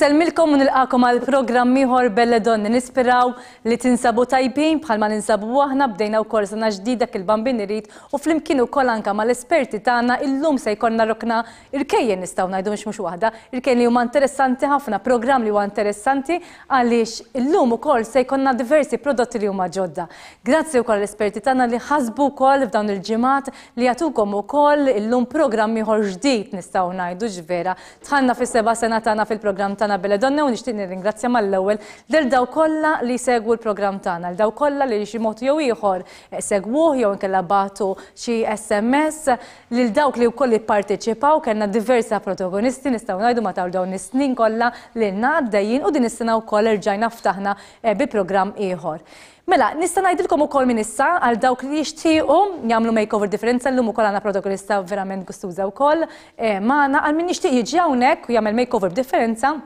nisalmilkom u nilqakom għal programm ieħor donni nispiraw li tinsabu tajbin bħalma ninsabu aħna bdejna wkoll sena ġdida kil-bambin irid u flimkien ukoll ma mal-esperti tagħna illum se jkollna rokna irkejjen nistgħu ngħidu mhux mhux waħda, irkejjen li huma interessanti ħafna, programm li huwa interessanti għaliex illum ukoll se jkollna diversi prodotti li huma ġodda. Grazzi wkoll l-esperti tagħna li ħasbu wkoll f'dawn il ġimat li kol ukoll illum programm ieħor ġdid nistgħu ngħidu ġvera. Tħanna fis-seba' sena tagħna fil program tagħna bella donna u nixtieq nirringrazzja mal-ewwel lil daw kollha li segwu l-programm tagħna, l daw kollha li xi mod jew ieħor segwuh jew inkella bagħtu xi SMS lil dawk li wkoll ipparteċipaw kellna diversa protagonisti nistgħu ngħidu ma taw dawn is-snin kollha li għaddejjin u din is-sena wkoll irġajna ftaħna eh, bi programm ieħor. Mela, nista' ngħidilkom ukoll minn issa għal dawk li jixtiequ jagħmlu makeover differenza llum kol għana protokolista verament gustuża wkoll eh, magħna għal min jixtieq jiġi hawnhekk u jagħmel makeover differenza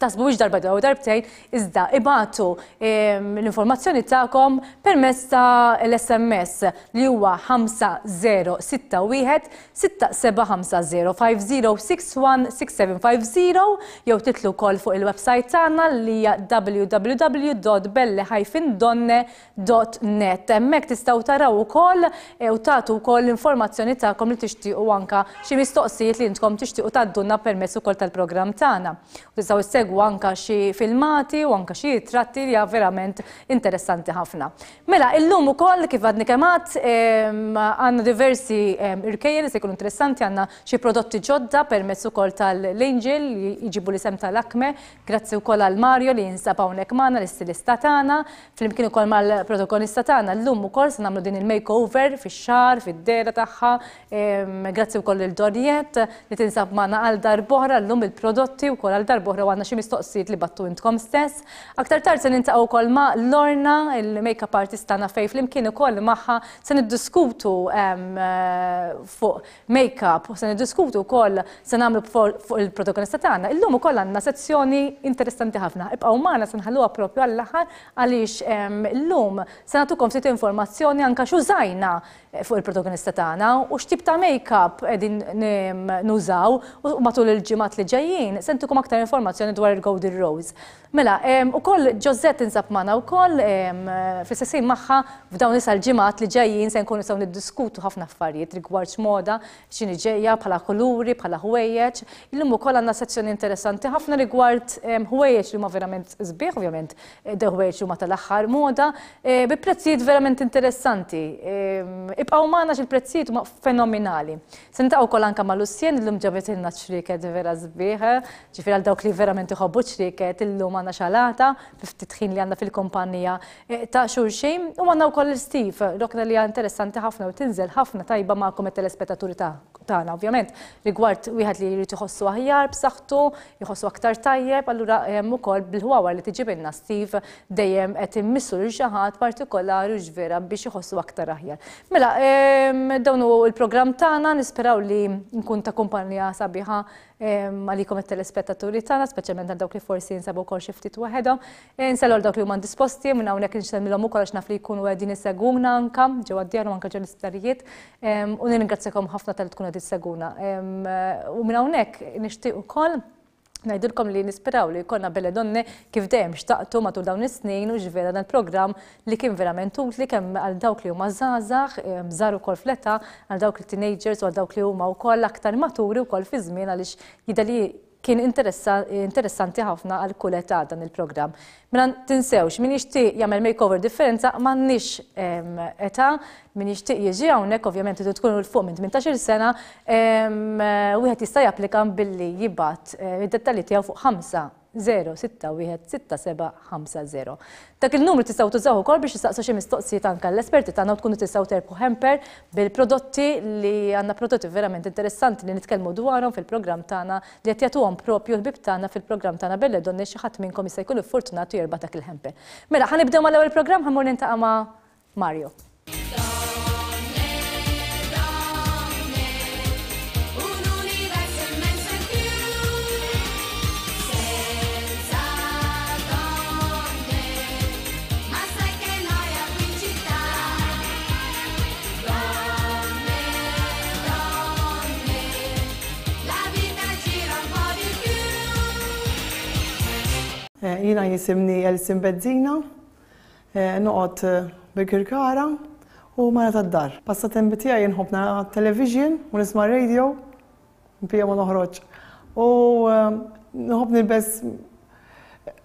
tasbu iġ darba u darbtejn, iżda ibatu l-informazzjoni tagħkom permezz ta' l-SMS li huwa 5061-6750-5061-6750 jew titlu wkoll fuq il-website tagħna li hija www.belli-donne.net. Hemmhekk tistgħu taraw ukoll e, u tagħtu wkoll l-informazzjoni tagħkom li tixtiequ anke xi mistoqsijiet li intkom tixtiequ tgħadduna permezz ukoll tal-programm tagħna. Tistgħu insegwu anka xi filmati u anka xi tratti li verament interessanti ħafna. Mela, u ukoll kif għadni kemat għanna diversi irkejjel li se jkunu interessanti għandna xi prodotti ġodda permezz ukoll tal-Angel li jġibu li sem tal-akme, grazzi wkoll għal Mario li jinsab hawnhekk magħna l-istilista tagħna, flimkien ukoll mal-protagonista tagħna llum ukoll se nagħmlu din il-makeover fix-xar, fid-dera tagħha, grazzi wkoll il-Dorjet li tinsab magħna għal darbohra llum il-prodotti wkoll għal darbohra għanna xi mistoqsijiet li battu intkom stess. Aktar tard se nintaqgħu wkoll ma' Lorna, il-makeup artist tagħna fej flimkien ukoll magħha se niddiskutu eh, fuq makeup, se niddiskutu wkoll se nagħmlu fuq il-protagonista tagħna. Illum ukoll għandna sezzjoni interessanti ħafna. Ibqgħu magħna se nħalluha proprju għall-aħħar għaliex illum se nagħtukom ftit informazzjoni anke x'użajna eh, fuq il-protagonista tagħna u x'tib ta' make-up qegħdin nużaw u matul il-ġimgħat li ġejjin se aktar informazzjoni dwar where go the roads. Mela, u koll Ġozzet insab mana u koll fil-sessin maħħa f'dawn isal ġimat li ġejjin se nkunu saw niddiskutu ħafna affarijiet rigward moda, x'inhi ġejja bħala kuluri, bħala ħwejjeġ. Illum ukoll għandna sezzjoni interessanti ħafna rigward ħwejjeġ li huma verament sbieħ, ovvjament de li huma tal-aħħar moda, e, bi prezzijiet verament interessanti. Ibqgħu maħna il-prezzijiet huma fenomenali. Senta nitaqgħu wkoll anke mal-Lussien lum ġabet ilna ċriket vera sbieħ, ġifier għal dawk li verament iħobbu ċriket illum għanna xalata, fiftitħin li għanna fil-kompanija e, ta' xurxin, u għanna u koll Steve, dokna li għan interessanti ħafna u tinżel ħafna tajba ma'kom et telespettaturi tagħna. Ovvjament, rigward wieħed li jrid jħossu aħjar b'saħħtu, jħossu aktar tajjeb, allura hemm ukoll bil-ħwawar li tiġi minna Steve dejjem qed immissu l ġaħat partikolari u ġvera biex jħossu aktar aħjar. Mela, dawn il-programm tagħna nisperaw li nkun ta' kumpanija sabiħa għalikom il-telespettaturi tana, specialment għal dawk li forsi jinsabu kol xiftit waħedhom. għal dawk li huma disposti, minn hawnhekk nixtemmilhom ukoll għax naf li jkunu qegħdin isseguna anke ġewwa anka djar u anke ġew U nirringrazzjakom ħafna tal-tkun qed seguna U minn hawnhekk nixtieq ukoll Najdilkom li nisperaw li konna belle donne kif dejjem xtaqtu matul dawn is-snin u ġvera dan il-programm li kien verament utli kemm għal dawk li huma żgħażagħ, żar ukoll fleta, għal dawk il-teenagers u għal dawk li huma wkoll aktar maturi wkoll fi żmien għaliex jidher li kien interessanti ħafna għal kuleta dan il-programm. Minan tinsewx, min jixtieq jagħmel makeover differenza m'għandniex eta, min jixtieq jiġi hawnhekk ovvjament idu tkun l-fuq minn 18 sena, wieħed jista' japplika billi jibgħat eh, id-dettalji tiegħu fuq ħamsa 5, 0. Dak il-numru tistaw tużawu ukoll biex tistaqsu xi mistoqsijiet tanka l-esperti tagħna tkunu tistgħu terbħu hemper bil-prodotti li għandna prodotti verament interessanti li nitkellmu dwarhom fil-programm tagħna li qed jagħtuhom propju l-bib tagħna fil-programm tagħna belle donni xi ħadd minnkom jista' jkunu iffurtunatu jerba' dak il-ħemper. Mela ħanibdew mal-ewwel programm ħammur nintaqama' Mario. Eh, jina jisimni Elsin Bedzina, eh, noqot eh, bil-kirkara u mara tad-dar. Passatem bitija jinħobna television u nisma radio, bija ma noħroġ. U nħob nilbes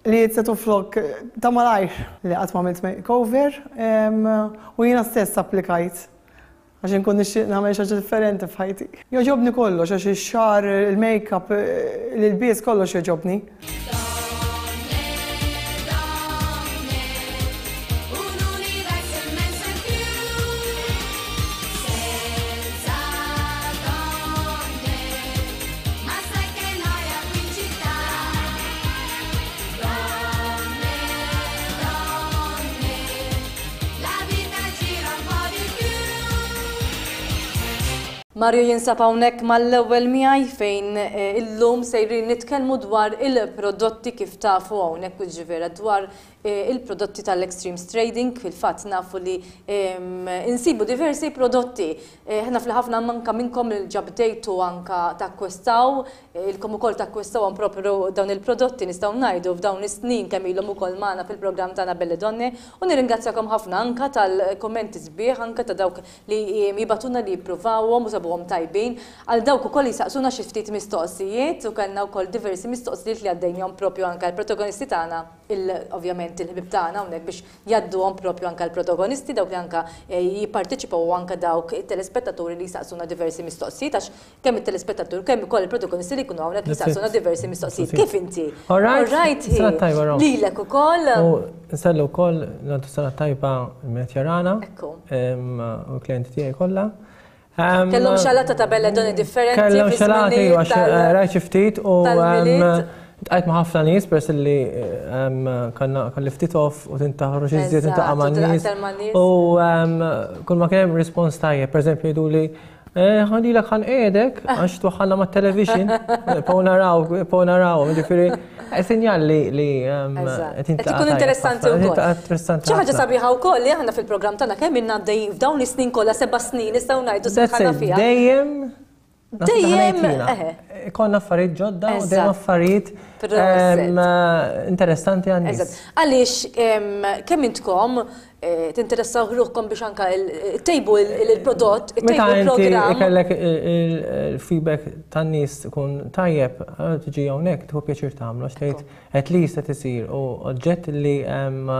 li u flok ta' malajr li għatma għamilt cover u jina stess applikajt għax nkun nagħmel xi differenti f'ħajti. Joġobni kollox għax ix-xar, il-makeup, l-bies kollox joġobni. Mario jinsab hawnhekk mal-ewwel miegħi fejn eh, illum sejrin nitkellmu dwar il-prodotti kif tafu hawnhekk ġifiera dwar Eh, il-prodotti tal extreme trading, fil-fat nafu li insibu diversi prodotti. Eh, ħna fil-ħafna manka minnkom il-ġabdejtu anka ta' kwestaw, eh, il-kom ukoll ta' kwestaw għan propru dawn il-prodotti nistaw najdu f'dawn is-snin kemm ilhom ukoll magħna fil-programm tagħna Belle Donne u nirringrazzjakom ħafna anka tal-kommenti sbieħ anka ta' dawk li jibatuna li jippruvawhom u sabuhom tajbin għal dawk ukoll jisaqsuna xi ftit mistoqsijiet u kellna wkoll diversi mistoqsijiet li għaddejnjom propju anka l-protagonisti tagħna il-ovvjament il ħbib tagħna hawnhekk biex jadduhom propju anke l-protagonisti dawk li anke eh, jipparteċipaw anke dawk it-telespettaturi li jistaqsuna diversi mistoqsi taċ kemm il telespettatur kemm kol il-protagonisti li jkunu hawnhekk jistaqsuna diversi mistoqsi Kif inti? All right. Lilek ukoll. Nsallu kol nagħtu sena tajba met jarana. Ekku. U klienti tijaj kolla Kellhom xalata tabella doni differenti. Kellhom xalata, rajt ftit u. Għajt ma' ħafna nis, pers li ehm, kanna kan liftit off u tintaħru xizziet intaqa ma' nis. U ehm, kull ma' kienem respons tajja, per eżempju, jidu li ħandi eh, l ħan edek, għax tuħanna ma' television, po' naraw, po' naraw, ġifiri, e sinjal li li ehm, tintaqa. E interessanti u interessanti. ċaħġa sabiħa u koll li ħanna fil-program tana kemm minna dejjem f'dawn is-snin kollha seba' snin nistgħu ngħidu seħħana fiha. Dejjem Dejjem. Konna affarijiet ġodda u dejjem affarijiet ehm, interessanti għan Għaliex ehm, kemm intkom eh, tinteressaw ruħkom biex anka il-tejbu eh, il-prodott, il-tejbu il-programm. Kellek il-feedback tan-nies kun tajjeb eh, tiġi hawnhekk tħu pjaċir tagħmlu x'tejt tgħid at least qed isir u oġġett li ehm,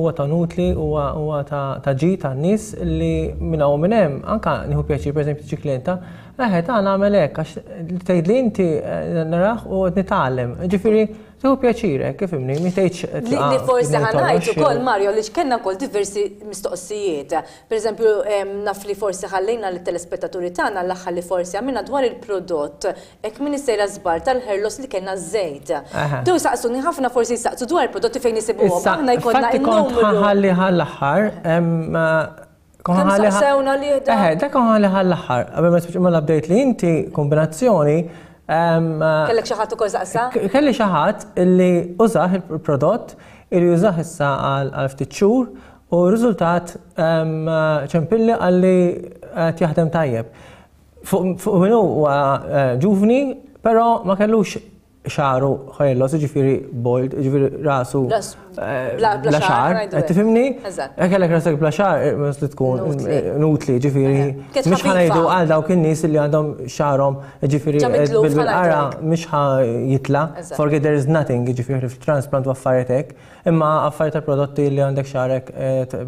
huwa ta' nutli, huwa ta' ġi ta' nis li minna u minnem, anka nieħu pjaċir, per eżempju, ċiklenta, Eħe, ta' għamel hekk, għax tgħid li inti eh, narax u nitgħallem. Ġifieri, tuħu pjaċirek, kif imni, mi tgħidx. Eh, li ah, forsi ħanajt ukoll eh. Mario li x'kenna wkoll diversi mistoqsijiet. Pereżempju, naf li forsi ħallejna li telespettaturi tagħna l-aħħar li forsi għamilna dwar il-prodott hekk min issejra żbar tal-ħerlos li kellna żejt. Tu saqsuni ħafna forsi saqsu dwar il-prodotti fejn isibuhom. Aħna jkollna il-numru. Ħalli ħall-aħħar Sewna li Eħe, dak kon għalli għall-ħar. Għabel ma t l-update li inti kombinazzjoni. Kellek xaħat u kol zaqsa? Kelli xaħat illi użaħ il-prodott illi użaħ issa għal-ftit u r-riżultat ċempilli għalli eh, t tajjeb. Fuq minu eh, ġuvni, pero ma kellux xaru ħajlos, ġifiri bold, ġifiri rasu. Eh, bla xar. Eh, tifimni? Għakellek eh, rasak bla xar, mas li tkun nutli, ġifiri. Mish ħanajdu għal dawk il-nis li għandhom xarom, ġifiri bil-qara, mux jitla. forgi there is nothing, ġifiri fil-transplant u għaffaretek, Imma affariet prodotti li għandek xarek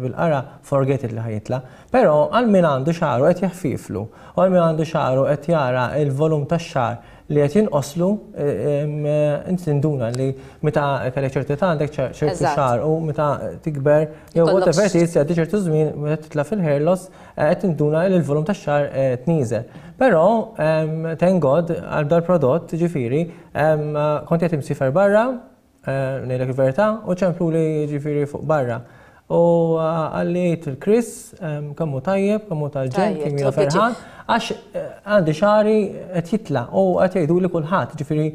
bil għara forget it li ħajitla. Pero għal min għandu xaru għet jaffiflu, u għal min għandu xaru għet jara il-volum ta' xar li qed jinqoslu eh, eh, inti li meta kellek ċerti ta' għandek ċerti xar u meta tikber jew whatever tis għandi ċertu żmien meta titla' fil-hair loss eh, qed tinduna li l-volum tax-xar tnieżel. Però ten God għal dal prodott ġifieri kont qed imsifer barra ngħidlek verta, u ċemplu li ġifiri fuq barra. U uh, għalliet il-Kris, um, kammu tajjeb, kamu tal-ġen, kim jina ferħan, għax uh, għandi xari għet uh, jitla u għet jgħidu li kullħat, ġifiri,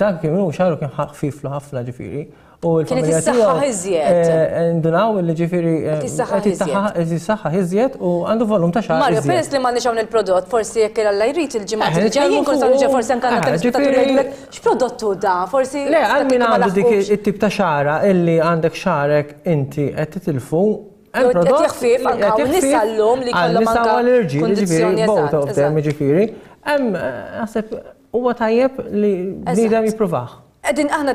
dak kim jgħu xaru kien ħafif ħafna ġifiri u l-familja tiegħu. Eh, eh, Ndunaw li ġifieri tissaħħa eh, iżjed u għandu volum ta' xahar. Mario, peress li m'għandniex hawn il-prodott, forsi jekk alla jrid il-ġimgħa li ġejjin kull sarġa forsi anke għandna x'prodottu da, forsi. Le, għal min għandu dik it-tip ta' xara illi għandek xarek inti qed titilfu Għet jħfif, anka u nisa l-lum li kellhom anka kondizjoni eżatt. Ġifiri, għem, għasib, u għatajjeb li nidem jipruvax. Għedin aħna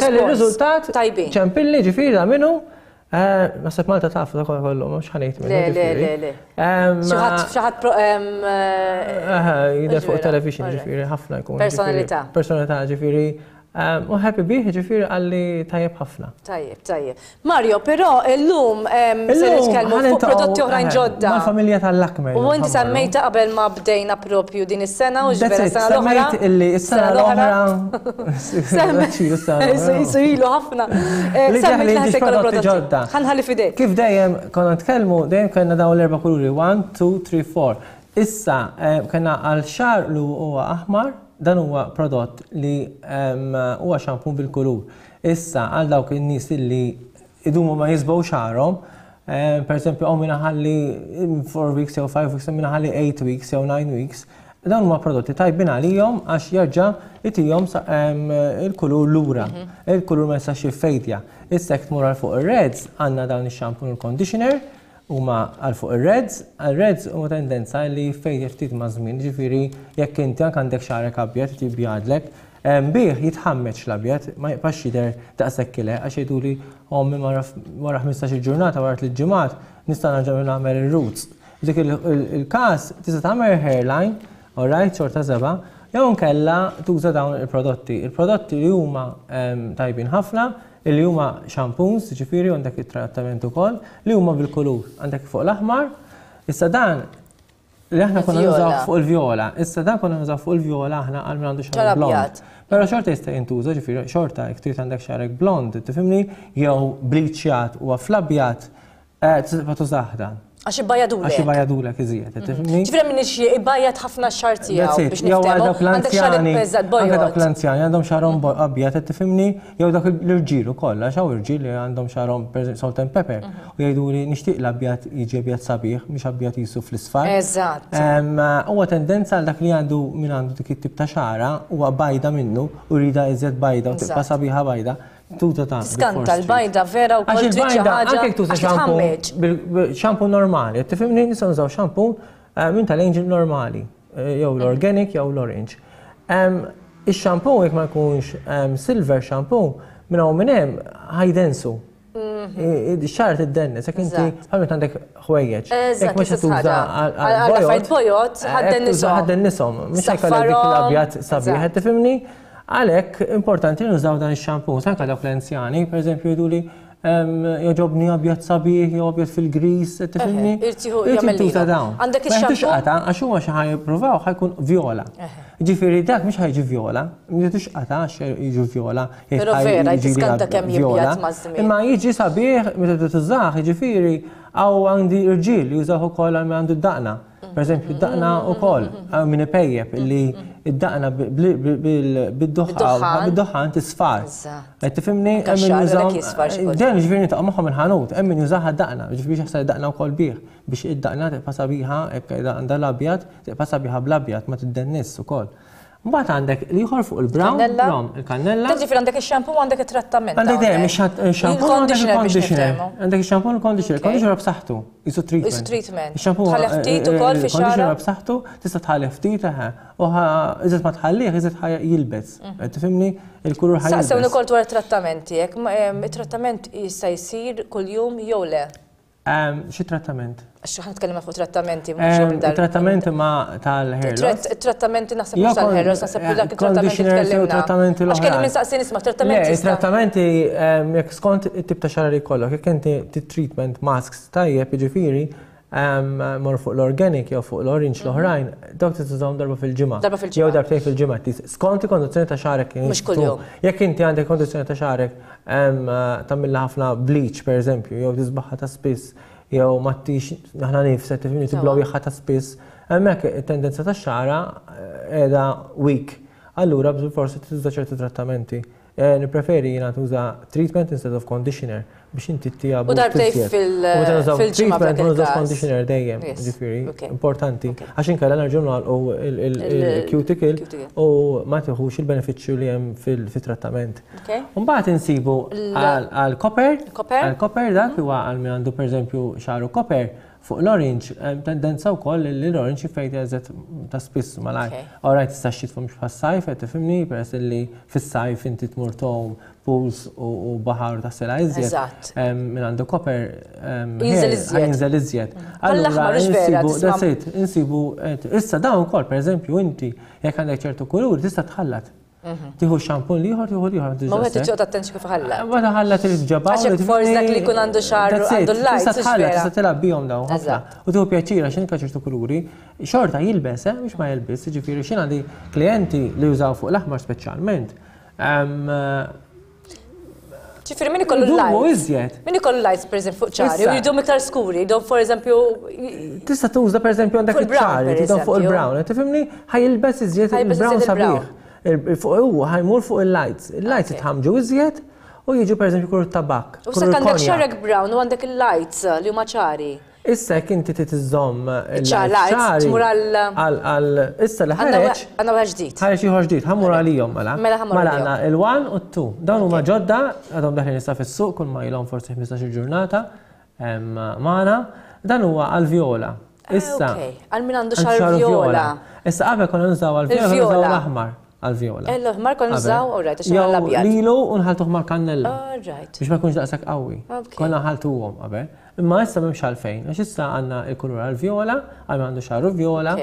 il-rizultat tajbin. ċempilli ġifiri minnu, eh, nasib Malta taf da kolla kollu, mux ħanejt minnu. Le, le, le, le. Xaħat Aha, jider fuq television ġifiri, ħafna jkun. Personalità. Personalità ġifiri, U um, happy bih, ġifiri għalli tajjeb ħafna. Tajjeb, tajjeb. Mario, pero l-lum um, se nitkellmu fuq prodotti oħrajn eh, ġodda. Mal-familja tal-lakmer. U inti semmejta qabel ma bdejna propju din is-sena u ġbera sena l-oħra. Semmejt illi is-sena l-oħra. Sejlu ħafna. Eh, semmejt l-ħasek prodotti ġodda. Ħanħalli fidejk. Kif dejjem konna tkellmu, dejjem kena dawn l-erba' kuluri 1, 2, 3, 4. Issa eh, kena għal xarlu huwa aħmar, dan huwa prodott li huwa xampun bil-kulur. Issa għal dawk in-nies li idumu ma jisbgħu xarhom, per esempio, għom minnaħalli 4 weeks jew 5 weeks, minnaħalli 8 weeks jew 9 weeks, dan huma prodotti tajbin għalihom għax jerġa' itihom il-kulur lura, mhm. il-kulur ma jistax jiffejtja. Issa jekk tmur fuq ir-reds għandna dawn ix-shampoo u conditioner huma għal fuq ir-reds, ir-reds huma tendenza li fejn ftit ma' żmien, ġifieri jekk inti anke għandek xarek abjad tib jgħadlek, bih jitħammeċ l-abjad, ma jibqax jidher daqshekk kile għax jgħidu li ommi oh, wara 15-il ġurnata wara tliet ġimgħat nista' nerġa' nagħmel ir-roots. Dik il-każ tista' tagħmel hairline, alright, xorta seba, jew nkella tuża dawn il-prodotti. Il-prodotti li huma tajbin ħafna, li huma shampoons, ġifiri għandek it-trattament ukoll, li huma bil-kulur, għandek fuq l-aħmar, issa dan li aħna konna nużaw fuq il-viola, issa dan konna nużaw fuq il-viola aħna għal għandu xarek blond. Pero xorta jista' jintuża, ġifiri xorta jek trid għandek xarek blond, tifimni, jew bliċjat u t-tifatu zaħdan. Għax ibbajadulek. Għax ibbajadulek iżjed. Mhm. Ġifra minn xie ibbajad ħafna xarti għaw biex niftemu. Għandek xarri l bojot. Għandek l-anzjani għandhom xarom abjad, tifimni, jew dak l-irġilu kolla, xaw irġil għandhom xarom salt and pepper. Mhm. U jgħidu li nishtiq l-abjad iġi abjad sabiħ, miex abjad jisu fl-isfar. Eżat. Huwa tendenza dak li għandu minn għandu dik it-tip ta' xara, huwa bajda minnu, u rida iżjed bajda, u tibqa sabiħa bajda tuta ta' skanta l-bajda vera u kol twiċċa ħaġa. Anke tuża normali, tifhimni nisa nżaw xampun eh, minn tal-engine normali, eh, jew l-organic jew l-orange. Ix-xampun jek ma jkunx silver xampun minn għu minn hemm ħajdensu. Mhm. Xart id-denni, sa' kinti għamil għandek ħwejjeġ. Eżak, mux tuża għal għal għal għal għal għal għal għal għal għal għal Għalek, importanti nużaw dan il xampu sa' dawk l-anzjani, per eżempju, jgħidu li joġobni għabjat sabiħ, joġobjat fil-gris, tifimni. Irtiħu dawn. Għandek il-xampun. Għaxu għax ħaj provaw ħajkun viola. Ġifiri dak mux ħajġi viola, jgħidux għata għax jgħu viola. Pero vera, jgħidskanta kem jibjad mażmin. Imma jgħi sabiħ, meta t-tużax, ġifiri, għaw għandi irġil, jużaw u kol għandu d-daqna. Per eżempju, d-daqna mm-hmm, mm-hmm, u kol, mm-hmm, minn pejjeb li id-daqna bil-doħħa, bil-doħħa inti sfar. Tifimni, emmin jużaw. Dan ġviri ta' moħħa minn ħanut, emmin jużaħħa daqna, ġviri xaħsa daqna u kol bih, biex id-daqna t-pasa biħa, għanda l-abjad, t-pasa biħa bl-abjad, ma t-dennis u kol. Mbagħad għandek ieħor fuq il-brown, brown, il-kannella. Tiġifier għandek ix-xampu għandek it-trattament. Għandek dejjem ix-xampu għandek il-conditioner. Għandek ix-xampu il-conditioner, conditioner b'saħħtu, isu treatment. Isu treatment. Ix-xampu ħaleftit eh, eh, ukoll fi xara. b'saħħtu, tista' tħalleftit eħe. U iżet ma tħallih, iżet jilbez. Mhm. Eh, tifhimni il-kulur ħajja. Sa' Saqsewni ukoll dwar it-trattamenti, it-trattament jista' jsir kuljum jew le. Ehm, xi trattament? Xi ħan tkellem fuq trattamenti. Ehm, trattamenti ma tal hair loss. Trattamenti naħseb mhux tal-ħerlos, hair naħseb dak eh, it-trattamenti tkellimna. Trattamenti l-oħra. Għax min saqsin isma' trattamenti. Trattamenti ehm, jekk skont it-tip ta' xarar jkollok, jekk inti treatment masks tajjeb jiġifieri mor fuq l-organic jew fuq l-orange mhm. l-oħrajn, dawk titużhom darba fil-ġimgħa. Darba fil-ġimgħa. Jew darbtejn fil-ġimgħa. Skont il-kondizzjoni ta' xarek. Mhux kuljum. Jekk inti għandek kondizzjoni ta' xarek tagħmilha ħafna bleach pereżempju, jew tisbaħħa ta' spiss, jew ma tix aħna nifset tifini tiblaw jaħħa ta' spiss. Hemmhekk it-tendenza ta' xara qiegħda eh, weak. Allura bżu forsi tiżda ċerti trattamenti. Eh, nipreferi jiena tuża treatment instead of conditioner biex inti t tijabu U darbtej fil-ġimma b'dak il-kas. conditioner dejjem, ġifiri, importanti. Għaxin kalla nerġun u il-cuticle u ma tiħux il-beneficju li jem fil-trattament. Umbaħt insibu għal-koper, għal-koper dak mhm. huwa għal mi għandu per eżempju xaru koper, fuq l-orange, tendenza u koll l-orange jifejti għazet ta' spissu malaj. Orajt, tista' xitfum xfa' sajf, għet fimni, peress li fis sajf inti t-murtom pools u bahar ta' sela iżjed. Eżatt. Minn għandu koper. Jinżel iżjed. Mm. Allura, insibu, that's it, insibu, issa dawn kol, per eżempju, inti, jek għandek ċertu kulur, tista tħallat. Mhm. Tiħu xampun liħor, tiħu liħor. Ma għet iġġot attenċ kif ħalla. Ma ħallat il-ġabba. Għaxek forz dak li kun għandu xar, għandu l-lajt. Tista tħallat, tista tilab bijom dawn. U tiħu pjaċira xin ka ċertu kuluri, xorta jilbes, biex eh? ma jilbes, ġifiri xin għandi klienti li jużaw fuq l-aħmar specialment ċifiri, minni kollu l-lajt. Mu iżjed. Minni kollu l-lajt, per eżempju, fuq ċari, u jidum iktar skuri, jidum, for eżempju. Tista tużda, per eżempju, għandak il-ċari, jidum fuq il-brown. Tifimni, ħaj il-bess iżjed il-brown sabiħ. Fuq u mur fuq il-lajt. Il-lajt jitħamġu iżjed u jiġu per eżempju kur tabak. U s għandek xarek brown u għandek il-lajt li huma ċari. Issa jek inti titizzom ċari. Għal issa li ħareġ. Għanna ħarġdit. Ħareġ jħu ħarġdit, ħamur għalijom mela. Mela ħamur. Mela għanna il-1 u t-2. Dawn huma ġodda, għadhom daħli nista fis-suq, kull ma jilhom forsi 15 ġurnata magħna. Dan huwa għal-viola. Ah, issa. Għal-min għandu xar-viola. Issa qabel konna nżaw għal-viola, l-aħmar għal-viola. Ellu, eh, ħmar kon nżaw, all right, għaxin għal-abjad. Lilu unħaltu ħmar kannella. All right. Biex ma kunx daqsak qawwi. Konna ħaltu għom, għabel. Imma issa memx għalfejn, għax issa għanna il-kulur għal-viola, għal għandu xarru viola,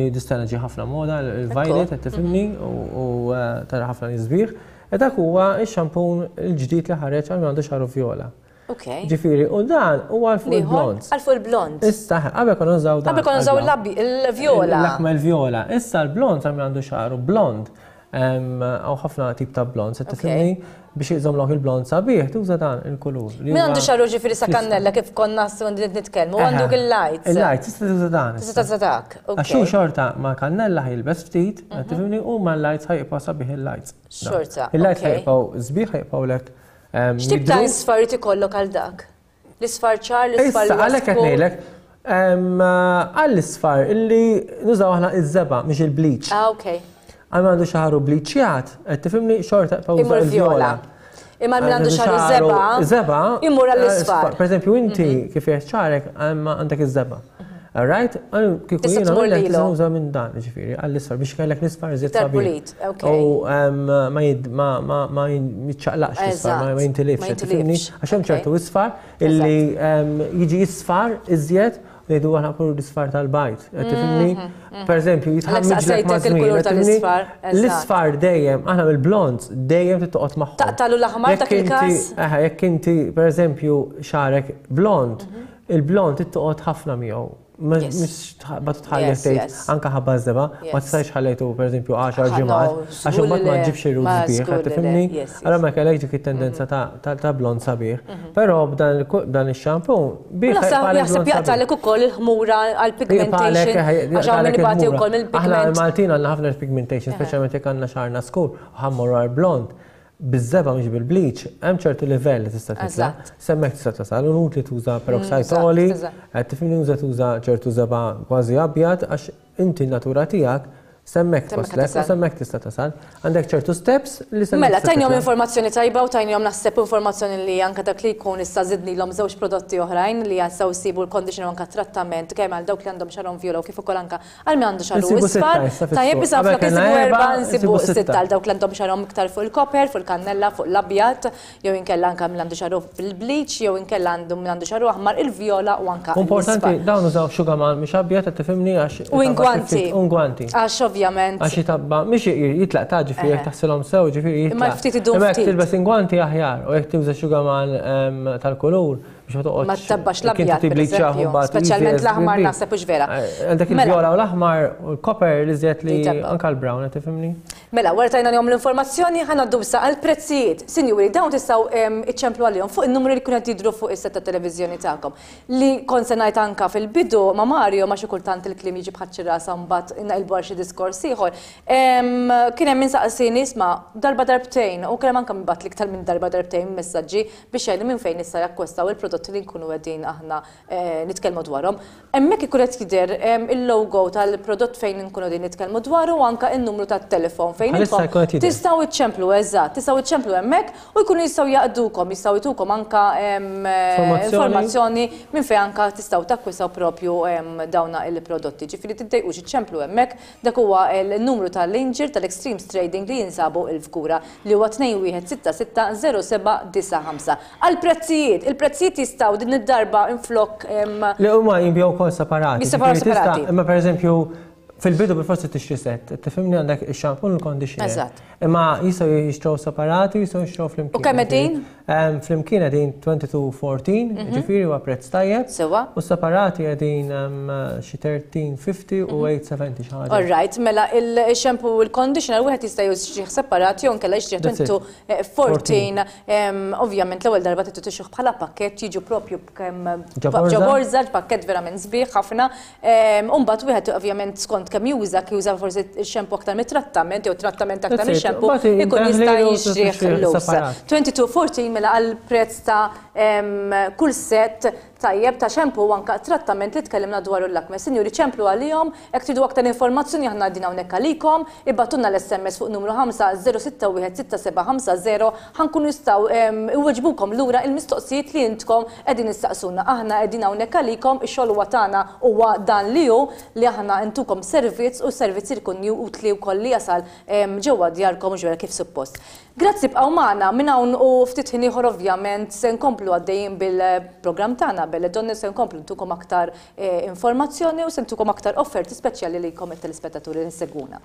li distana ġi ħafna moda, il-violet, għattifimni, mhm. u eh, tara ħafna nizbir. Edak huwa il-xampun il-ġdijt li ħareċ għal għandu xarru viola. Ġifiri, u dan u għal-full blond. għal il blond. Issa, għabel kon użaw dan. Għabel kon użaw l-viola. L-akma l-viola. Issa l-blond għam għandu xaru blond għaw ħafna tip ta' blond, se tifimni biex jizomlok il-blond sabiħ, tuża dan il-kulur. Min għandu xarru ġifiri sa' kannella kif konna s nitkelmu, għandu il-lajt. Il-lajt, tista' tuża dan. Tista' tuża Għaxu xorta ma' kannella ħajilbes ftit, mhm. tifimni u ma' l-lajt ħajibqa sabiħ il-lajt. Xorta. Il-lajt ħajibqaw zbiħ ħajibqaw lek. Xtib ta' isfariti kollok għal dak? L-isfar ċar, l-isfar l-isfar. Għalek għetnejlek, għall-isfar illi nużaw ħna iż-zeba, miex il-bleach. Ah, okay għal għandu xaħru bliċjat, tifimni xorta pawza il-viola. Imma għal għandu xaħar zeba. Zeba. Immur eh, mhm. mhm. għal isfar Per esempio, inti kif ċarek għandak il zeba Right? Kiku jina għallek t għal minn dan, ġifiri, għal isfar biex kellek nisfar zit sabiet. U ma jitċaqlaqx isfar, ma jintilifx. Għaxem ċertu isfar, illi jiġi isfar iżjed jgħidu għana l-isfar tal-bajt. Għetifimni, mhm, mhm. per eżempju, jitħamġ. L-isfar dejjem, għana mill blond dejjem t-toqot maħħu. Taqtalu l-ħamar ta' il Eħe, jekk inti, per eżempju, xarek blond, mhm. il-blond t-toqot ħafna miegħu. Mux bat tħallet tejt, anka ħabba zeba, ma t-sajx ħallejtu per eżempju 10 ġemat, għaxu bat ma ġibx il biħ, tifimni? Għara ma kellek dik il-tendenza mm-hmm. ta' blond sabiħ. Mm-hmm. Pero b'dan il-xampu, biħ. Jaxseb jaqtalek u koll il-ħmura għal-pigmentation, għaxan minn bati u il-pigmentation. Aħna maltina għanna ħafna il-pigmentation, specialment jek għanna xarna skur, ħammur għal blond bizzeba mhix bil bliċ hemm ċertu livell li tista' titla. Semmek tista' tasal, unut li tuża peroxide mm, oli, qed tifhimni tuża ċertu zeba kważi abjad għax inti natura tiegħek Semmek toslek u semmek tista' tasal. Għandek ċertu steps li semmek. Mela, tajni għom informazzjoni tajba u tajni għom naħseb informazzjoni li anka dak li kun issa zidni l-om zewx prodotti oħrajn li għasaw sibu l-conditioner anka trattament kemm għal dawk li għandhom xarom vjolo u kif ukoll anka għal mi għandu xarom isfar. Tajjeb biss għaflok isibu erba nsibu sitta għal dawk li għandhom xarom iktar fuq il-koper, fuq il-kannella, fuq l-abjat, jew inkella anka mill għandu xarom fil-bleach, jew inkella għandu mill għandu xarom aħmar il vjola u anka. Importanti, dawn użaw xugaman, mhux abjat qed tifhimni għax. U Ungwanti. Għax ovvjament. Għaxi tabba, miex jitlaq ta' ġifiri, jek eh. taħsilom sew, ġifiri jitlaq. Ma ftit id-dum. Ma jek tilbes ingwanti aħjar, u jek tibza xuga tal-kulur. Ma tabbax l-abjad, speċjalment l aħmar naħseb ux vera. Eh, Għandak il-viola mela. u l-ahmar, l-koper li zjet li anka l-brown, għet tifimni? Mela, għartajna njom l-informazzjoni ħana d-dubsa għal-prezzijiet. Sinjuri, dawn tistaw iċċemplu għalihom fuq in-numri li qed jidru fuq il-setta televizjoni ta'kom. Li kont se ngħid anka fil-bidu ma Mario ma xi kultant il-klim jiġi bħadċi rasa mbagħad il-bar xie diskors iħor. Kienem minn saqsin isma darba darbtejn u kienem hemm anke bat li iktar minn darba darbtejn messaġġi biex jgħajdu minn fejn issa jakkwestaw il-prodott prodotti li nkunu għedin aħna eh, nitkelmu dwarom. Hemmhekk ikun qed jidher ehm, il-logo tal-prodott fejn nkunu din nitkellmu dwaru u anke n-numru tat-telefon fejn tistgħu iċċemplu eżatt, tistaw iċċemplu hemmhekk u jkunu jistgħu jaqdukom, jistgħu jtukom anke ehm, informazzjoni minn fejn anke tistgħu takkwisaw propju ehm, dawna il-prodotti. Ġifieri tiddejqux iċċemplu hemmhekk dak huwa l-numru tal linġir tal-Extremes Trading li jinsabu il-fkura li huwa 0795. Għal prezzijiet, il-prezzijiet jistaw din id-darba inflok. Le huma jinbjaw kol separati. Jistaw separati. Imma per eżempju, fil-bidu bil-forsi t-ixtri t-fimni għandak il-xampun u l-kondixjoner. Eżatt. jistaw jistaw separati, jistaw jistaw fl-imkien. U kemm Flimkien għedin 22.14, mhm. ġifiri u għapret tajjeb. Sewa. U separati għedin xi 13.50 u 8.70 xaħġa. All right, mela il-xempu u l-conditioner u għet jistajju xieħ separati un kella xieħ 22.14. Ovvjament l għol darba t xieħ bħala pakket jiġu propju ġaborza, pakket vera minn zbi, ħafna. Umbat u għet ovvjament skont kem juża, juża forse il-xempu għaktar mit-trattament, jew trattament aktar mit-xempu, ikun jistajju xieħ l-usa. 22.14 mela għal prezz ta' kull set tajjeb ta' ċemplu anka trattament li tkellimna dwaru l-lakme. Sinjuri ċemplu għalihom, jekk tridu aktar informazzjoni aħna għaddina hawnhekk għalikom, ibbatunna l-SMS fuq numru 5061675 ħankunu jistgħu iweġbukom lura il-mistoqsijiet li intkom qegħdin nistaqsuna. Aħna qegħdin hawnhekk għalikom ix-xogħol huwa tagħna huwa dan li hu li aħna intukom servizz u servizz irkun utli wkoll li jasal ġewwa djarkom ġwera kif suppost. Grazzi bqaw maħna minna un u ftit ħiniħor ovvjament sen komplu għaddejjien bil-program tana, belle donni sen komplu ntukom aktar eh, informazzjoni u sen tukom aktar offerti speċjali li jkom il-telespettaturi seguna.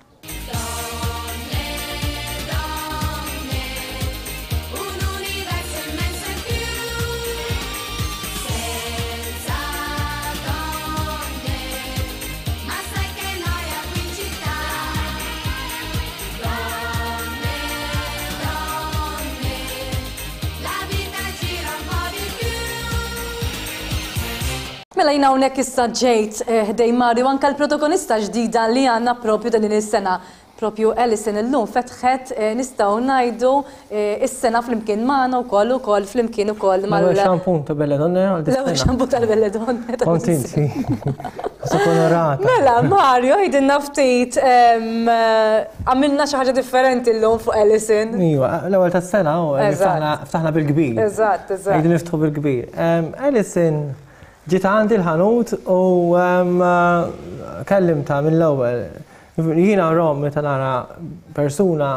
Mela jina unek issa ġejt eh, ħdej Mario anka l-protagonista ġdida li għanna propju dan is-sena. Propju Ellison illum fetħet eh, nistaw najdu eh, il sena fl-imkien maħna u koll u koll fl-imkien u koll. Ma l-xampun ta' Belledonne għal L-ewel xampun ta' Belledonne. Kontinti. Mela Mario jidin naftit għamilna xaħġa differenti l-lum fuq Ellison. Iwa, l-ewel ta' s-sena u oh, ftaħna bil-kbir. Eżatt, eżatt. Jidin niftħu bil-kbir. Ellison ġiet għandi l-ħanut u um, kellimta mill-ewwel. Jiena rom meta nara persuna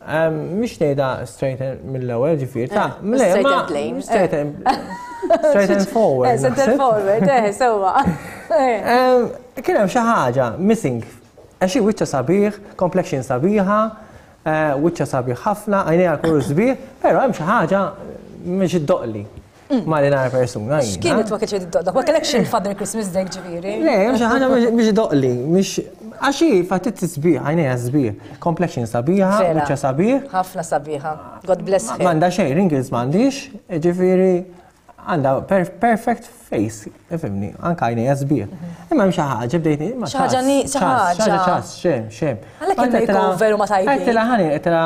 um, mhix ngħidha straight mill-ewwel ġifier ta' eh, straight and plain. Straight eh. and forward. Straight and forward, eh, sewwa. Eh, um, kien hemm xi ħaġa missing. Għaxi wiċċa sabiħ, complexion sabiħa, wiċċa sabiħ ħafna, għajnejha kuru sbieħ, pero hemm xi ħaġa mhix iddoqli. Mm. ma li nara persuna. X'kienet ma kienx id-doqda? Ma kellekx eh. il-Father Christmas Day ġifieri. Le, mhux ħana mhux doqli, mhux għaxi fatit sbieħ, għajnija sbieħ, complexion sabiħa, uċċa sabiħ. Ħafna sabiħa. God bless her. Manda xejn, Ringles m'għandix, ġifieri għanda perfect face, ifimni, anka jini jazbir. Imma mxa ħagġa, bdejtni, ma ħagġa ni, ħagġa. ħagġa, xem, xem. Għalla kien veru ma tajbi. Għettila ħani, għettila,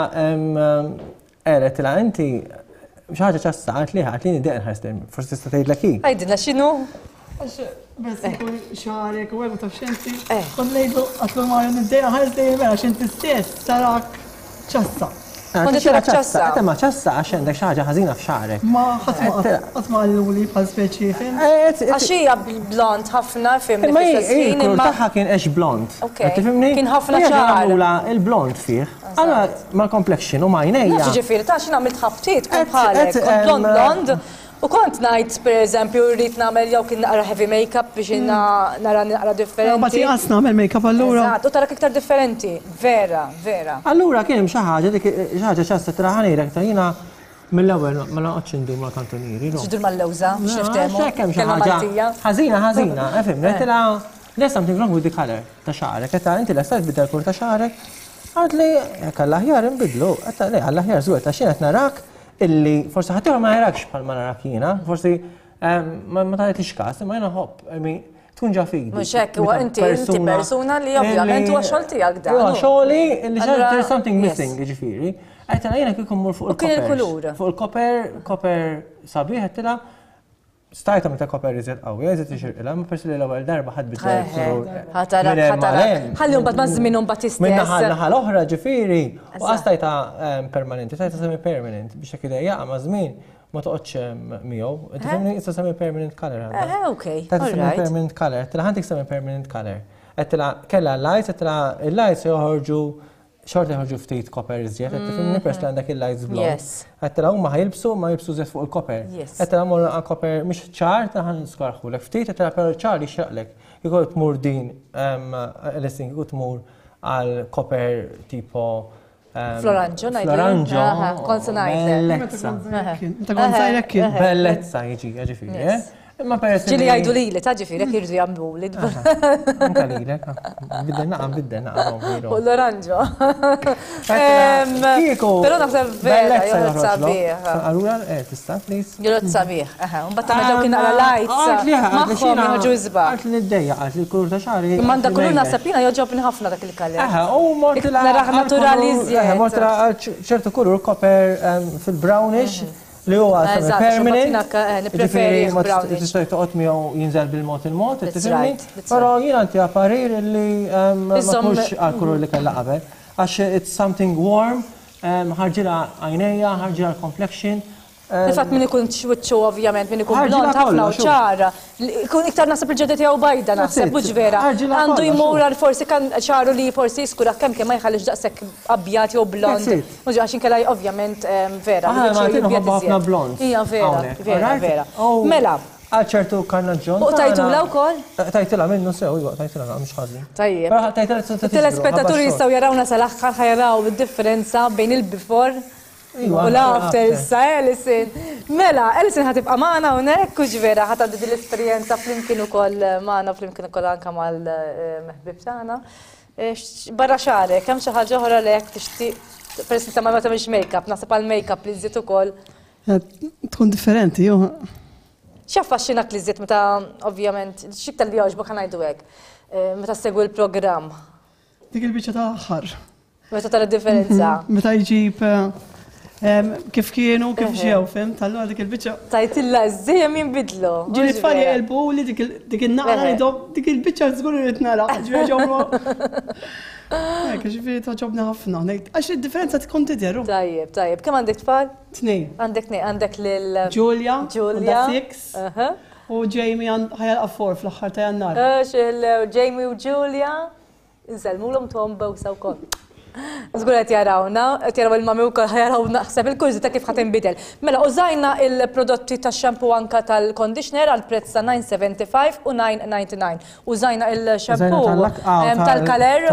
għettila, eh, inti xaħġa ċassa, għant liħa, għant liħi deqn ħastem, forse tista tgħid laki. Għajdilna x'inhu? Bess ikun xarek u għemmu tafxinti. Kollejdu għatlu marru niddeja ħastem, għax inti stess, sarak ċassa ċassa. Konti tirek ċassa. Għata ma ċassa għax għandek xaħġa ħazina f'xarek. Ma ħatma għalluli bħal speċifin. Eh, eh, eh, Għaxija blond ħafna fim. Ma jgħin taħħa kien eċ blond. Kien ħafna ċara. Il-blond fih. Għalla ma komplexion u ma jnejja. Ġifiri, taħxina mill-ħabtit, kol bħalek, blond blond. U kont najt, per eżempju, rrit namel jew kien naqra heavy makeup biex mm. nara naqra differenti. Ma għas namel makeup allura. Eżatt, u tarak iktar differenti, vera, vera. Allura kien xaħġa, dik xi ħaġa traħani rektar jina mill-ewwel ma noqgħodx ma' kantoniri. Ġidur mal-lewża, x'niftehmu. Hekk hemm xi ħaġa. Ħażina, ħażina, eh. there's something wrong with the color ta' xarek, għetta inti la' estat bidda l-kur ta' xarek, għad li ħjar imbidlu, għetta li għalla ħjar zuħet ta' xienet narak, illi forsi ħattijħor ma jarakx pal ma narak jina, forsi ma taħet li xkas, ma jena hop, tkun ġa fidi. Muxek, u inti inti persuna li ovvjament u għaxolti għak da. U Għaxoli, illi ġa there's something missing, ġifiri. Għajtana jena kikum mur fuq il-koper. Fuq il-koper, koper sabiħ, għattila, stajta meta koper rizet għaw, jazet iċir mhm. illa, ma persi li l-ewel darba ħad bitċer. ħatara, ħatara. ħalli un bat mażmin minnum bat istess. Minna ħalla ħal oħra ġifiri, u għastajta permanenti, stajta semi permanent, biex kida jaqa mażmin, ma toqgħodx miegħu, inti femni issa semi permanent color. Eh, okay. Ta' semi permanent color, tila ħantik semi permanent color. Ettila kella lights, ettila il-lights joħorġu xorti ħarġu ftit koper iżjed, għed tifim mm-hmm. nipress għandak il-lights blow. Għed tara huma ħajilbsu ma jibsu zjed fuq il-koper. Għed tara mor koper mhix ċar ta' ħan niskarħu lek, ftit għed tara per ċar li xaqlek. t-mur din l jgħu t-mur għal koper tipo Floranġo, najdu. Floranġo. Konsonajt. Bellezza. Bellezza jieġi, ġifiri. Eh? Imma peress. Ġili għajdu li li taġifiri jek jirdu jamlu li dbar. Bidden naqam, bidden naqam. U l-oranġo. Pero naħseb vera, jorot sabiħ. Allura, eh, tista, please. Jorot sabiħ. Mbatta maġaw ah, kien għala lajt. Maħħom joġu izba. Għalt li d-dejja, għalt li kulur ta' xari. Manda kulur naħseb jina joġob nħafna dak il-kalja. Aha, u mortila. Naraħ eh, naturalizja. Mortila ċertu kulur koper fil-brownish. Mhm. Li huwa eh, permanent. Ġifieri ma tista' toqgħod miegħu jinżel bil-mod il-mod, tifhimni? Però jiena nti parir li ehm, ma tkunx għal li kellha qabel. Għax it's something warm, ehm, ħarġilha għajnejja, ħarġilha l-complexion, Nifat minn ikun xwitxu ovvjament, minn ikun blond ħafna u ċara. Ikun iktar nasib il-ġedda bajda naħseb mhux Għandu jmur għal forsi kan ċaru li forsi jiskura kem kem ma jħallix daqshekk abjad blond. Mhux għaxin kellha ovvjament vera. Għafna ah, blond. Ija vera, vera, vera. Oh. Mela, Għalċertu kanna ġon. U la u kol? Eh, tajtula minnu sew, jgħu, iva, tajtula għam xħadli. Tajjeb. Tajtula t-telespettaturi jistaw jarawna sal-axħar ħajaraw id differenza bejn il-before U l-after, issa Elisin. Mela, Alison ħatibqa maħna unek, u ġvera, ħataddi dil esperienza fl-imkien u koll maħna, fl-imkien u koll anka maħl meħbib taħna. Eh, barra xare, kem xaħġa ħora li jek tixtiq, per esempio, ma tamix make-up, nasib għal-make-up li zit u koll. Tkun differenti, jo. ċaffaxxinak li zit meta, ovvjament, xik tal-li għoġbok għanajdu għek, eh, meta segwi l-program. Dik il-bicċa taħħar. Meta tal-differenza. Meta jġib eh, Kif kienu, kif ġew, fim, tal-lu dik il-bicċa. Tajtilla, zzija min bidlu. Ġili tfali għelbu li dik il-naqra li dob, dik il-bicċa zgur li t-nara, ġveġomro. Ekk, eh, ġifiri toġobna ħafna, għax il-differenza tkun tidjeru. Tajjeb, tajjeb, kem għandek tfal? Tnej. Għandek nej, għandek lil. Julia, Julia. Six. U Jamie ħajal għaffor fl-axħar ta' jannar. Jamie u Julia, nżelmu l-om tomba u saw Zgur għet jarawna, għet jaraw il-mami u kol jarawna, xseb il-kurzi ta' kif ħatin bidel. Mela, użajna il-prodotti ta' xampu anka tal-kondixner għal prezz ta' 9.75 u 9.99. Użajna il-xampu tal-kaler,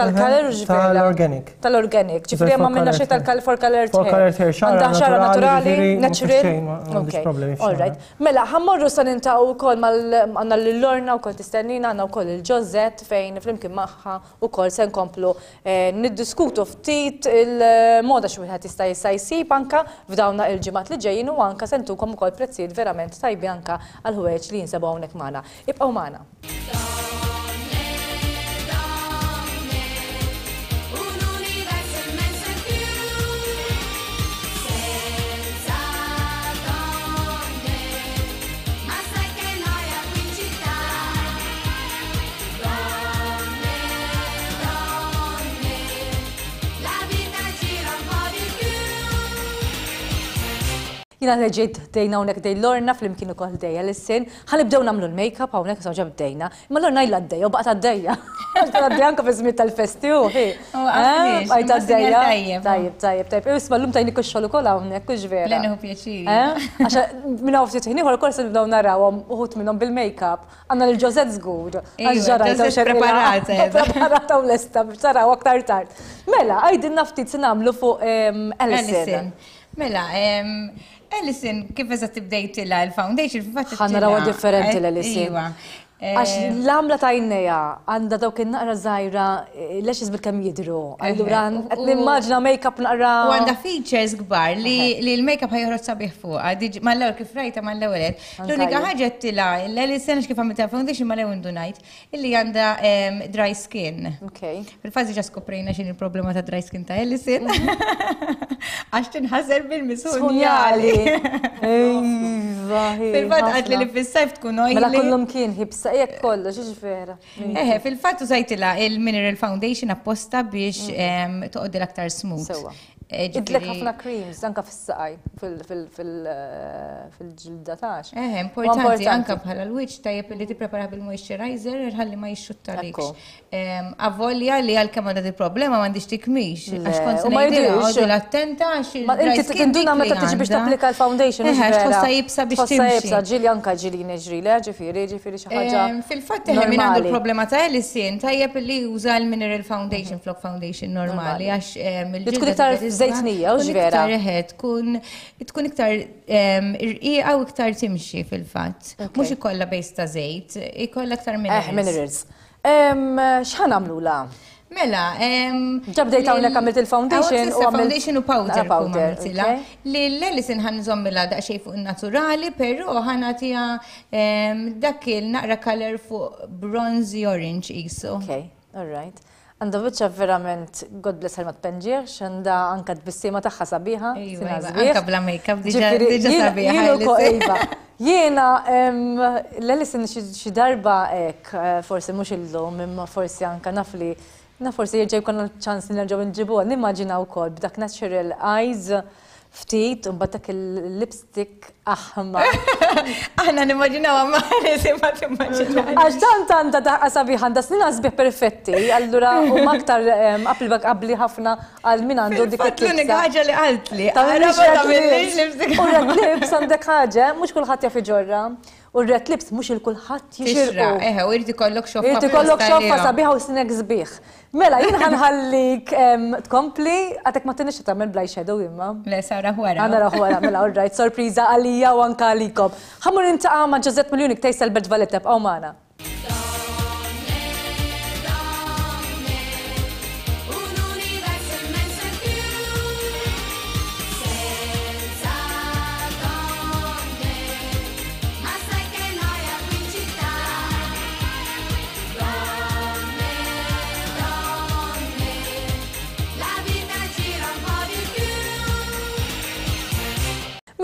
tal-kaler tal-organic. Tal-organic, ċifri ma minna xie tal-for color For color hair, xara naturali, natural. All right. Mela, ħammorru san intaw u kol għanna l-lorna u kol tistennina, għanna u kol il-ġozzet fejn flimkien maħħa u kol sen komplu eh, niddu niddiskutu ftit il-moda xi wieħed jista' jista' jsib anka f'dawna il-ġimgħat li ġejjin u anke sentukom ukoll prezzijiet verament tajbi anke għal ħwejġ li jinsabu hawnhekk magħna. Ibqgħu magħna. Jina reġid dejna unek dej Lorna fl-imkien u kol dejja l-sin, ħalibdew namlu l-make-up għawnek soġa dejna. Ma l-orna jilla d-dejja u baqta ah, d-dejja. Għadda d-dejja anka fizzmit tal-festi u hi. Baqta d-dejja. Tajib, tajib, tajib. U isma l tajni kuxxol u koll għawnek, kux vera. Lena hu pjaċiri. Eh? Għaxa minna u ftit ħini u l-kors nibdaw naraw uħut minnom bil-make-up. Għanna l-ġozet zgur. Għagġara jtaw Preparata. Preparata u l-esta biex taraw aktar tard. Mela, għajdin naftit Mela, Ellison, kif eżat tibdejt la l-foundation? ħanna rawa differenti l-Ellison. Għax eh, l-għamla ta' jinneja, għanda dawk il-naqra zaħira, eh, lex jizbil kam jidru. Allura, eh, għet nimmaġna make-up naqra. U għanda features gbar li l-make-up ħajħroċ sabiħ fuq, ah, ma l-għor kif rajta ma l-għolet. L-unika ħagġa t-tila, l-għalli s xkif għamil ta' foundation ma l-għun dunajt, illi għanda dry skin. Fil-fazi ġa skoprejna xin il-problema ta' dry skin ta' l Għax tinħazer bil-misunjali. Fil-fat għatli li fil-sajf tkun ojli. Mela kullum kien hibsa jek kollu, ġiġvera. Eħe, eh, eh, fil fattu użajtila il-Mineral Foundation apposta biex mm-hmm. toqod l-aktar smooth. Eh, Idlek ħafna creams, anka fil-saqaj, eh, fil-ġilda taċ. Eh, eh importanti, anka bħala l-wiċ tajjeb li ti prepara bil-moisturizer, ħalli ma jixxuttalik. Avolja li għal-kem għadha problema ma għandix tikmix, għax konsenajdeja, għoddu l-attenta, għax il-għax. Inti tinduna meta tiġi biex tapplika l-foundation. Eh, għax tfossa jibsa biex timxi. Tfossa jibsa, ġili anka ġili neġri, le, ġifiri, ġifiri xaħġa. Fil-fat, minn għandu l-problema ta' l-sien, tajjeb li uża l-mineral foundation, flok foundation normali, għax il-ġilda. Zejtnija, u ġvera. Tkun tkun iktar irqiqa u iktar timxi fil-fatt. Mux ikolla bejs ta' zejt, ikolla iktar minerals. Eh, minerals. Xħan għamlu la? Mela, ġabdejt għawnek għamilt il-foundation u foundation u powder ah, li L-Ellison ħan zommila daqxej fuq naturali, pero ħana għatija dakil naqra color fuq bronzi orange iso. Ok, all right. Għanda bieċa verament, God bless her ma tpenġirx, għanda anka tbissima taħħa sabiħa. Anka bla make-up, diġa sabiħa. Jena, iva. l-Alison xi darba ek, eh, forse mux il-lum, imma forse anka nafli, na forse jirġaj konna ċans li nerġaw nġibu, nimmaġinaw kol, b'dak natural eyes, ftit u batak il-lipstick aħma. Aħna nimmaġinaw għamma għanisi ma timmaġinaw. Għax dan tan ta' daqqa sabiħan, da snin għazbih perfetti, allura u maktar għabli bak ħafna għal min għandu dik it L-unika ħagġa li għaltli. Ta' l-lipstick. U l-lips għandek ħagġa, mux kullħat jaffi ġorra u r-red lips mux il-kulħat jixirqa. Eħe, u irti kollok xoffa. Irti kollok xoffa sabiħa u sinek zbiħ. Mela, jien ħanħallik tkompli, għatek ma t-nix tamel blaj shadow imma. Le, sara ħwara. Għana raħwara, mela, all right, sorpriza għalija u anka għalikom. Ħamur intaqa ma' Ġozet Miljonik tejsa l-Berġ Valetta, b'għomana.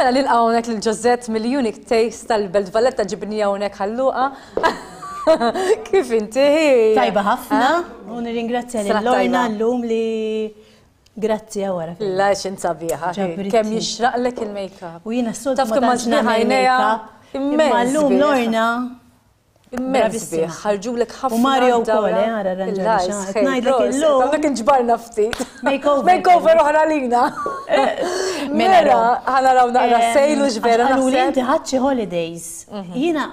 Mela li l-għawnek l-ġozzet mill-Unique Taste tal-Belt Valletta ġibni għawnek għalluqa. Kif inti? Tajba ħafna. U nirringrazzja l-Lorna l-lum li Grazzi għawara. La, xin sabiħa. Kem jixraq l-ek il-make-up. U jina s-sod. Taf kem maġna ħajneja. Imma l-lum Lorna. Immens ħarġu l ħafna. U Mario wkoll eh, għara ranġaxa. Ngħidlek illum. Dak inġbarna Makeover oħra lina. Eh, mela, mela ħana raw naqra eh, sejlu ġvera. Għaluli inti ħadxi holidays. Mhm. Jiena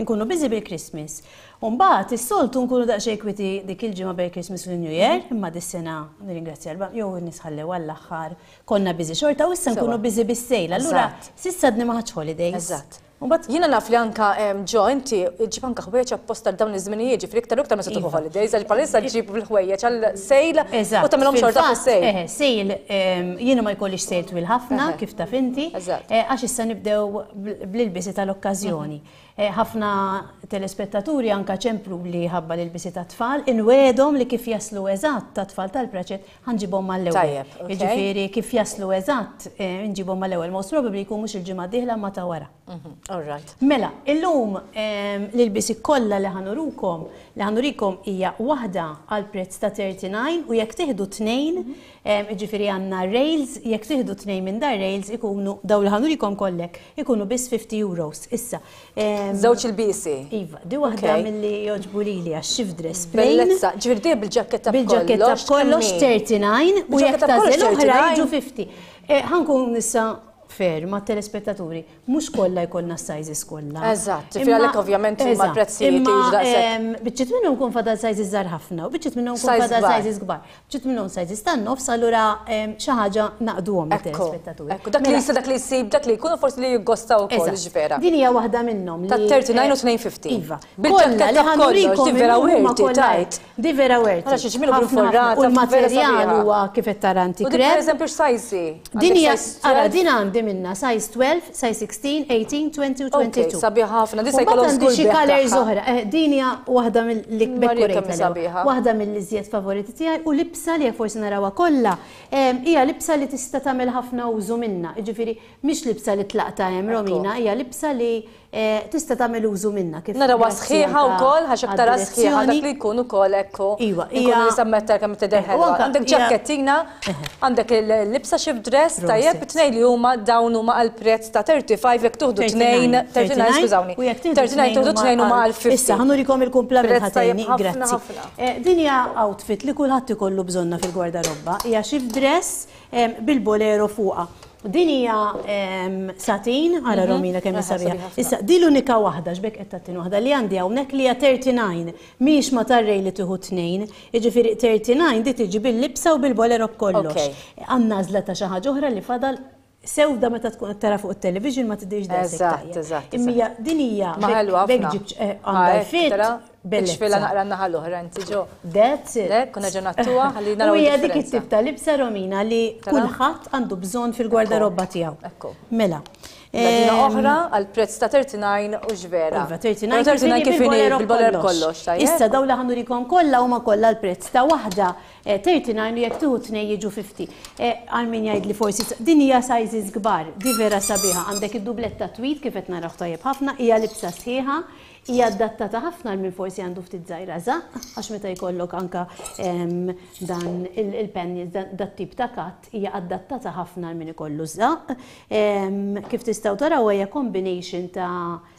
nkunu busy bil-Christmas. Umbat, is-soltu nkunu daqxej kwiti dik il-ġimma bej Christmas u New Year, mhm. imma dis-sena nirringrazzja l-baq, jow nisħalli għall aħħar konna biżi xorta u issa nkunu biżi bis-sejl. Allura, sissa d-nimaħħaċ holidays. Eżatt. Mbatt, jiena naf li anka ġo inti ġib anka posta apposta dawn iż-żminijiet ġifri iktar iktar meta tieħu holidays għal palissa ġib l ħwejjeġ għal sejl u tagħmilhom xorta fis-sejl. sejl jiena ma jkollix sejl twil ħafna kif taf inti għax issa nibdew bl-ilbisi tal-okkażjoni. Eh, ħafna telespettaturi anka ċemplu li ħabba l bisi ta' tfal, inwedhom li kif jaslu eżatt ta' tfal tal-preċet ħanġibhom mal-ewwel. Tajjeb, Iġifiri, kif jaslu eżatt eh, nġibhom mal-ewwel, most probably jkun mux il-ġimgħa diħla ma ta' wara. Mhm, mela, illum ehm, l-bisi kollha li ħanurukom li ħanurikom hija waħda għal prezz ta' 39 u jekk tieħdu tnejn, ehm, jiġifieri għandna rails, jekk tieħdu tnejn minn dar rails ikunu daw li ħanurikom kollek ikunu biss 50 euros. Issa, ehm, Żewġ il-bisi. Iva, di waħda mill-li joġbu li li għax-shift dress. Bellezza, ġifirdi bil-ġaketta bil-ġaketta kollox 39 u jekk tażel oħra 50. Eh, ħankun nissa fair ma' telespettaturi, mux kolla jkollna s-sizes kolla. Eżatt, fil-għalek ovvjament ma' prezzijiet iġdaqsek. Bicċit minnum kun fada sizes zar ħafna, u bicċit nkun fada sizes gbar, bicċit minnum sizes tan nofs, allura xaħġa naqdu għom telespettaturi. Ekku, dak li mela- jissa dak li jisib, dak li jkunu forsi li jgħostaw kol ġvera. Din hija waħda minnom. Ta' 39 u 250. Iva. Bil-ġakka ta' kollox, di vera werti, mela, tajt. Di werti. U l-materjal huwa kifet taranti. U per eżempju Din hija, din għandim minna size 12, size 16, 18, 20 u 22. Sabiħa ħafna, disa jkollhom school bag. Xi colors oħra, eh, din hija waħda mill-bekkurejta. Waħda mill-iżjed favoriti tiegħi u libsa li forsi narawa kollha hija libsa li tista' tagħmel ħafna użu minna. Jiġifieri mhix libsa li tlaqta hemm Romina, hija libsa li Eh, tista tagħmel użu minna kif. Narawa sħiħa wkoll għax iktar sħiħa dak li jkun ukoll ekku. Iwa, iwa. Nisammetta kemm eh, tidher ħelwa. Għandek ġakkettina, għandek il-libsa xi dress tajjeb tnejn li huma dawn huma għal prezz ta' 35 jekk tuħdu tnejn 39 skużawni. 39 tuħdu tnejn huma għal 50. Issa ħanurikom il-kumplament ħatejni, grazzi. Eh, Dinja outfit li kulħadd ikollu bżonna fil-gwardarobba hija xi dress bil-bolero fuqha. Din hija satin, għara mhm. Romina kemm sabiħa. Issa, din l-unika waħda, x'bek qed tattin waħda li għandi hawnhekk li hija 39, miex ma tarrej li tieħu tnejn, jiġifieri 39 di tiġi bil-libsa u bil-bolero kollox. Għannażla ta' xi ħaġa oħra li fadal sewda meta tkun tara fuq it-television ma tidix da. Eżatt, eżatt. Imma din hija bek ġibx eh, għandha ah, fit bellezza. Xfilla naqra naħal oħra inti ġo. That's it. Kuna ġo nattuwa għalli naraw. U hija dik it-tip ta' libsa romina li kulħadd għandu bżonn fil robba tiegħu. Ekku. Mela. oħra għal prezz ta' 39 u ġvera. 39 kif bil-boller kollox. Issa dawla kolla kollha huma kollha l-prezz ta' waħda 39 eh, u jekk tuħu jiġu 50. Għal min jgħid li forsi din hija sizes kbar, di vera sabiħa, għandek id-dubletta tweet kif qed naraw tajjeb ħafna, hija libsa sħiħa hija adattata ħafna minn forsi għandu ftit za, għax meta jkollok anka dan il-penni dat tip ta' katt hija adattata ħafna minn ikollu za. Kif tistgħu taraw hija combination ta'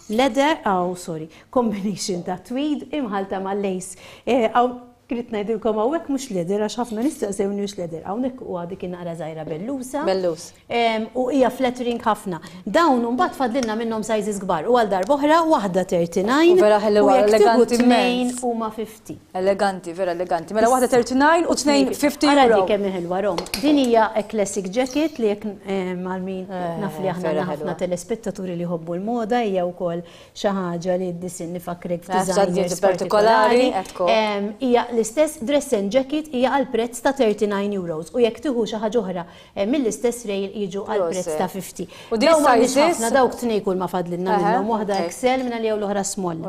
leather, aw sorry, combination ta' tweed imħalta ma' lace. Eh, Krit najdilkom għawek mux leder, għax ħafna nistaqsew mux leder. Għawnek u għadik naqra zaħira bellusa. Bellus. U hija flattering ħafna. Dawn un bat fadlilna minnom sizes gbar. U għal darboħra, wahda 39. Vera ħellu eleganti. Tnejn u ma 50. Eleganti, vera eleganti. Mela wahda 39 u tnejn 50. Għara dik kemm iħel warom. Din hija classic jacket li jek mal-min eh, nafli li aħna ħafna telespettaturi li jħobbu l-moda hija wkoll xi ħaġa li d-disin nifakrek f'design partikolari l-istess dressing jacket hija għal prezz ta' 39 euros u jekk tieħu xi ħaġa oħra eh, mill-istess rejl jiġu għal prezz ta' 50. U din ħafna dawk tnej kull ma fadlilna minnhom waħda Excel minn jew l-oħra small.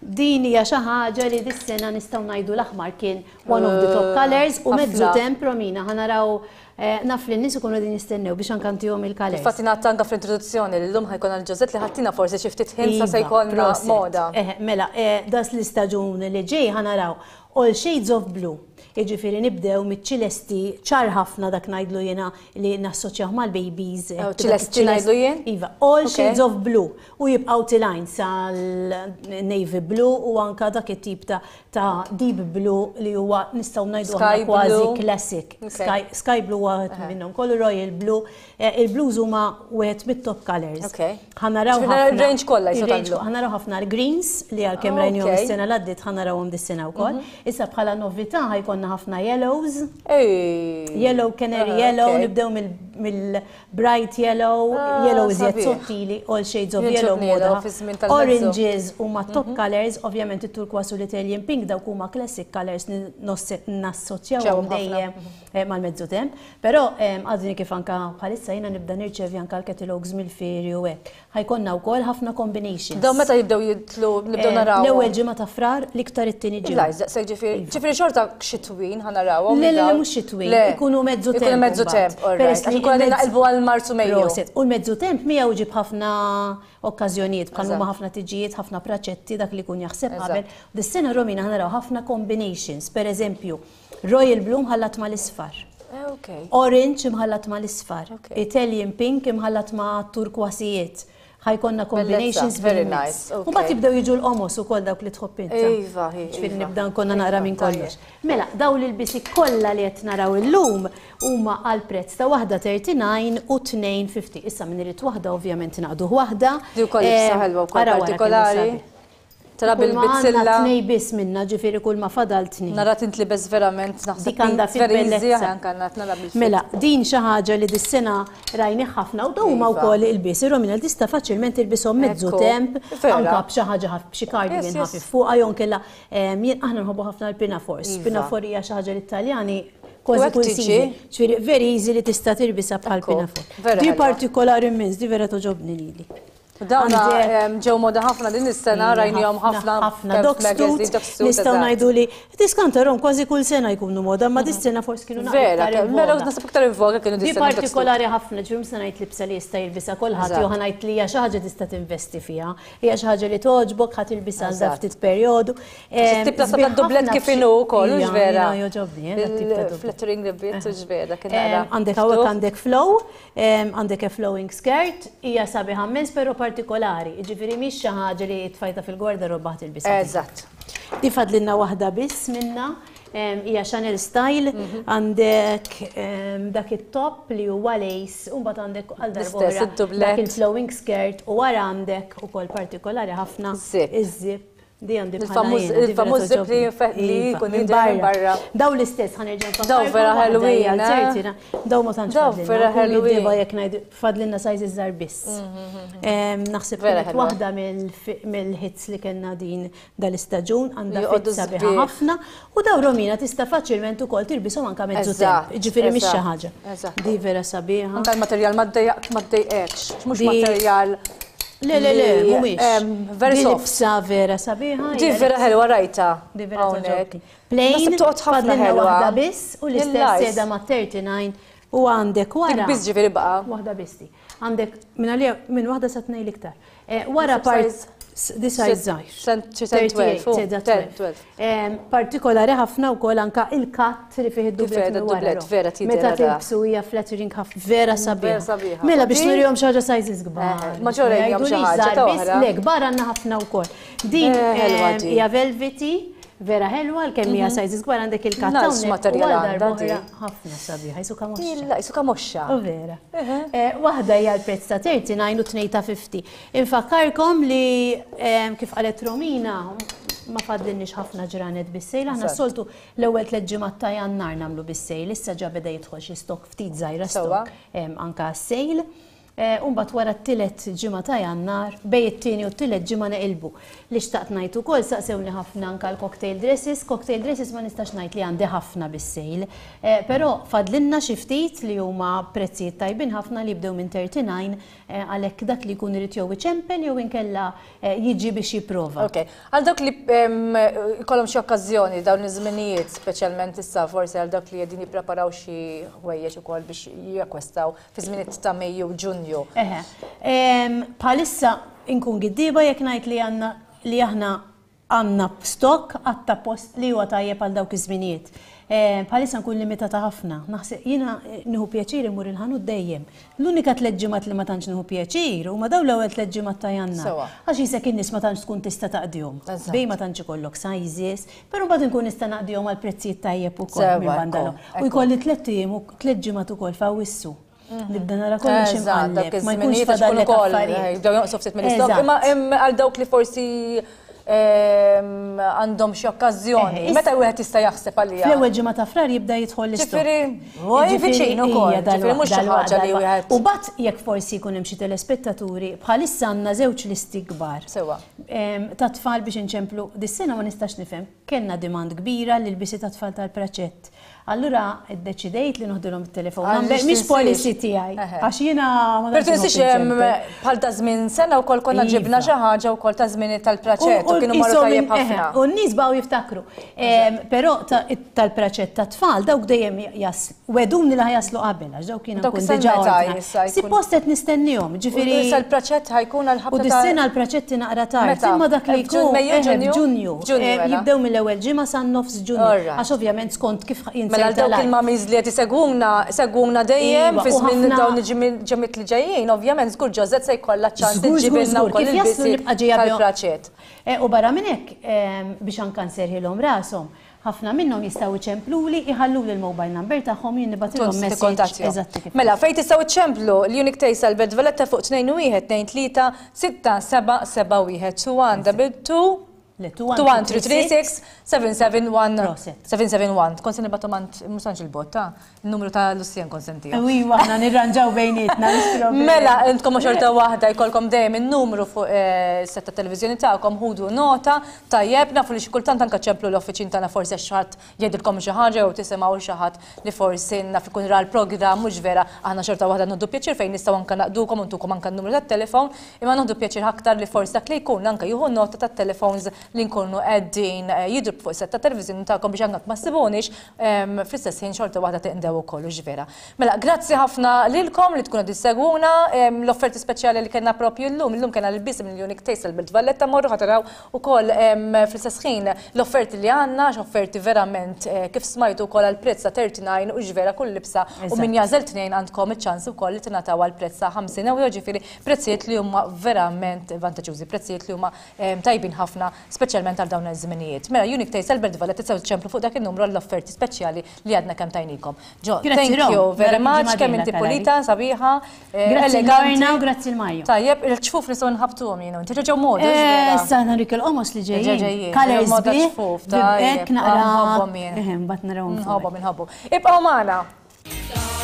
Din hija xi ħaġa li dis-sena nistgħu ngħidu l-aħmar kien one of the eh, top colors u mezzu temp promina ħanaraw eh, naf li n-nis ikunu din jistennew biex ankantijom il-kalej. Fatti nattanga fl-introduzzjoni l-lum ħajkun għal ġozet li ħattina forse xiftit ħinsa iva, se jkun moda. Mela, das l-istagġun li ġej ħanaraw or shades of blue. Jiġifieri nibdew mit-ċilesti ċar ħafna dak najdlu jena li nassoċjaw mal-babies. Oh, ċilesti ngħidlu jien? Iva, all shades of blue u jibqgħu tilajn sal-navy blue u anka dak it-tip ta' deep blue li huwa nistgħu ngħidu kważi classic. Sky blue huwa minnhom kollu royal blue. Eh, Il-blues huma wieħed mit-top colors. Ħanaraw range kollha jsotallu. Ħanaraw ħafna l-greens li għal kemm ah, rajnihom is-sena l-għaddit ħanarawhom dis-sena wkoll. Mhm. Issa bħala novità ħajkonna ħafna yellows. Yellow, canary ah, yellow, nibdew mill-bright yellow, ah, yellow iżjed sottili, all shades of yellow moda. Oranges huma top mhm. colors, ovvjament it-turkwas u l-Italian pink dawk huma classic colors nassoċjawhom dejjem eh, mal-mezzotemp. Però eh, għadni kif anka bħalissa jina nibda nirċevi anka l-catalogs mill-feri u ħajkonna wkoll ħafna combinations. Daw meta jibdew jitlu nibdew eh, naraw. L-ewwel ġimgħa ta' frar l it-tieni ġimma. Lajżaq se ġifieri iva. xorta xitwin ħa narawhom. Le le iva? xitwin, ikunu mezzu temp. Ikunu mezzu temp, orrejt. il-bu għal Marzu Mejju. U l-mezzu temp miegħu ġib ħafna okkażjonijiet bħal ma ħafna tiġijiet, ħafna praċetti dak li kun jaħseb għabel. Dis-sena Romina naraw ħafna combinations, per eżempju, Royal Bloom ħallat ma l isfar eh, Orange imħallat ma l-isfar, Italian pink imħallat ma turkwasijiet, ħajkonna combinations very nice. U ma tibdew jiġu l-omos u koll dawk li tħobb inti. Iva, ċfir iva. nibda nkonna nara minn kollox. Mela, daw li l-bisi kollha li qed naraw illum huma għal prezz ta' waħda 39 u 2.50. Issa minn irid waħda ovvjament naqdu waħda. Di kollox eh, saħelwa u partikolari. Tara bil-bizzilla. Nej bis minna ġifiri kull ma fadaltni. Narat int li bez verament naħseb. Dik għanda fil Mela, din xaħġa li dis-sena rajni ħafna u daw ma u iva. koll il-bis. Irromin l dista faċilment il-bisom mezzu temp. Anka bxaħġa ħaf bxikardi minn ħaf fuq għajon kella. Aħna nħobbu ħafna l-pinafors. Iva. Pinafors hija xaħġa l-Italjani kważi kull sijin. veri jizi li tista tirbisa bħal pinafor. Di partikolari minn, di vera toġobni li li. Dawna ġew moda ħafna din is-sena rajnihom ħafna. ħafna nistgħu ngħidu li diskantarhom kważi kull sena jkunu moda, ma dis-sena mhm. forsi kienu Vera, vera mela, nasib iktar invoga kienu dis-sena. Partikolari ħafna se ngħid libsa li jista' jilbisa kulħadd jew ngħid li hija xi ħaġa tista' tinvesti fiha, hija xi ħaġa li toġbok ħadd ilbisa għal ftit perjodu. Tip ta' ta' dublet kif inhu wkoll, hux vera. Flattering ribbiet, hux vera. Għandek hawnhekk għandek flow, għandek flowing skirt, hija sabiħa mens, però partikolari, ġifiri miex xi ħaġa li tfajta fil gorda baħt il-bisa. Eżatt. Di fadlinna waħda biss minna, hija Chanel Style, mhm. għandek dak it-top li huwa lace, u mbagħad għandek għal darba dak il-flowing skirt u wara għandek ukoll partikolari ħafna iż-zip Il-famuż zipri li iva, kun barra. Daw l-istess ħanerġan Daw vera Halloween. Eh? Daw ma tantx. Daw vera Halloween. Daw jek ngħid fadlinna sajz iżżar biss. Mm-hmm, mm-hmm, mm-hmm. Naħseb kienet waħda mill-hits li kellna din dal-istaġun għandha fittu sabiħa ħafna u daw romina tista' faċilment ukoll tilbishom anke mezzu temp. Ġifieri mhix xi Di vera sabiħa. Anke l-materjal ma ddejjaqx, mhux materjal Le, le, le, mumiex. Very Libsa vera sabiħa. Di vera ħelwa rajta. Di vera għonek. Plain, ħafna ħelwa. biss u l-istess seda ma' 39 u għandek wara. Dik biss ġifiri baqa. Wahda bisti. Għandek minn għalija minn wahda sa' liktar. Eh, wara part disaj zaħir. Partikolari ħafna u kol anka il-kat li fiħi d dublet Vera ti Meta tilbsu hija flattering ħafna. Vera mm, sabiħ. Mela biex nurihom xaġa sizes gbar. Eh, ma ġorra jgħidu li zaħir. Le, gbar għanna ħafna u kol. Eh, din hija velveti vera ħelwa l-kemm hija mhm. sajżi żgwar għandek il-katta u materjal għandha ħafna sabiħa jsuka moxxa. Jsuka moxxa. Vera. Eh, waħda hija l-prezz ta' 39 u tnejn Infakkarkom li ehm, kif qalet Romina ma fadlinniex ħafna ġranet bis-sejl, aħna soltu l-ewwel tliet ġimgħat ta' jannar nagħmlu bis-sejl, issa ġa beda jidħol xi stok ftit żgħira stok ehm, Anke s-sejl. Eh, Umbat wara t-tilet ġimgħa ta' jannar, bej it-tieni u t-tilet na neqilbu li xtaqt kol ukoll li ħafna anka l-cocktail dresses, cocktail dresses ma nistax najt li għandi ħafna bis-sejl, eh, però fadlinna xi ftit li huma prezzijiet tajbin ħafna li jibdew minn 39 eh, għalhekk dak li kun irid jew iċempel jew inkella eh, jiġi biex jipprova. Ok, għal dok li kolom xi okkażjoni dawn iż-żminijiet speċjalment issa forsi għal dok li qegħdin jippreparaw xi ħwejjeġ ukoll biex jakkwestaw fi żminijiet ta' Mejju Ġunju. Eħe. Palissa inkun giddiba jekk ngħid li għandna li aħna għanna stok għatta post li huwa tajjeb għal dawk iż-żminijiet. Eh, palissa nkun limitata ħafna. Naħseb jiena eh, nieħu pjaċir imur il-ħanut dejjem. L-unika tleġġimat li ma tantx nieħu pjaċir huma daw l-ewwel tleġġimat ta' Janna. Għax jisek in-nies ma tantx tkun tista' taqdihom. Bej ma tantx ikollok sizes, però mbagħad nkun nista' naqdihom għal prezzijiet tajjeb ukoll minn bandalhom. U jkolli tliet u ġimgħat ukoll fawissu. Mhm. Nibda nara eh, kollox imqalleb. Ma jkunx fadal li affarijiet eh, istok Imma għal dawk li forsi ehm, għandhom xi okkażjoni. Eh, meta wieħed jista' jaħseb għalija. Fl-ewwel ġimgħa ta' frar jibda jidħol l-istok. ukoll. mhux xi ħaġa li wieħed. U bat jekk forsi jkun hemm xi telespettaturi bħalissa għandna żewġ listi kbar. Ehm, ta' tfal biex inċemplu dis-sena ma nistax nifhem. Kellna demand kbira lil bisi ta' tfal tal-praċett. Allura, id-deċidejt li nuħdilom il-telefon. Mix policy tijaj. Għax jina. Pertu nisix bħal ta' zmin sena u kol konna ġibna ġaħġa iva. u kol ta' zmin tal-praċet. U kienu marru tajjeb ħafna. U n-nis baw jiftakru. Pero tal-praċet ta' tfal, dawk dejjem jas. Wedum li ħajaslu qabel, għax dawk kienu kun deġa. Si postet nistennijom, ġifiri. U tal-praċet ħajkun għal-ħabba. U dis-sena l-praċet tinaqra tajt. Imma dak li jkun. Ġunju. Jibdew mill-ewel ġimma san nofs ġunju. Għax ovvjament skont kif Mela dawk il-mamiz li qed segwumna, segwumna dejjem iva, fi minn dawn il-ġimgħit li ġejjin, ovvjament żgur ġożet se jkollha ċans tiġibilna wkoll il-bisi tal-fraċet. Eh, u barra minn hekk biex ankan serħilhom rashom ħafna minnhom jistgħu iċemplu li iħallu l mobile number tagħhom jinnibatilhom messaġġ. Mela fejn tistgħu iċemplu li unique Taste Albert Valletta fuq 2 1 2 3 6 7 7 1 u għandha 2 2-3-3-6-771 Konsen nibbatu mant musanġ il botta n il-numru ta' l-ussijan konsenti. Uwi, għahna nirranġaw bejnietna. Mela, intkom xorta wahda jkolkom dejjem il-numru fuq eh, setta televizjoni ta'kom hudu nota ta' jebna fuq li xikultant anka ċemplu l-offiċin tana forsi xaħat jedilkom xaħġa u tisimaw xaħat li forsi naf li kun l-program mux vera għahna xorta wahda nuddu pieċir fejn nistaw anka naqdukom untukom anka n-numru ta' telefon imma nuddu pieċir aktar li forsi dak li jkun anka juhu nota ta' telefons li nkunu għeddin eh, jidrib fuq set ta' televizjoni ta'kom biex għandak ma' sibonix ehm, fl-istess ħin xorta waħda t-indew u kollu ġvera. Mela, grazzi ħafna lilkom li tkunu dissegwuna ehm, l-offerti speċjali li kena propju l-lum, l-lum kena l-bisim li unik tejsel bil-tvalletta morru ħataraw u koll ehm, fl-istess ħin l-offerti li għanna, x'offerti verament eh, kif smajtu u koll għal-prezz ta' 39 u ġvera kull libsa u min jazel t-nejn għandkom iċ-ċans u koll li t-nataw għal-prezz ta' 50 u ġifiri prezziet li huma verament vantaġuzi, prezziet li huma tajbin ħafna speċjalment għal dawn iż-żminijiet. Mela Unique Taste Albert Valletta sew ċemplu fuq dak il-numru l-offerti speċjali li għadna kem tajnikom. Jo, thank you very mela, much, kemm inti pulita, sabiħa, eleganti. Eh, grazzi l Ta' Tajjeb, il-ċfuf li son għom jienu, inti ġew modi. Issa eh, dik il-qomos li ġejjin. Kalers bi. Ek naqra. Ah, nħobbhom jien. Eh, Bat narawhom. Mm, nħobbhom, nħobbhom.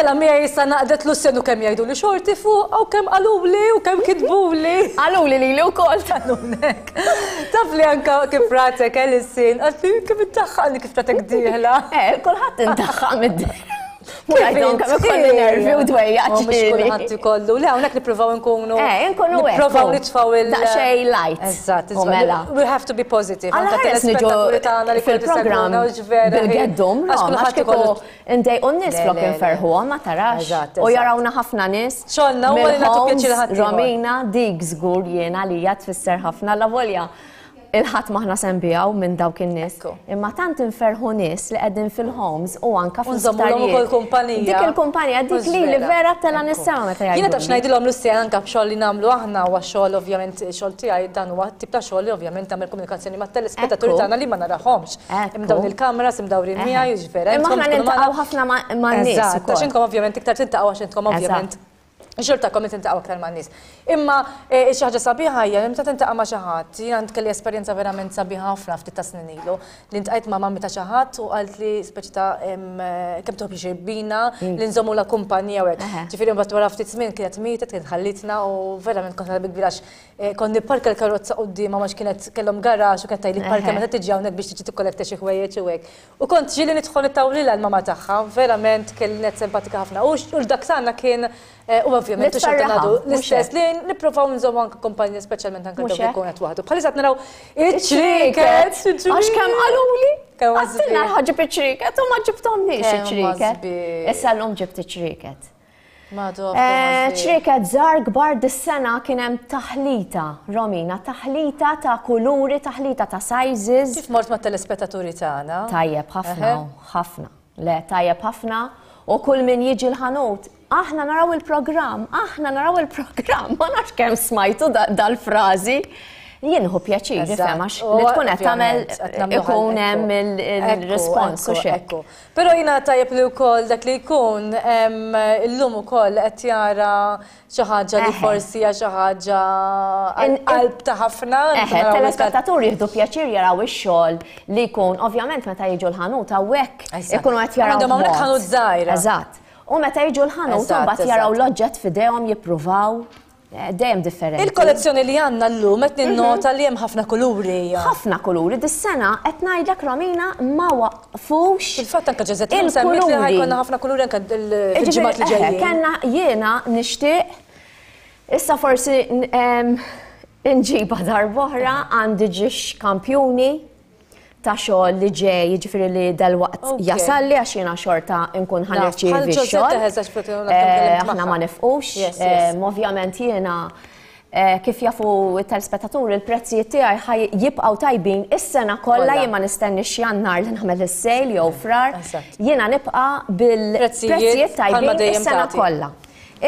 Mela mi jissa naqdet lu u kem jajdu li xorti fuq, u kem għaluli, u kem kitbuli! Għaluli li li u kol tanunek. Taf li anka kif ratek, għal-sin, għal-fin kif kif ratek diħla. Eh, kolħat intaħħan id-diħla. Kolli nervi u dwejja. Għatti kollu, le għonek niprofaw nkunu. Eh, nkunu għek. Niprofaw nitfaw il. Daqxej light. Eżat, mela. We have to be positive. Għalla ħares nġu fil-program. Bil-geddum, għax kiku ndej unnis flok nferħu għom, ma tarax. U jarawna ħafna nis. Xonna, u għalina tu pjaċi l Romina, jena li jgħat fisser ħafna la volja il-ħat maħna sembijaw minn dawk in-nies. Imma tant inferħu nies li qegħdin fil-homes u anka fil-żommu kumpanija. Dik il-kumpanija dik li li vera tella nissema meta jgħid. Jiena tax ngħidilhom l-istija anka f'xogħol li nagħmlu aħna huwa xogħol ovvjament xogħol tiegħi dan huwa tip ta' xogħol li ovvjament tagħmel komunikazzjoni mat-telespettaturi tagħna li ma narahomx. Hemm dawn il-kameras, hemm mija jiġifieri. Eh. Imma aħna nintaqgħu ħafna ma' nies. Tax inkom ovvjament iktar tintaqgħu għax ovvjament Xorta kom tintaqa' aktar man nies. Imma e, xi ħaġa sabiħa hija meta tintaqa' ma' xi ħadd, jiena kelli esperjenza verament sabiħa ħafna ftit ta' snin ilu li ntqajt ma' mammi ta' xi ħadd u qalt li speċi ta' kemm toħbi xirbina mm. li nżommu la kumpanija u hekk. Ġifieri mbagħad wara ftit żmien kienet mitet kienet ħallitna u verament kontra ħalbik bilax kont e, nipparka l-karozza quddiema ma kienet kellhom garax u kienet tajli parka meta tiġi hawnhekk biex tiġi tikkolekta xi ħwejjeġ u hekk. U kont ġieli nidħol it-tawlila l mamma tagħha, verament kelli net simpatika ħafna. U l-dak kien Eh, u ovvjament, biex għadu l-istess li niprofaw nżom għanka kompanija specialment għanka dawk ikun qed waħdu. Bħalisat naraw iċ-ċriket. Għax kemm qaluli? Kemm għażilna ħaġib iċ-ċriket u ma ġibtomniex iċ-ċriket. Issa l-lum ġibt iċ-ċriket. zar gbar dis-sena kienem taħlita, Romina, taħlita ta' kuluri, taħlita ta' sizes. Kif mort ma' telespettaturi tagħna? Tajjeb ħafna, ħafna. Le, tajjeb ħafna. U kull min jiġi l-ħanut aħna naraw il-programm, aħna naraw il-programm, ma nafx kemm smajtu dal-frażi. Jien hu pjaċir, femax, li tkun qed tagħmel eh, ikun hemm il-respons u xekk. Però jiena tajjeb li wkoll dak li jkun illum ukoll qed jara xi ħaġa li forsi hija xi ħaġa qalb ta' ħafna. Telespettaturi jieħdu pjaċir jaraw ix-xogħol li jkun ovvjament meta jiġu l-ħanut hawnhekk ikunu qed jaraw. Għandhom hawnhekk ħanut żgħira. Eżatt. U meta jiġu l-ħana u tabbat jaraw loġġet fidejhom jippruvaw. Eh, dejjem differenti. Il-kollezzjoni li għanna l-lum qed mhm. ninnota li hemm ħafna kuluri. Ħafna kuluri, dis-sena qed ngħidlek Romina ma waqfux. Il-fatt anke ġeżet il-kuluri. Li ħajkonna ħafna kuluri anke l-ġimgħat li ġejjin. Kenna jiena nixtieq issa forsi nġiba oħra għandi ġiex kampjuni ta' xogħol li ġej, jiġifieri li dal-waqt li għax jiena xorta nkun ħanirċievi x-xogħol. Eh, aħna ma nifqux. Eh, ovvjament jiena eh, kif jafu t-telespettaturi il-prezzijiet tiegħi jibqgħu tajbin is-sena kollha jien ma nistenni x'jannar li nagħmel is-sejl jew frar. Jiena nibqa' bil-prezzijiet tajbin is-sena kollha.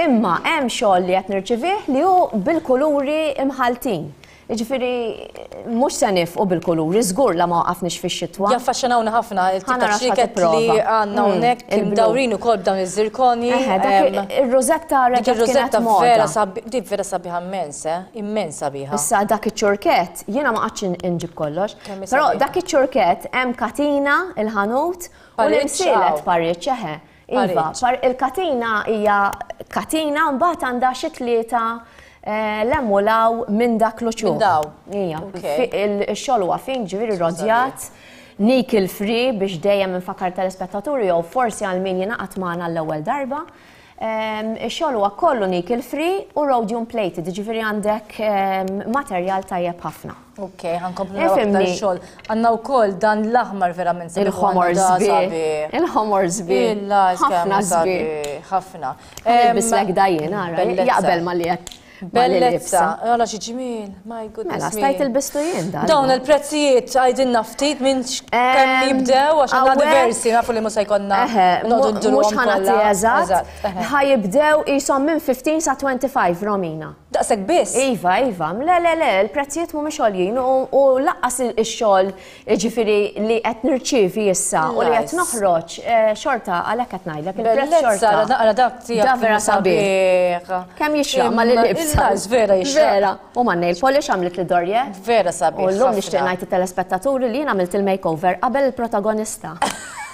Imma hemm xogħol li qed nirċivih li hu bil-kuluri imħaltin. Ġifiri, mux sanif u bil kolur rizgur la ma għafnix fi xitwa. Jaffaxxanawna ħafna, il-tita xiket li għanna unek, mm, dawrinu kol b'dawn iż-zirkoni. Il-rozetta reġa kienet moda. Dik vera sabiħa immensa, eh? immensa biħa. Issa dak iċ-ċurket, jena ma għacċin inġib kollox. Pero dak iċ-ċurket, em katina il-ħanut u l-imsilet parriċ, eħe. Iva, il-katina hija katina mbagħad għandha xi tlieta Eh, l law minn dak l-ċu. Daw. Ija, il-xolwa fin ġviri rodjat, nikil free biex dejjem infakar telespettaturi jew forsi għal min jenaqat maħna l-ewel darba. ix Xolwa kollu nikil free u rodium plated, ġviri għandek materjal tajjeb ħafna. Ok, għankomplu eh, l-xol. Għanna u koll dan l-ahmar vera minn sabi. Il-ħomor zbi. Il-ħomor zbi. Ħafna zbi. ħafna. Bislek dajjen, għara. Jaqbel ma li Bellezza, għala xi ġimil, my goodness. Mela, stajt il-bistu jien da. Dawn il-prezzijiet għajdinna ftit minn kemm jibdew għax għandna diversi, nafu li ma se jkollna. Mhux ħanati eżat. Ħajibdew isom minn 15 sa 25 Romina. Daqshekk biss. Iva, iva, le le le, il-prezzijiet mhumiex għoljin u laqqas ix-xogħol ġifieri li qed nirċievi issa u li qed noħroġ eh, xorta għalhekk qed ngħidlek il-prezz xorta. Bellezza, naqra dak tiegħek. Da vera sabiħ. Kemm jixra ma' li jistgħux. Vera jixtaq. Vera. U manne il polish għamlet li dorje. Vera sabiħ. U l-lum nixtieq ngħid telespettaturi li jien għamilt il-makeover qabel il-protagonista.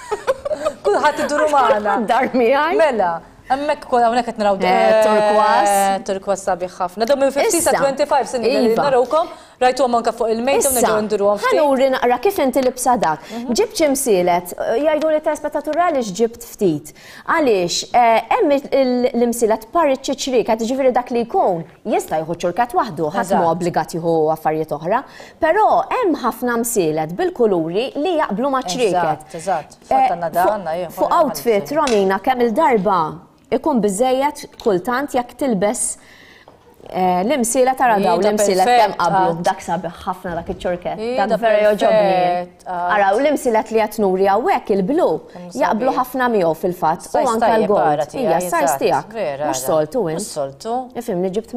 Kulħadd idur maħna. Dar mi għaj. Mela. Emmek kol għawnek għet naraw Turkwas. Eh, Turkwas eh, sabiħ ħafna. Dom minn 50 25 sinni għalli iva. kom rajtu għanka fuq il-mejt u nġu għanduru għom. Għanuri naqra kif inti li bsadak. Mhm. Ġib ċimsilet, jgħidu li test pataturalis ġibt ftit. Għalix, emmi eh, l-imsilet parri ċiċrik, għat ġifiri dak li jkun, jista jħu ċurkat wahdu, ħasmu obbligat hu affarijiet oħra, pero emm ħafna msilet bil-kuluri li jaqblu maċriket. Eżat, eżat, Fuq outfit, Romina, kemm il-darba ikun bizzejet kultant jak tilbes L-imsila tara daw, l-imsila kem qablu. Dak sabiħ ħafna dak iċurket. Dak Dak oġobni. Ara, Araw, l-imsila li jatnuri għawek il-blu. Jaqblu ħafna miegħu fil fat U għanka l-gold. Ija, sajs tijak. Mux soltu, win. Mux soltu. Ifimni ġibt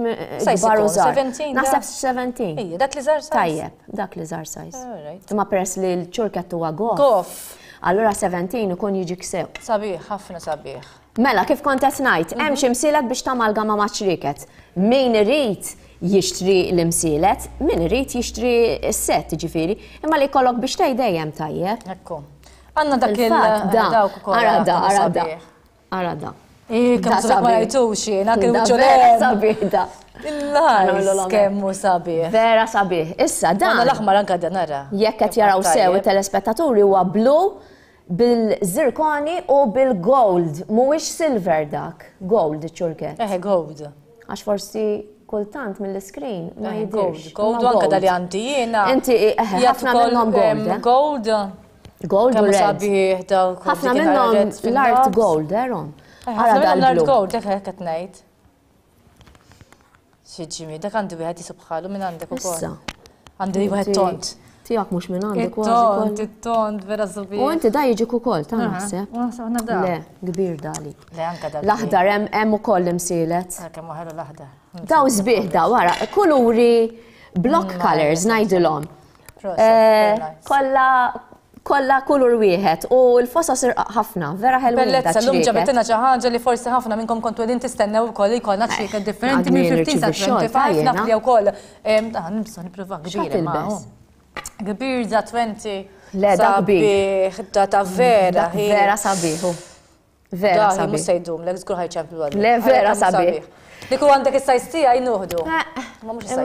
barru zar. Nasab 17. Ija, dak li zar sajs. Tajjeb, dak li zar sajs. Ma peress li l ċurket huwa għagof. Gof. Allora 17 ikun jiġi ksew. Sabiħ, ħafna sabiħ. Mela, kif kont qed ngħid, hemm mhm. xi msielet biex tamalgama ma' xriket. Min irid jixtri l-imsielet, min irid jixtri s-set, ġifiri, imma li jkollok biex tgħid tajjeb. Ekku. Għanna dak il-dawk Arada. Ara da, ara da. Ara da. Ikkem ma jajtux jiena, kien uċċolera. Sabiħda. Il-ħar kemmu sabi Vera s-sabi. Issa, dan. Għanna l-aħmar anka dan ara. Jekk qed jaraw sew it-telespettaturi huwa blu bil-zirkoni u bil-gold, mhuwiex silver dak, gold ċurket. Eh gold. Għax forsi kultant mill-screen ma eh, jidirx. Gold, anka dali għanti jiena. Inti, eħe, eh, eh, ħafna minnhom gold. Gold. Gold u red. ħafna minnhom l-art gold, eron. Għafna minnhom l-art gold, eħe, katnajt. Xieġimi, dak għandu wieħed jisibħalu minn għandek u Għandu wieħed tont. Tijak mux minn għandek għazikon. Tont, vera zubi. U għanti da jġiku kukol, ta' naħseb. Le, kbir dali. Le, anka da. Laħdar, em u koll imsilet. Kem uħelu laħdar. Daw zbih da, wara, kuluri block mm, colors, najdilom. Eh, kolla, kolla kulur wieħed u l-fossa sir ħafna, vera ħelmu. Bellezza, l-lum ġabetina ħaġa li forsi ħafna minnkom kontu għedin tistennew ukoll li jkollna ċrika eh, differenti minn 50 sa 25, naf li wkoll. Nibson nipprova kbira ma' Gbir da 20. Le, da kbir. Da ta' vera. Vera sabiħu. Vera sabiħ. Da, jimu sejdum, l-ek zgur ħajċemplu għadda. Le, vera sabiħ. Diku għandek il-sajz tija jnuħdu.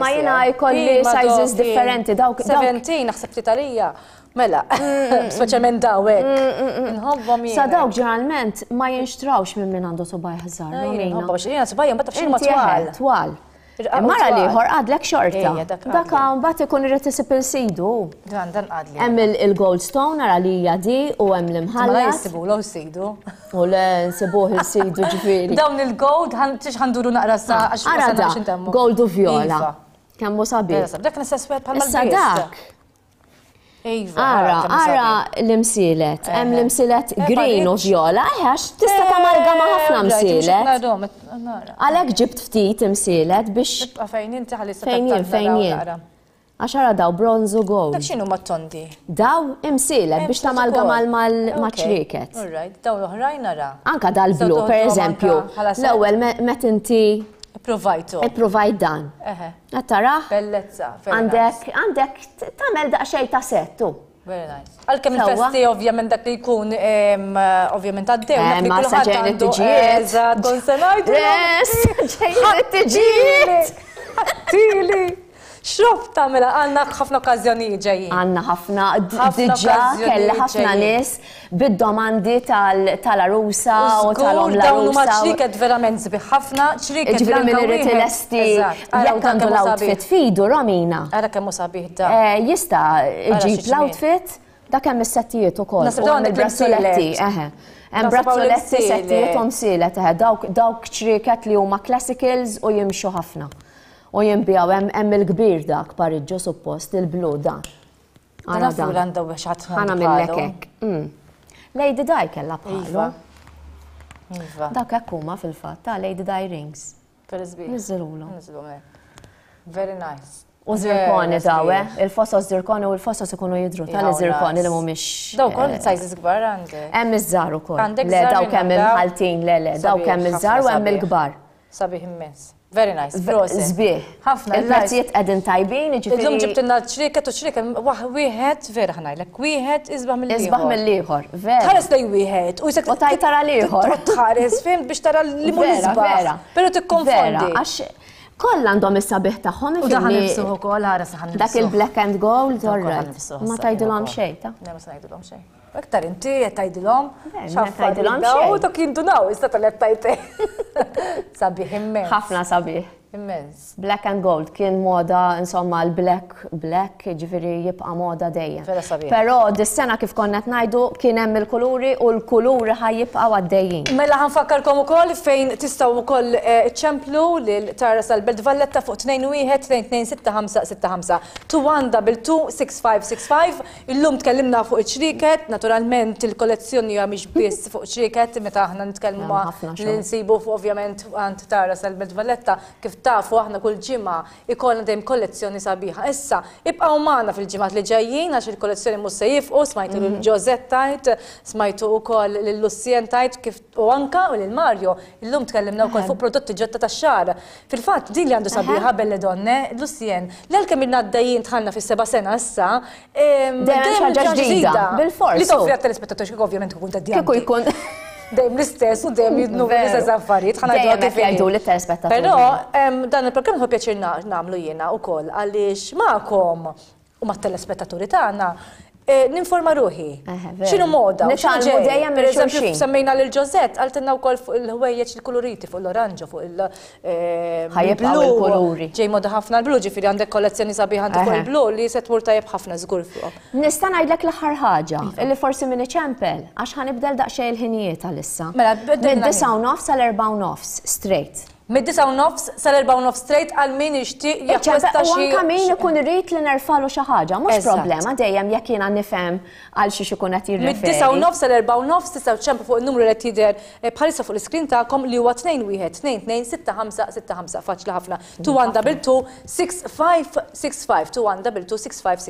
Ma jena jkolli sizes differenti. 17, naħseb titalija. Mela, speċjalment dawek. Mm, mm, mm, Nħobbom jien. Sa dawk ġeneralment ma jinxtrawx minn minn għandu subaj ħazzar. Nħobbom xejn, subaj jien, ma tafx ma twal. Twal. Eh, mara liħor għadlek xorta. Daka mbagħad ikun irretisipil sidu. Dan dan għadli. Hemm il-Goldstone għara li hija di u hemm l-imħalla. Ma jsibu l sidu. U le nsibuh il-sidu ġifiri. Dawn il-gold ħantix ħanduru naqra sa ah, għax Gold u viola. Iva. Kemmu sabi. Dak nistess wieħed bħal Dak. Iva, ara, ara l-imsilet, hemm eh, eh. l-imsilet green u viola, eh, għax tista marga ma ħafna msilet. Għalek ġibt ftit imsilet biex. Fejn inti ħalissa. Fejn fejn Għaxara daw bronzu gold. Dak xinu mat-tondi? Daw imsilet biex tamalga mal-maċriket. daw l-oħrajn nara. Anka dal-blu, per eżempju. L-ewel, met inti Provajtu. E provaj dan. Eħe. Taraħ. Bellezza. Għandek, għandek, tamel daqxej ta' settu. Very nice. Għalkemm il-festi ovvjament dak li jkun ovvjament għaddew. Eh, ma saġejn il tġiet Eżat, konsenajdu. Yes, ġejn it-tġiet. Tili. Xrof tamela, għanna ħafna okkazjonijiet ġejjin. Għanna ħafna, diġa kelli ħafna nis bid-domandi tal-arusa u tal-omla. Dawnu ma ċriket verament zbi ħafna, ċriket. Ġviri minn irrit l-esti, jek għandu l-outfit fidu, Romina. Għara kemmu sabiħ da. Eh, jista, ġib l-outfit, da kemm is-settijiet ukoll. Nasib dawn il-brassoletti, eħe. Hemm brassoletti settijiet u msielet, dawk ċriket li huma classicals u jimxu ħafna u jimbijaw hemm il-kbir dak pariġġo suppost il-blu da. Għana dan. Għana dan. Għana mill-lekek. Lady Di kella bħalu. Iva. Iva. Dak hekk fil fatta ta' Lady Di rings. Fil-żbir. Niżilulu. Very nice. U zirkoni dawe, eh? il-fossos zirkoni u il-fossos ikunu jidru iva, tal-zirkoni li mumiex. Daw kol eh, sizes gbar għandek. Hemm iż-żar ukoll. Le daw kemm il-ħaltin, le le, daw kemm iż-żar u hemm il kbar Sabiħ immens. Very nice. Zbieħ. Ħafna. Il-prezzijiet għedin tajbin, ġifiri. Illum ġibtinna ċriket u ċriket, wieħed vera ħnajlek, wieħed izbaħ mill-liħor. Izbaħ mill-liħor, vera. Tħares dej wieħed. U jisek. U taj tara liħor. Tħares, fim biex tara li mu Vera. Pero t-konfondi. Għax koll għandhom is-sabiħ U daħan nifsuħu koll ħares ħan Dak il-black and gold, Ma tajdilhom xejn, ta? Le ma tajdilhom xejn. Aktar inti qed tgħidilhom x'affarijiet u tok jindunaw issa tal-qed tajtej. Sabiħ immens. Ħafna sabiħ. Immens. Black and gold kien moda, insomma, l-black, black, ġifiri jibqa moda dejjem. Pero dis-sena kif konnet najdu kien hemm il-kuluri u l-kuluri ħaj jibqa għaddejjin. Mela ħanfakkarkom ukoll fejn tistgħu wkoll eh, ċemplu lil Tara Salbelt Valletta fuq 212-226-6565. Tuwanda bil-26565. Illum tkellimna fuq iċriket, naturalment il-kollezzjoni hija mhix biss fuq iċriket meta aħna nitkellmu ma' nsibu fuq ovvjament għand Tara Salbelt Valletta kif kif tafu aħna kull ġimma ikollna dejjem kollezzjoni sabiħa. Issa, ibqgħu magħna fil-ġimgħat li ġejjin għax il-kollezzjoni mhux se jifqu, smajtu lil mhm. Josette tajt, smajtu wkoll lil Lucien tajt kif u anka u lil Mario. Illum tkellimna wkoll fuq prodotti ġodda tax-xahar. Fil-fatt din li għandu sabiħa belle donne, Lucien, l-għalkemm il-naddajjin tħallna fis-seba sena issa, dejjem ġdida. Bil-forsi. Li toffri għat-telespettatori, ovvjament, kun ta' dejjem l-istess u dejjem jidnu l-istess affarijiet. Dejjem jgħidu l-istess betta. Però dan il program ħu pjaċir namlu jiena u koll għaliex ma'kom u ma' telespettaturi tagħna Eh, ninforma ruħi. ċinu moda? ċaġe, per eżempju, semmejna l-ġozet, għaltinna u koll fuq il-ħwejjeċ il-kuluriti, fuq l-oranġo, fuq eh, il-blu. Ġej moda ħafna l-blu, ġifiri għandek kollezzjoni sabiħan fuq il-blu li se tmur jieb ħafna zgur fuq. Nistan għajdlek l-ħar ħaġa, iva. illi forsi minni ċempel, għax ħanibdel daqxej il-ħinijiet għalissa. Mela, bid-disa u nofs għal-erba nofs, straight. Mid-disa u nofs sal-erba u nofs trejt għal min ixtiq jakwesta U Anka min ikun rrit li nerfalu xi ħaġa, mhux problema dejjem jekk jiena nifhem għal xi ikun qed jirreferi. Mid-disa u nofs sal-erba u nofs tista' ċempu fuq il numru li qed jidher eh, bħalissa fuq l-iskrin tagħkom li huwa 2-1-2-2-6-5-6-5 faċli ħafna. 2-1-2-6-5-6-5 2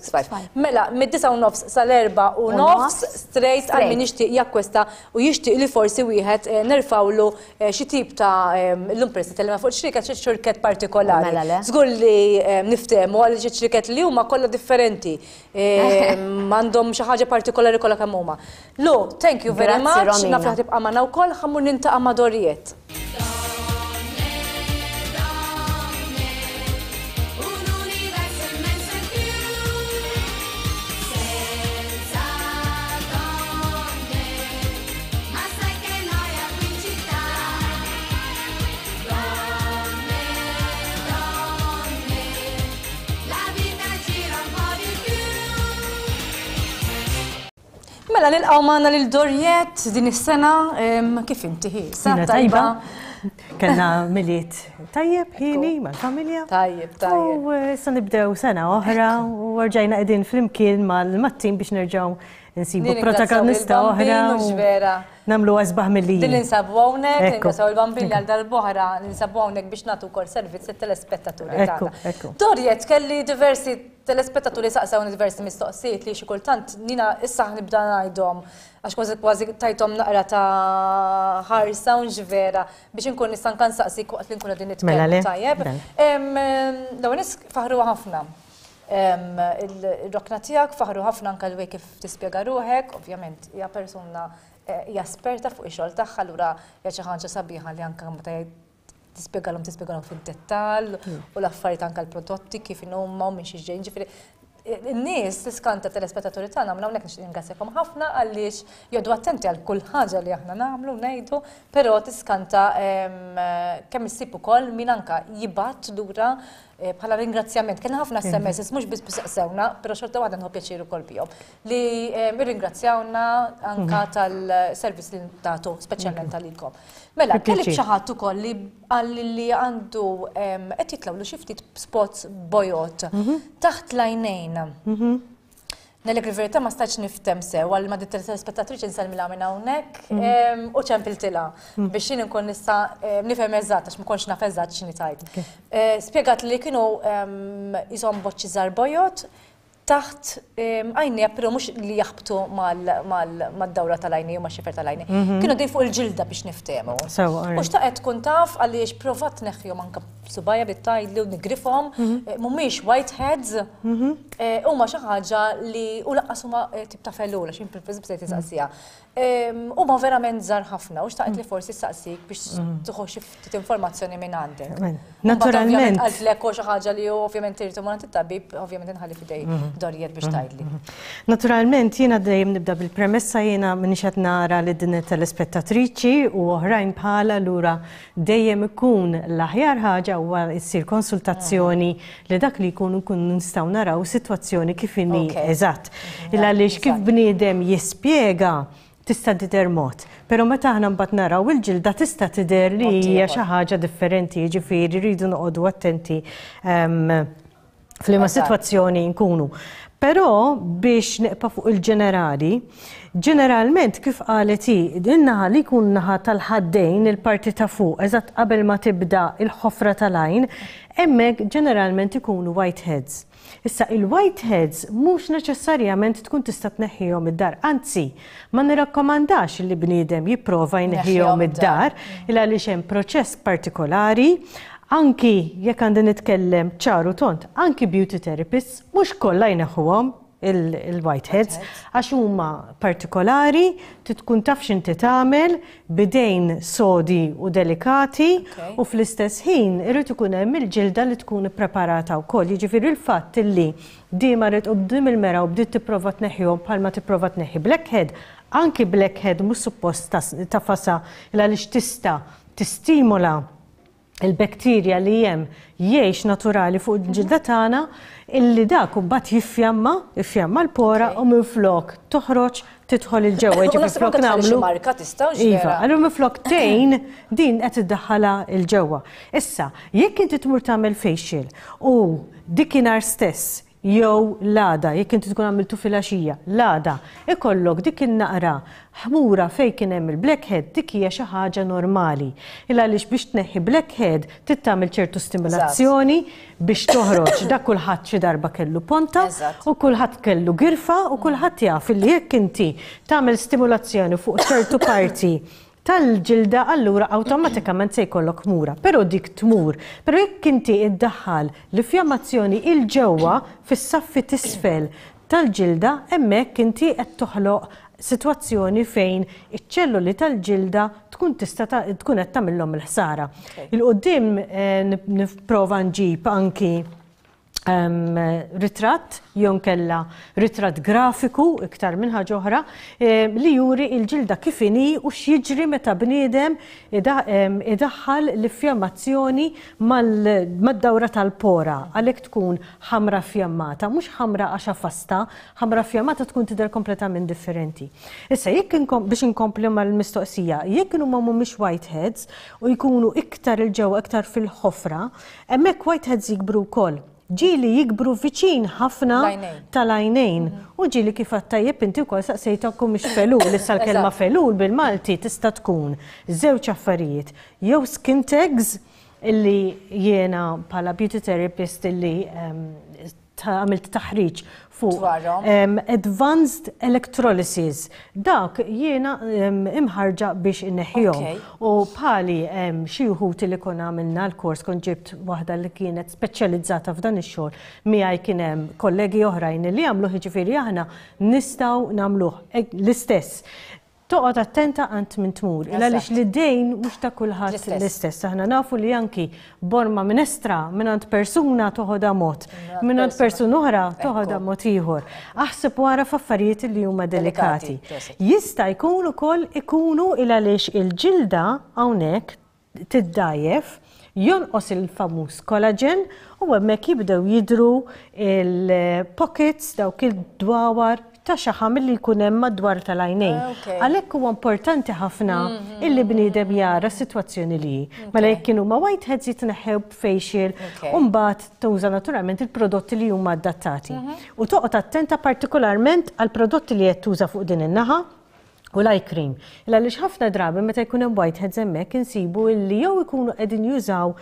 2 Mela, mid u nofs sal-erba u nofs strejt għal min ixtiq jakwesta u jixtieq li forsi wieħed eh, nerfawlu eh, xi tip ta' l-impress qed fuq xriket xi xurket partikolari. Mela Żgur li eh, niftehmu għal xi xriket li huma kollha differenti. Eh, m'għandhom xi ħaġa partikolari kollha kemm huma. Lo, thank you very much. Nafraħ tibqa' magħna wkoll ħammur nintaqa' madorijiet. Mela nilqaw maħna l-dorjet din is-sena kif inti hi? Sena tajba. Kellna miliet tajjeb ħini mal-familja. Tajjeb, tajjeb. U eh, sa nibdew sena oħra u rġajna qegħdin flimkien mal-mattin biex nerġgħu nsibu protagonista oħra namlu għazbaħ mill-li. Dil-insabu għawnek, il-bambili għal dal-boħra, ninsabu għawnek biex natu kol servizz il-telespettaturi. Torjet, kelli diversi telespettaturi saqsaw diversi mistoqsijiet li xikultant nina issa nibda najdom, għax kważi kważi tajtom naqra ta' ħarsa ġvera biex nkun nistan kan saqsi kuqt li nkun għadin it mela li. tajjeb. Dawn faħru ħafna il-rokna tijak faħru ħafna anka wej kif tispiega ruħek, ovvjament, hija persuna jasperta fuq ix taħħa tagħha allura hija xi ħaġa sabiħa li anke meta tispjegalhom tispjegalhom fid-dettall hmm. u l-affarijiet anke l-prodotti kif inhom u minn xi n-nies tiskanta tal-espettaturi tagħna għamlu hawnhekk nixtieq ningrassjakom ħafna għaliex jgħodu attenti għal kull ħaġa li aħna nagħmlu ngħidu, però tiskanta ehm, kemm issib ukoll min anka jibgħat dura eh, bħala ringrazzjament. Kena ħafna SMS, mhux biss sewna, però xorta waħda hu jaċiru kol bihom. Li eh, ringrazzjawna anka tal-servizz li tagħtu speċjalment tal-ilkom. Mela, kellib xaħat ukoll li għalli li għandu qed jitlawlu xi ftit spots bojot mhm. taħt lajnejn. Mhm. Nelek il verita ma staċ niftem sew għal ma dittel spettatriċ nsalmi la minn hawnhekk mhm. u ċempiltila biex xi nkun nista' nifhem eżatt għax ma naf eżatt x'inhi tajt. Eh, spjegat li kienu jizom boċċi żar bojot taħt għajnija, pero mux li jaħbtu mal-dawra tal-għajni u ma xifer tal-għajni. Mhm. Kienu dej fuq il-ġilda biex niftemu. U xtaqet eh. kun taf għalli provat neħju manka subajja bittajli u nigrifhom, mhm. eh, mhumiex whiteheads, mhm. eh, huma xi ħaġa li u laqqas huma eh, tip ta' fellula xi fil-fiżb se tistaqsija. Huma verament zar ħafna u xtaqt li mm. forsi staqsik biex mm. tħox ftit informazzjoni minn għandek. Naturalment. Għaltlek u xi ħaġa li ovvjament irid imur tabib ovvjament inħalli fidej mhm. dorijiet biex tajdli. Naturalment jiena dejjem nibda bil-premessa jiena minix qed nara li din telespettatriċi u oħrajn bħala lura dejjem ikun l-aħjar ħaġa ġewwa issir konsultazzjoni ah. li dak li jkunu kun nistgħu naraw sitwazzjoni kif inni eżatt. lix kif bniedem jispjega tista' tidher mod. Però meta aħna mbagħad naraw il-ġilda tista' tidher li hija xi ħaġa differenti, jiġifieri rridu noqogħdu attenti ehm, f'liema sitwazzjoni nkunu. Però biex neqpa fuq il-ġenerali, Ġeneralment, kif qalet hi, naħa li kunnaħa naħa tal-ħaddejn il-parti ta' fuq, eżatt qabel ma tibda il-ħofra tal ajn emmek ġeneralment ikunu whiteheads. Issa il-whiteheads mhux neċessarjament tkun tista' tneħħihom id-dar. Anzi, ma nirakkomandax li bniedem jipprova jneħħihom id-dar, il għaliex hemm proċess partikolari Anki, jekk għandin nitkellem ċaru tont, anki beauty therapists, mux kollha jneħħuhom il-Whiteheads, għax huma partikolari, titkun taf x'inti tagħmel bidejn sodi u delikati u fl-istess ħin irid ikun hemm il-ġilda li tkun ippreparata wkoll. Jiġifieri il fatt illi diema u bdim il-mera u bdiet tipprova tneħħihom bħalma tipprova tneħħi blackhead, anki blackhead mhux suppost tafasa l għaliex tista' tistimola il-bakterja li jem jiex naturali fuq il-ġilda tagħna illi dak kumbat jiffjamma, jiffjamma l-pora u minn flok toħroġ titħol il-ġewwa ġi flok nagħmlu. Marka Iva, allura minn flok tejn din qed iddaħħala l-ġewwa. Issa, jekk inti tmur tagħmel facial u dikinar stess jew lada, jekk inti tkun għamiltu fil-għaxija, l ikollok dik il-naqra ħmura fej kien hemm il-blackhead dik hija xi ħaġa normali. Il għaliex biex tneħħi blackhead tittamil ċertu stimulazzjoni biex toħroġ da kulħadd xi darba kellu ponta u kulħadd kellu girfa u kulħadd jaf li jekk inti tagħmel stimulazzjoni fuq ċertu parti tal-ġilda allura automatikament se jkollok mura, però dik tmur. Però jekk inti iddaħħal l-iffjammazzjoni il-ġewwa fis-saffi tisfel tal-ġilda, hemmhekk inti qed toħloq situazzjoni fejn iċ-ċelluli tal-ġilda tkun tista tkun qed tagħmilhom il-ħsara. Il-qudiem eh, nipprova nġib anki um, ritratt, jon kella ritratt grafiku iktar minn ħaġa oħra um, li juri il-ġilda kifini u x'jiġri meta bniedem idaħħal um, l-iffjammazzjoni mad-dawra tal-pora għalhekk tkun ħamra fjammata, mhux ħamra għaxa fasta, ħamra fjammata tkun tidher kompletament differenti. Issa jekk biex inkomplu mal-mistoqsija, jekk huma mhumiex whiteheads u jkunu iktar il-ġew iktar fil-ħofra, hemmhekk whiteheads jikbru wkoll ġili jikbru viċin ħafna tal ajnejn U ġili kif tajjeb inti kol saqsejtakum ix felul, issa l-kelma felul bil-Malti tista tkun zewċ affarijiet. Jew skin tags illi jena pala beauty therapist illi ehm, għamilt taħriġ fuq advanced electrolysis. Dak jiena imħarġa biex inneħjom. U pali xieħut li kon għamilna l-kors kon ġibt wahda li kienet specializzata f'dan ix-xogħol miegħi kien hemm kollegi oħrajn li għamluh ġifiri aħna nistgħu namluħ e, l-istess toqgħod attenta għand minn tmur. Għaliex li dejn mhux ta' kulħadd l-istess. Aħna nafu li anki borma minestra għand persuna toħodha mod, għand persun oħra toħodha mod ieħor. Aħseb wara f'affarijiet li huma delikati. Jista' jkun ukoll ikunu il għaliex il-ġilda hawnhekk tiddajjef jonqos il-famuż kollagen u hemmhekk jibdew jidru il-pockets dawk il-dwawar ta' xaħam illi jkun hemm madwar tal ajnej ah, Għalhekk huwa importanti ħafna mhm. illi bniedem jara s-sitwazzjoni li. Mela jekk kienu ma' whiteheads jitneħħew facial u mbagħad tuża naturalment il-prodotti li huma adattati. Mhm. U toqgħod attenta partikolarment għal prodotti li qed tuża fuq din in-naħa U l-eye cream. Għalix ħafna drabi meta jkun hemm whiteheads hemmhekk insibu illi jew ikunu qegħdin jużaw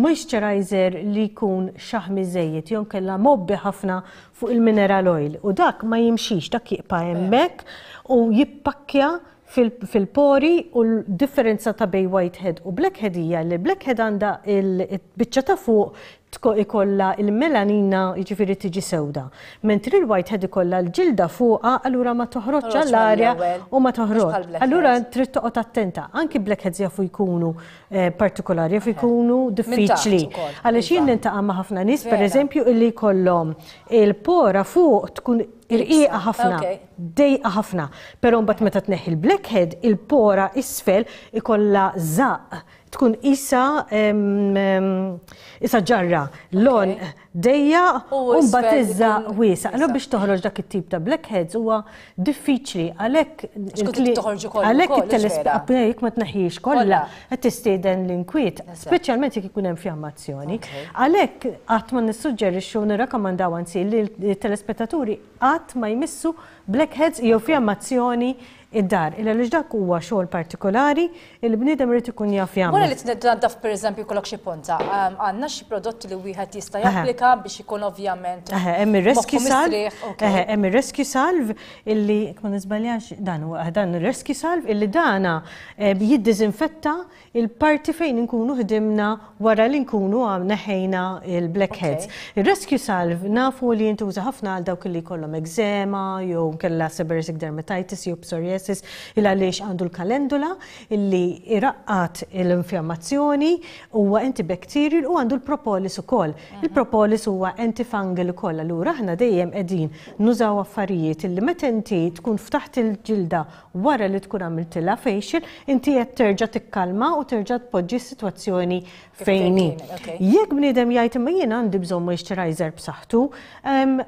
moisturizer li jkun xaħmi żejjed jew kellha mobbi ħafna fuq il-mineral oil. U dak ma jimxix, dak jibqa' hemmhekk u jippakkja fil-pori u l-differenza ta' bej whitehead u blackhead hija li blackhead għandha il-biċċa ta' fuq Tko ikolla il-melanina jiġifieri tiġi sewda. Mentri il-whitehead ikolla l-ġilda fuqa, allura ma toħroġ għall-arja u ma toħroġ. Allura trid toqgħod attenta. Anki blackheads jafu jkunu eh, partikolari, jafu jkunu diffiċli. Għaliex jien nintaqa' ma' ħafna nies, pereżempju, illi jkollhom il-pora fuq tkun irqiqa ħafna, dejqa ħafna. Però mbagħad meta tneħħi il-blackhead, il-pora isfel ikolla zaq tkun isa isa ġarra lon dejja un batizza wiesa. Allora biex toħroġ dak it-tip ta' blackheads huwa diffiċli għalhekk għalhekk it-telespejk ma tnaħħiex kollha qed tistieden l-inkwiet, speċjalment jekk ikun hemm fjammazzjoni. Għalhekk qatt ma nissuġġerixxu nirrakkomandaw anzi li l-telespettaturi qatt ma jmissu blackheads jew fjammazzjoni id-dar. Illa li dak huwa xogħol partikolari il-bniedem irid ikun jaf jagħmel. Wara li tneddaf pereżempju jkollok xi ponta, għandna xi prodotti li wieħed jista' japplika biex ikun ovvjament. Hemm ir-rescue salve, hemm ir-rescue salve illi ma niżbaljax dan huwa dan ir-rescue salve illi dana jiddiżinfetta il-parti fejn inkunu ħdimna wara li nkunu għamna ħejna il-blackheads. Ir-rescue salve nafu li jintuża ħafna għal dawk li jkollhom ekzema jew kellha seborrheic dermatitis jew psoriasis Services il għaliex għandu l-kalendula illi iraqqat l-infiammazzjoni huwa antibacterial u għandu l-propolis ukoll. Il-propolis huwa u ukoll allura aħna dejjem qegħdin nużaw affarijiet illi meta inti tkun ftaħt il-ġilda wara li tkun għamiltilha facial inti qed terġa' tikkalma u terġa' tpoġġi s-sitwazzjoni fejni. Jekk bniedem jgħid imma jien għandi bżonn moisturizer b'saħħtu,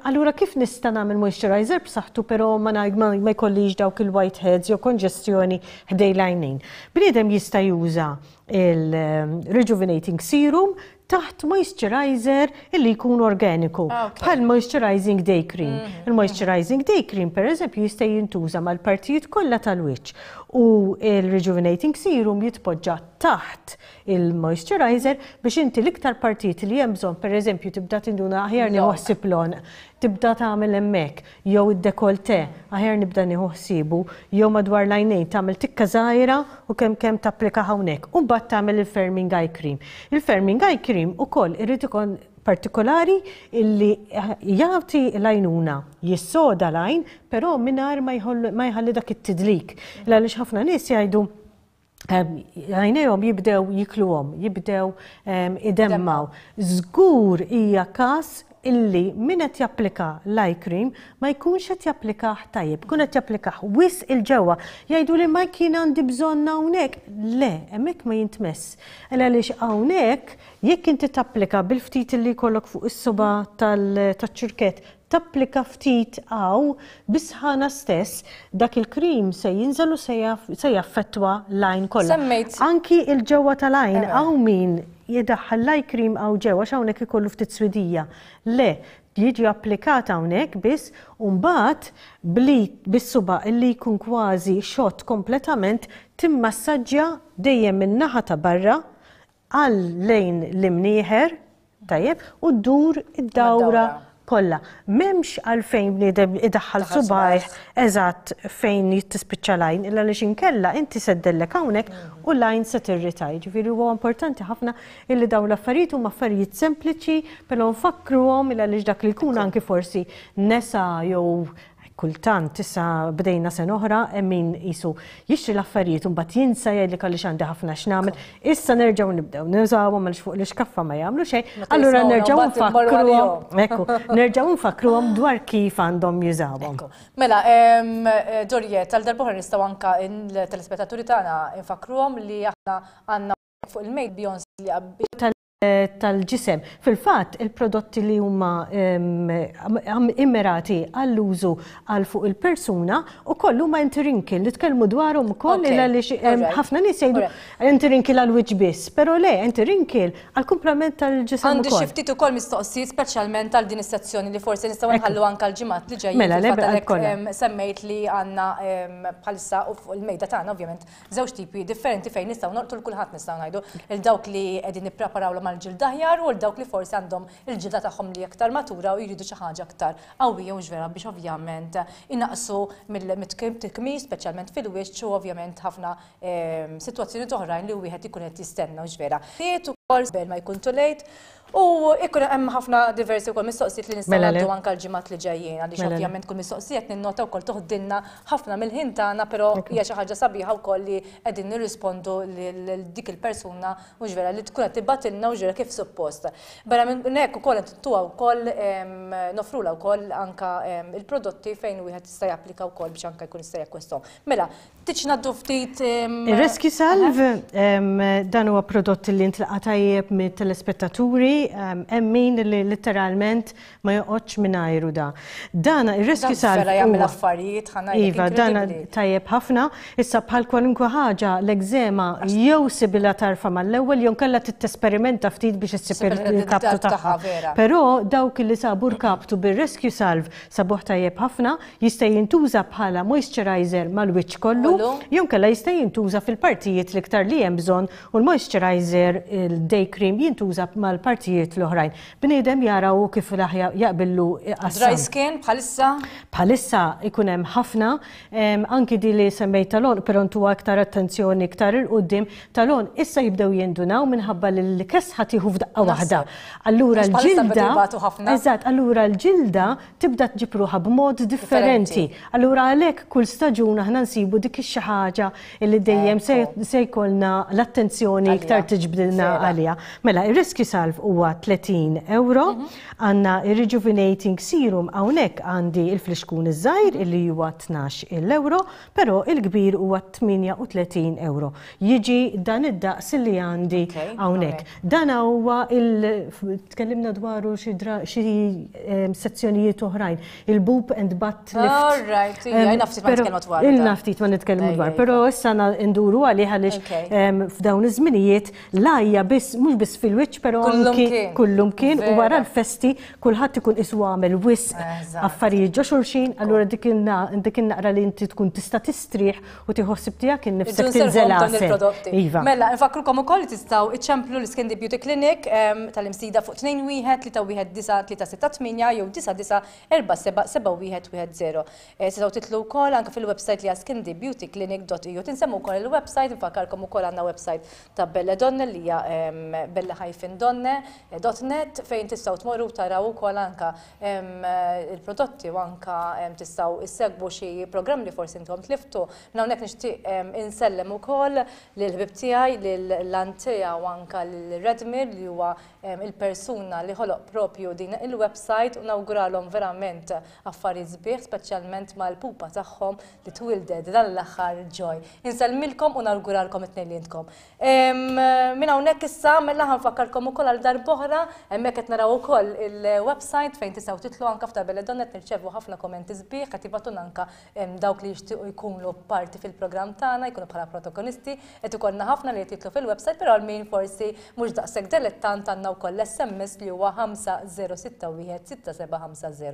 allura kif nista' nagħmel moisturizer b'saħħtu però ma ma jkollix dawk il whiteheads heads jew konġestjoni ħdej lajnin. Bniedem jista' juża il-rejuvenating serum taħt moisturizer illi jkun organiku. Ah, Bħal moisturizing day cream. Mhm. Il-moisturizing day cream, per eżempju, jista' jintuża mal-partijiet kollha tal-wiċċ u il-rejuvenating serum jitpoġġa taħt il-moisturizer biex inti l-iktar partijiet li hemm bżonn, pereżempju tibda tinduna aħjar nieħu ħsiblon, tibda tagħmel emmek, jew id-dekolte aħjar nibda nieħu ħsibu, jew madwar lajnejn tagħmel tikka żgħira u kemm kemm tapplika hawnhekk. U mbagħad tagħmel il ferming eye cream. il ferming eye cream ukoll irid ikon partikolari illi eh, jagħti lajnuna jissoda lajn, però minnar ma jħalli dak it-tidlik. Għaliex ħafna nis jgħidu ehm, għajnejom jibdew jikluhom, jibdew ehm, idemmaw. Zgur hija kas illi min qed japplika l-eye cream ma jkunx qed japplikah tajjeb, kun qed japplikah wis il-ġewwa. Jgħidu li ma kien għandi bżonn hawnhekk. Le, hemmhekk ma jintmess. Għaliex hawnhekk jekk inti tapplika bil-ftit illi jkollok fuq is-suba tal ċurkett tapplika ftit għaw bisħana stess dak il-krim se jinżalu se jaffettwa lajn kollha. Anki il-ġewwa tal-lajn għaw min jedaħħal light cream għaw ġewa xawnek ikollu ftit swidija. Le, jiġi applikat hawnhekk biss u mbagħad bli bis-suba illi jkun kważi xot kompletament timmassaġġja dejjem min-naħa ta' barra għal lejn l-imnieħer tajjeb u d-dur id-dawra kollha. M'hemmx għalfejn bniedem idaħħal subajħ, eżat fejn jittispiċċa lajn illa li xinkella inti seddellek hawnhekk u lajn se tirritaj. Ġifieri huwa importanti ħafna illi dawn l-affarijiet huma affarijiet sempliċi però nfakruhom illa li dak li jkun anki forsi nesa jew kultant tisa bdejna sen oħra min jisu jixri l-affarijiet un bat jinsa jgħidli li kalli xandi ħafna x'namel. Issa nerġgħu nibdew nużaw għal fuq li xkaffa ma jagħmlu xejn, allura nerġgħu nfakruhom ekku, nerġgħu nfakruhom dwar kif għandhom jizawu. Mela, Ġorjet, eh, għal darba nistgħu anka l-telespettaturi tagħna infakruhom li aħna għandna fuq il-mejt bjons li Eh, tal-ġisem. Fil-fat, il-prodotti li huma immirati għall-użu għal fuq il-persuna u kollu ma enterinkin li tkellmu dwarhom ukoll għaliex ħafna nies jgħidu enterinkil għal biss, però le enterinkil għal kumplament tal-ġisem. Għandi xi ftit ukoll mistoqsijiet speċjalment għal din is-sezzjoni li forsi nistgħu nħallu anke l-ġimgħat li ġejjin. Mela le semmejt li għandna bħalissa u l il-mejda tagħna ovvjament żewġ tipi differenti fejn nistgħu norqtu l kulħadd nistgħu ngħidu il dawk li qegħdin nippreparawlhom l-ġil daħjar u l-dawk li forsi għandhom il-ġilda tagħhom li aktar matura u jridu xi ħaġa aktar għawija u ġvera biex ovvjament innaqsu mill-tikmi, speċjalment fil-wiċċ u ovvjament ħafna ehm, situazzjoni oħrajn li wieħed ikun qed jistenna u ġvera. Tietu ukoll bel ma jkun too U ikkuna hemm ħafna diversi wkoll mistoqsijiet li nistgħu mela nagħdu anke l-ġimgħat li ġejjin għaliex mela ovvjament kull mistoqsijiet ninnota wkoll toħdinna ħafna mill-ħin tagħna però hija xi ħaġa sabiħa wkoll li qegħdin nirrispondu lil dik il-persuna mhux vera li tkun qed tibbatilna u ġera kif suppost. Bara mela minn hekk ukoll qed tuha wkoll nofrula wkoll anke il-prodotti fejn wieħed jista' japplika wkoll biex anke jkun jista' jakkwestom. Mela, tiċna ftit. Ir-Reski Salv dan huwa prodotti li ntilqa tajjeb mit-telespettaturi Um, emmin li literalment ma joqgħodx mingħajru da. Dana ir-riskju sal. Vera jagħmel affarijiet Iva, dana tajjeb ħafna, issa bħal kwalunkwe ħaġa l egzema jew sibila tarfa mal-ewwel jew t titesperimenta ftit biex s il-kaptu taħħa. Però dawk li sabu l-kaptu bil rescue salve sabuħ tajjeb ħafna jista' jintuża bħala moisturizer mal-wiċċ kollu, jew jista' jintuża fil-partijiet l-iktar li hemm bżonn u l-moisturizer il-day cream jintuża mal-partijiet il-partijiet l-oħrajn. Bnidem jaraw kif l-aħja jaqbillu Dry skin bħalissa? Bħalissa ikunem ħafna, anki di li semmej talon, peron tu aktar attenzjoni iktar il-qoddim, talon issa jibdew jindunaw minħabba l-kess ħatiħu f'daqqa waħda. Allura l-ġilda. Eżat, allura l-ġilda tibda tġipruħa b'mod differenti. Allura għalek kull staġuna aħna nsibu dik xi ħaġa li eh, dejjem se jkollna l-attenzjoni iktar tiġbdilna għalija. Mela, ir-riski salf huwa huwa 30 euro, mhm. għanna il-rejuvenating serum għawnek għandi il-fliskun iż-żajr mhm. illi huwa 12 euro, pero il-kbir huwa 38 euro. Jiġi dan id-daqs li għandi għawnek. Dan huwa il-tkellimna dwaru xi sezzjonijiet oħrajn, il-boop and butt lift. Il-naftit ma nitkellmu dwar, pero issa induru għalli għalix f'dawn iż-żminijiet lajja biss mhux biss fil-wiċċ però anki كل ممكن ورا الفستي كلها تكون اسوا ملوس آه، افري جوشورشين قالوا لك ان انت كنا نقرا اللي انت تكون تستا تستريح وتهوسبتيا كن نفسك تنزل عسل ايفا ملا نفكركم وكل تستاو اتشامبلو السكن دي بيوتي كلينيك تال مسيده فوق 2 ويهات 3 ويهات 9 3 6 8 يو 9 9 4 7 7 ويهات ويهات 0 تستاو إيه، تتلو كل انك في الويب سايت اللي هي سكن دي بيوتي كلينيك دوت يو تنسمو كل الويب سايت نفكركم وكل عندنا ويب سايت تاع بلا دون اللي هي بلا هايفن دون .net fejn tistaw tmorru taraw ukoll anka eh, il-prodotti u anka tistaw issegbu xi programm li forsi intom tliftu. Minn hawnhekk nixtieq insellem ukoll lil ħbib tiegħi lil Lantea u anka lil Redmir li huwa il-persuna li ħoloq propju din il-website u nawguralhom verament affarijiet sbieħ speċjalment mal-pupa tagħhom li twildet dan l-aħħar ġoj. Insellmilkom u nawguralkom it-tnejn li intkom. Minn hawnhekk issa mela ħanfakkarkom ukoll għal darba darboħra, hemmhekk qed naraw ukoll il-website fejn tisaw titlu anka f'tabella donnet nirċevu ħafna kommenti sbieħ, qed ibatun anka dawk li jixtiequ jkunu parti fil-programm tagħna, jkunu bħala protagonisti, qed ikollna ħafna li titlu fil-website, però min forsi mhux daqshekk dilettant għandna wkoll SMS li huwa 506-6750.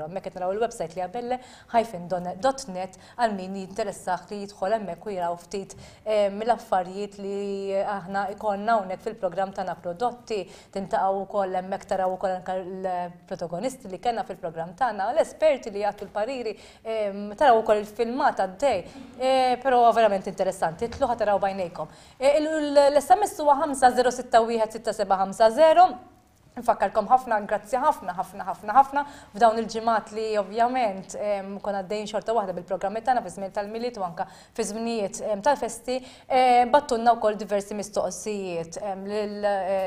Hemmhekk qed naraw il-website li għabelle hyphen.net għal min jinteressaħ li jidħol hemmhekk u jaraw ftit mill-affarijiet li aħna ikonna hawnhekk fil-programm tagħna prodotti, tintaqgħu u koll emmek taraw u koll l-protagonisti li kena fil-program tana, l-esperti li għattu l-pariri, taraw u koll il-filmat dej pero verament interessanti, tluħa taraw bajnejkom. L-SMS huwa 506167550 Nfakkarkom ħafna, grazzi ħafna, ħafna, ħafna, ħafna f'dawn il-ġimat li ovvjament kon għaddejn xorta waħda bil-programmi tagħna fi żmien tal-miliet u anke fi żminijiet tal-festi eh, battunna wkoll diversi mistoqsijiet eh,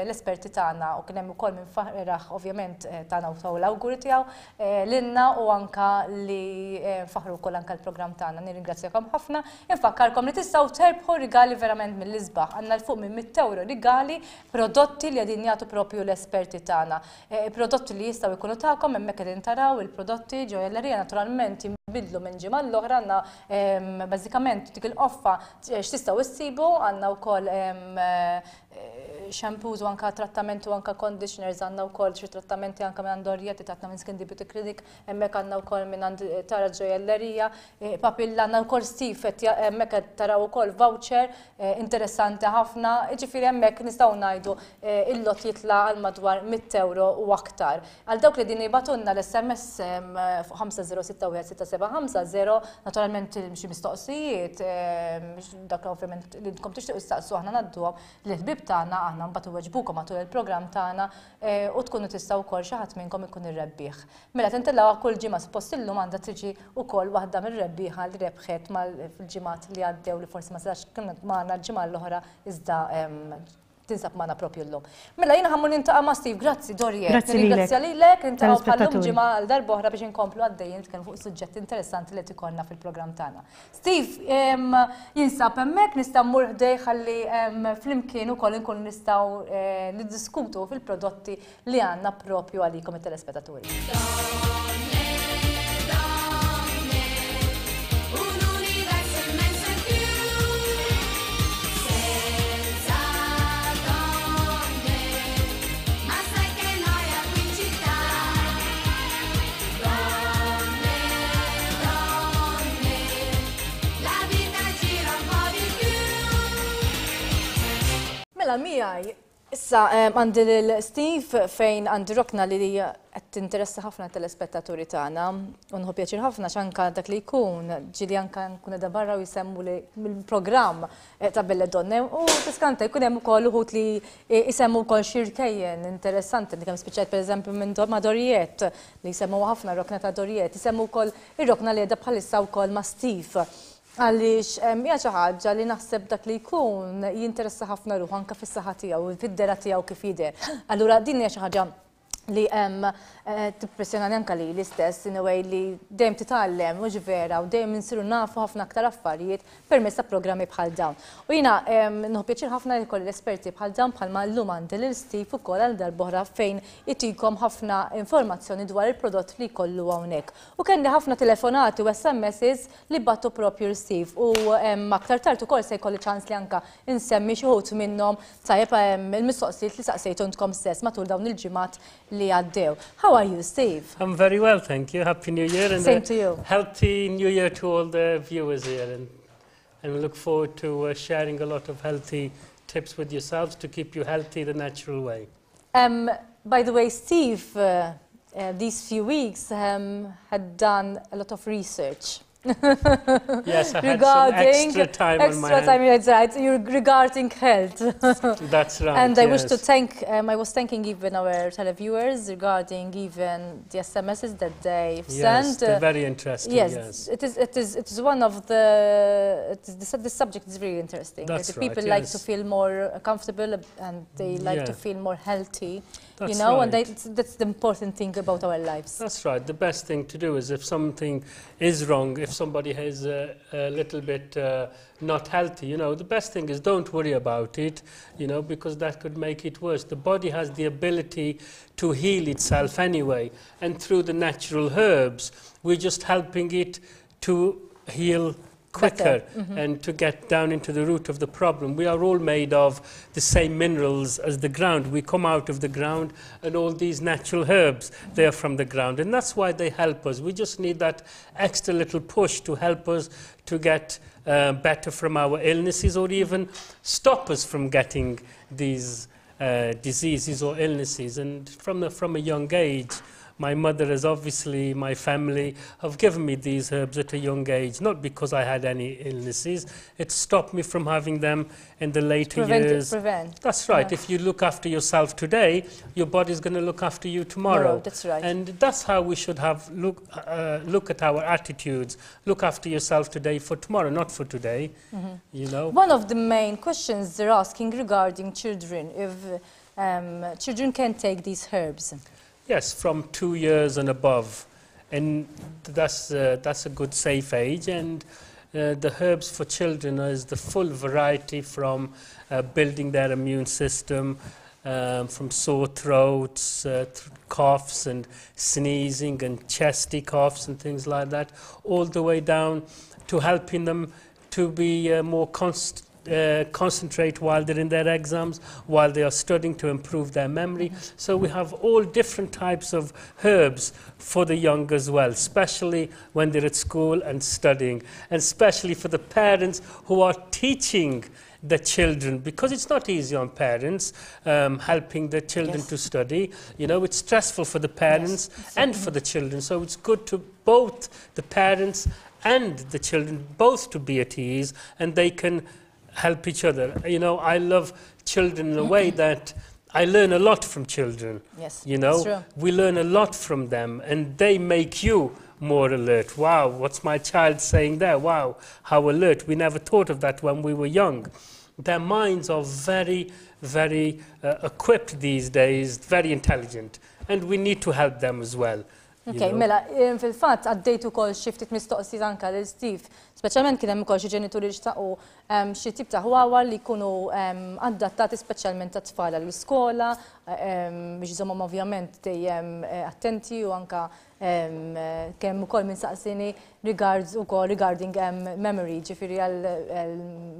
l-esperti tagħna u kien hemm ukoll minn faħraħ ovvjament eh, tagħna u taw l-awguri tiegħu lilna u anke li faħru wkoll anka l-programm tagħna. Nirringrazzjakom ħafna. Infakkarkom li tistgħu terbħu rigali verament mill-isbaħ. Għandna l-fuq minn mittewru rigali prodotti li qegħdin jagħtu propju l-esperti tagħna. E, prodotti li jistgħu jkunu tagħkom hemmhekk qed taraw il-prodotti ġojellerija naturalment jimbidlu minn ġimgħa l-oħra għandna bażikament dik il-qoffa e, x'tistgħu issibu għandna wkoll e, xampuż u anka trattament u anka conditioners għanna u kol xie trattamenti anka minn għandorjeti tatna minn skin debut clinic emmek għanna u kol minn għand tara ġojellerija e, papilla għanna u kol stifet emmek tara u kol voucher e, interessanti ħafna ġifiri emmek nistaw najdu e, illot jitla għal madwar 100 euro u aktar għal dawk li din batunna l-SMS 506 naturalment xi mistoqsijiet dak ovvjament li tkom tixtiq istaqsu aħna nadduhom li l-ħbib tagħna aħna tagħna mbagħad iweġbukom matul il-programm tagħna e, u tkunu tistgħu wkoll xi ħadd minnkom ikun ir-rebbieħ. Mela tintilgħu kull ġimgħa suppost illum għandha tiġi wkoll waħda mir-rebbieħa li rebħet mal-ġimgħat li għaddew li forsi ma setax kien magħna l-ġimgħa l-oħra iżda tinsab mana propju l-lum. Mela jina għammu nintaqa ma' Steve, grazzi Dorje. Grazzi li Grazzi li l-ek, nintaqa bħallum ġima l-darbohra biex nkomplu għaddejn kien fuq suġġett interessanti li tikonna fil-program tagħna. Steve, jinsab hemmhekk nista' mmur ħdej ħalli flimkien ukoll inkun nistgħu eh, niddiskutu fil-prodotti li għandna propju għalikom it-telespettaturi. Mela miħaj, issa għandi l-Steve fejn għandi rokna li għed interessa ħafna telespettaturi tagħna u unħu pjaċir ħafna xanka dak li jkun ġili anka nkun da barra u jisemmu li mill-programm eh, ta' Belle Donne u tiskanta jkun hemm ukoll uħut li eh, jisemmu wkoll xirkejjen interessanti li kemm spiċċajt pereżempju minn madorijiet li jisemmu ħafna rokna ta' dorijiet, jisemmu wkoll ir-rokna li qiegħda bħalissa wkoll ma' Steve. Għalix, hija xi ħaġa li naħseb dak li jkun jinteressa ħafna ruħu anke fis-saħħa tiegħu, fid-dera tiegħu kif jidher. Allura din hija xi ħaġa li hemm eh, pressjona anka li l-istess inwej li dejjem titgħallem mhux vera u dejjem insiru nafu ħafna aktar affarijiet permezz ta' programmi bħal dawn. U jiena nħobb pjaċir ħafna li kolli esperti bħal dawn bħalma llum għandi lil Stif ukoll għal darb'oħra fejn itikom ħafna informazzjoni dwar il-prodott li jkollu hawnhekk. U kendi ħafna telefonati u SMS li battu propju Steve u aktar tard ukoll se kolli ċans li anka insemmi xi ħut minnhom tajjeb il-mistoqsijiet li saqsejtu intkom stess matul dawn il-ġimgħat li Dale. How are you, Steve? I'm very well, thank you. Happy New Year. And Same uh, to you. Healthy New Year to all the viewers here. And, and we look forward to uh, sharing a lot of healthy tips with yourselves to keep you healthy the natural way. Um, by the way, Steve, uh, uh, these few weeks um, had done a lot of research. yes, I regarding extra time, extra time That's right. You're regarding health. That's right. And I yes. wish to thank. Um, I was thanking even our televiewers regarding even the SMSs that they yes, sent. Yes, uh, very interesting. Yes, yes, it is. It is. It is one of the. the, the subject is really interesting. That's right. People yes. like to feel more comfortable and they like yeah. to feel more healthy. That's you know, right. and that's, that's the important thing about our lives. That's right. The best thing to do is if something is wrong, if somebody is a, a little bit uh, not healthy, you know, the best thing is don't worry about it, you know, because that could make it worse. The body has the ability to heal itself anyway, and through the natural herbs, we're just helping it to heal quicker mm -hmm. and to get down into the root of the problem. We are all made of the same minerals as the ground. We come out of the ground and all these natural herbs, mm -hmm. they are from the ground. And that's why they help us. We just need that extra little push to help us to get uh, better from our illnesses or even stop us from getting these uh, diseases or illnesses. And from, the, from a young age, my mother has obviously, my family have given me these herbs at a young age, not because I had any illnesses. It stopped me from having them in the later prevent years. Prevent. That's right. Yeah. If you look after yourself today, your body's going to look after you tomorrow. No, that's right. And that's how we should have look, uh, look at our attitudes. Look after yourself today for tomorrow, not for today. Mm -hmm. You know. One of the main questions they're asking regarding children, if um, children can take these herbs. Yes, from two years and above. And that's, uh, that's a good safe age. And uh, the herbs for children is the full variety from uh, building their immune system, um, from sore throats, uh, th coughs, and sneezing, and chesty coughs, and things like that, all the way down to helping them to be uh, more constant uh, concentrate while they're in their exams, while they are studying to improve their memory. So we have all different types of herbs for the young as well, especially when they're at school and studying, and especially for the parents who are teaching the children because it's not easy on parents um, helping the children yes. to study. You know, it's stressful for the parents yes, and for the children. So it's good to both the parents and the children both to be at ease and they can help each other. You know, I love children in a way that I learn a lot from children. Yes, you know, we learn a lot from them, and they make you more alert. Wow, what's my child saying there? Wow, how alert. We never thought of that when we were young. Their minds are very, very uh, equipped these days, very intelligent, and we need to help them as well. Ok, mela, fil-fat għaddejtu kol xiftit mistoqsi anka l steve specialment kienem kol xie ġenituri xtaqu xie tip ta' huawa li kunu adattati specialment ta' tfala l-iskola, biex zomom ovvjament dejjem eh, attenti u anka kienem kol minn saqsini regards u kol regarding memory, ġifiri għal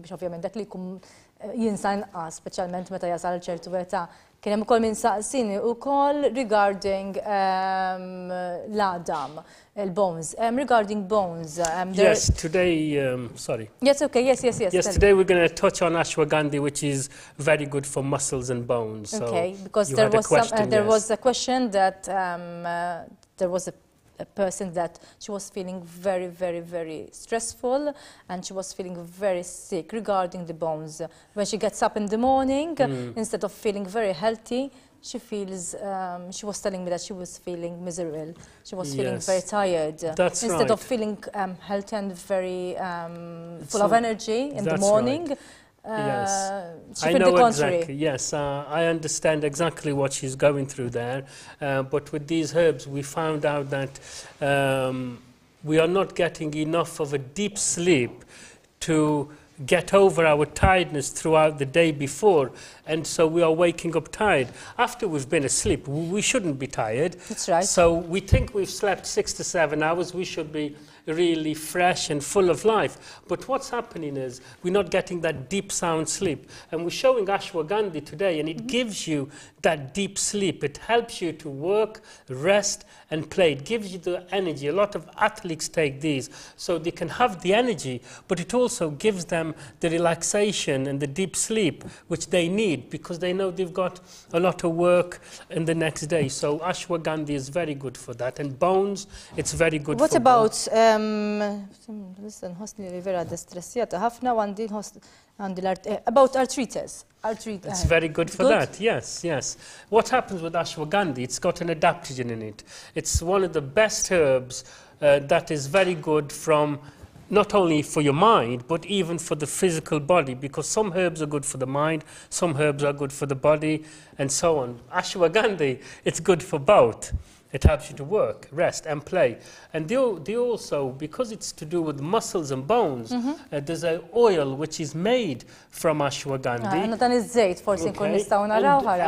biex ovvjament dak li kum eh, jinsan specialment meta jasal ċertu eta' Kien hemm ukoll minn saqsini wkoll regarding um, l-adam, il-bones. Um, regarding bones. Um, yes, today, um, sorry. Yes, okay, yes, yes, yes. Yes, today we're going to touch on ashwagandha, which is very good for muscles and bones. okay, because there was, question, some, uh, there yes. was a question that um, uh, there was a a person that she was feeling very, very, very stressful and she was feeling very sick regarding the bones. When she gets up in the morning, mm. instead of feeling very healthy, she feels, um, she was telling me that she was feeling miserable. She was yes. feeling very tired. That's Instead right. of feeling um, healthy and very um, full of energy in the morning, right yes. Uh, I know exactly. Yes, uh, I understand exactly what she's going through there. Uh, but with these herbs, we found out that um, we are not getting enough of a deep sleep to get over our tiredness throughout the day before and so we are waking up tired after we've been asleep we shouldn't be tired that's right so we think we've slept six to seven hours we should be really fresh and full of life. But what's happening is we're not getting that deep sound sleep. And we're showing ashwagandha today, and it mm -hmm. gives you that deep sleep. It helps you to work, rest, and play. It gives you the energy. A lot of athletes take these, so they can have the energy, but it also gives them the relaxation and the deep sleep which they need because they know they've got a lot of work in the next day. So ashwagandha is very good for that. And bones, it's very good what about uh, um, listen, Hosni Rivera distressjata ħafna għandin about arthritis. Arthritis. It's very good for good. that, yes, yes. What happens with ashwagandha, it's got an adaptogen in it. It's one of the best herbs uh, that is very good from not only for your mind, but even for the physical body, because some herbs are good for the mind, some herbs are good for the body, and so on. Ashwagandha, it's good for both. It helps you to work, rest, and play. And they, they also, because it's to do with muscles and bones, mm -hmm. uh, there's an oil which is made from ashwagandha. Ah, and, okay.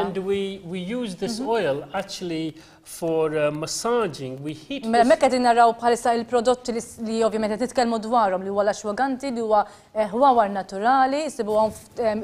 and, we, we use this mm -hmm. oil actually for uh, massaging, we heat Mela mekka din naraw bħalissa il-prodotti li ovvjament qed titkellmu dwarhom li huwa l-axwaganti li huwa eh, ħwawar naturali, sibuhom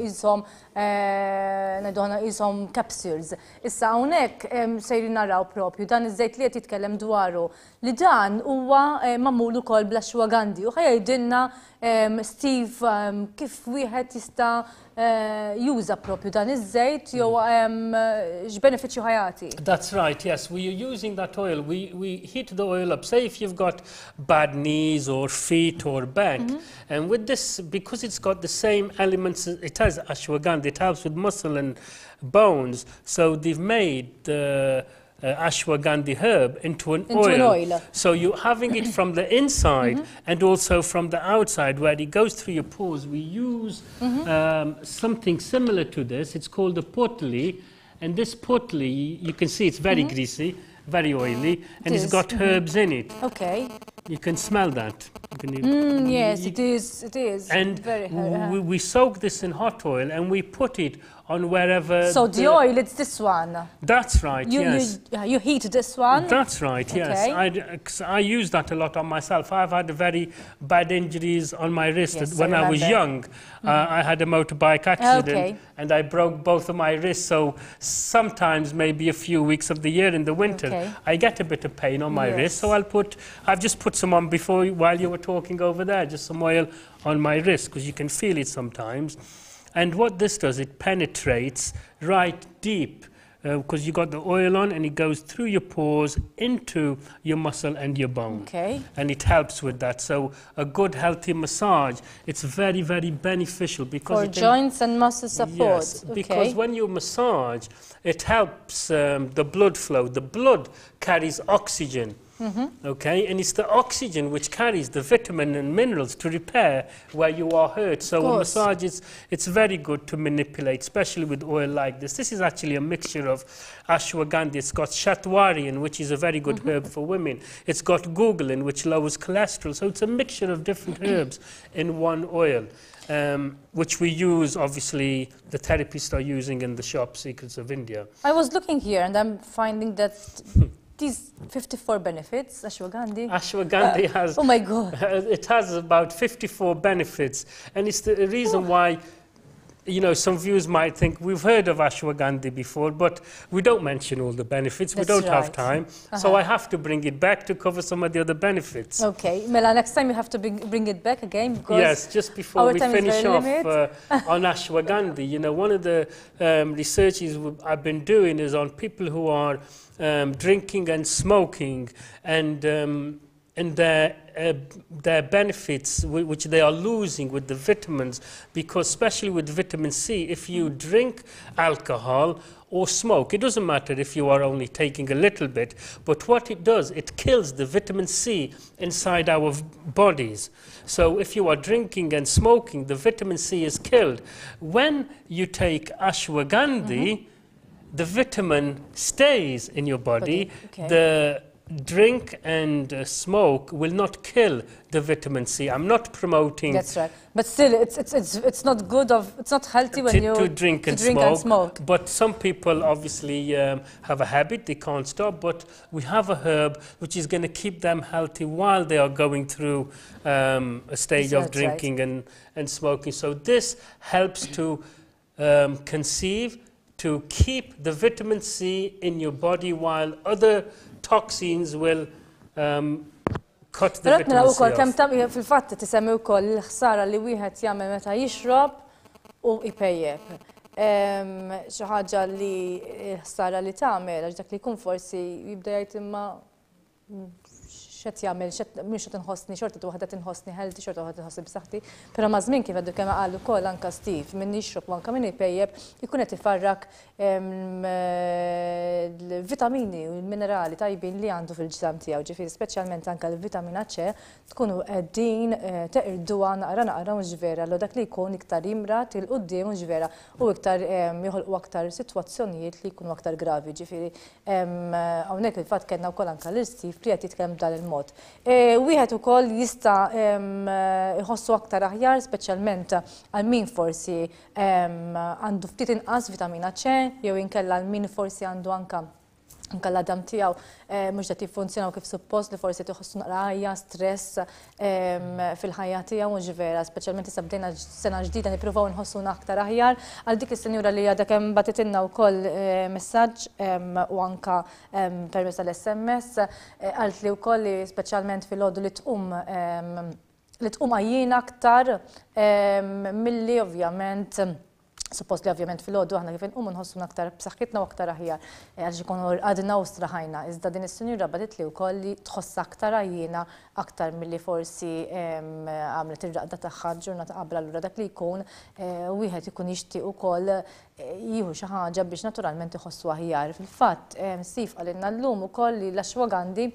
ishom eh, ngħiduħna ishom capsules. Issa hawnhekk sejri naraw propju dan iż-żejt li qed jitkellem dwaru li dan huwa eh, mamul ukoll bl-axwagandi u dinna Ehm, Steve ehm, kif wieħed jista' eh, juża propju dan iż-żejt jew mm. ehm, x'benefiċċju ħajati. That's right, yes. We are using that oil. We, we heat the oil up. Say if you've got bad knees or feet or back. Mm -hmm. And with this, because it's got the same elements, it has ashwagandha, it helps with muscle and bones. So they've made the... Uh, uh, ashwagandha herb into an into oil. An oil. So you're having it from the inside mm -hmm. and also from the outside where it goes through your pores. We use mm -hmm. um, something similar to this. It's called the potli. And this potli, you can see it's very mm -hmm. greasy, very oily, and it has got mm-hmm. herbs in it. Okay. You can smell that. Can mm, you, mm, yes, you, it is. It is. And Very, we, we soak this in hot oil and we put it on wherever. So the, the oil, it's this one. That's right. You, yes. You, uh, you heat this one. That's right. Yes. Okay. I, I use that a lot on myself. I've had very bad injuries on my wrist yes, when I, I was young. Mm. Uh, mm-hmm. I had a motorbike accident okay. and I broke both of my wrists. So sometimes, maybe a few weeks of the year in the winter, okay. I get a bit of pain on my yes. wrist. So I'll put. I've just put on before while you were talking over there, just some oil on my wrist because you can feel it sometimes. And what this does, it penetrates right deep because uh, you got the oil on and it goes through your pores into your muscle and your bone. Okay. And it helps with that. So a good healthy massage, it's very very beneficial because for joints and muscle support. Yes, okay. because when you massage, it helps um, the blood flow. The blood carries oxygen Mm -hmm. Okay, and it's the oxygen which carries the vitamin and minerals to repair where you are hurt. So a massage is it's very good to manipulate, especially with oil like this. This is actually a mixture of ashwagandha. It's got shatwarian, which is a very good mm -hmm. herb for women. It's got gugulin, which lowers cholesterol. So it's a mixture of different mm-hmm. herbs in one oil. Um, which we use, obviously, the therapists are using in the shop Secrets of India. I was looking here and I'm finding that these 54 benefits, ashwagandha. Ashwagandha uh, has. Oh my God. Uh, it has about 54 benefits, and it's the reason oh. why. You know, some viewers might think we've heard of ashwagandha before, but we don't mention all the benefits. That's we don't right. have time. Uh -huh. So I have to bring it back to cover some of the other benefits. Okay. Mela, next time you have to bring, bring it back again because. Yes, just before we finish off uh, on ashwagandha, you know, one of the um, researches I've been doing is on people who are um, drinking and smoking and um, and their, uh, their benefits which they are losing with the vitamins because especially with vitamin C if you drink alcohol or smoke it doesn't matter if you are only taking a little bit but what it does it kills the vitamin C inside our bodies so if you are drinking and smoking the vitamin C is killed when you take ashwagandha mm -hmm the vitamin stays in your body. body. Okay. The drink and uh, smoke will not kill the vitamin C. I'm not promoting. That's right. But still, it's, it's, it's, it's not good of, it's not healthy when to, you to drink, and, to drink smoke, and smoke. But some people obviously um, have a habit, they can't stop, but we have a herb which is going to keep them healthy while they are going through um, a stage That's of drinking right. and, and smoking. So this helps to um, conceive to keep the vitamin C in your body while other toxins will um, cut the vitamin C off. Kem tam fil-fatt tisemmi wkoll l-ħsara li wieħed jagħmel meta jixrob u ipejjeb. Xi li li ħsara li tamme, għax dak li jkun forsi jibda jgħid imma hmm, xet jagħmel mhux qed inħossni xorta waħda tinħossni ħelti xorta waħda nħosni b'saħħti, però ma żmien kif għadu kemm għallu kol anka stif, minn jixrob u anke min jikun ikun qed eh, l vitamini u l minerali tajbin li għandu fil ġizam tiegħu, ġifieri speċjalment anke l-vitamina ċe, tkunu qegħdin eh, teqirduha naqra naqra u ġvera, l dak li jkun iktar imrat il qudiem u ġvera u iktar u aktar sitwazzjonijiet li jkunu aktar gravi, ġifir hawnhekk il-fatt kellna wkoll anka l-istif li mod. E, wieħed ukoll jista' jħossu aktar aħjar speċjalment għal min forsi għandu ftit inqas vitamina C jew inkella għal min forsi għandu anka anka l-adam tijaw eh, mux da funzjonaw kif suppost li forsi tuħossu naqrajja, stress fil-ħajja tijaw unġvera, specialment sabdejna sena ġdida niprufaw nħossu naqtar aħjar, għal dik il-senjura li għadha kem batitinna u koll eh, messaġġ u anka permess għal sms eh, għalt li u koll li specialment fil-ħodu li tqum li tqum għajjina aktar mill-li ovvjament Suppost li ovvjament fil-ħoddu għahna għifin nqumu nħossu naktar b'saħħitna u aktar aħjar eh, għax ikunu għadna u straħajna. Iżda din is-sinjura badit li wkoll li tħoss aktar għajjina aktar milli forsi għamlet ir-raqda tagħha ġurnata l allura dak li jkun eh, wieħed ikun jixtieq ukoll eh, jieħu xi ħaġa biex naturalment iħossu aħjar. Fil-fatt Sif għalilna llum ukoll li l-axwagandi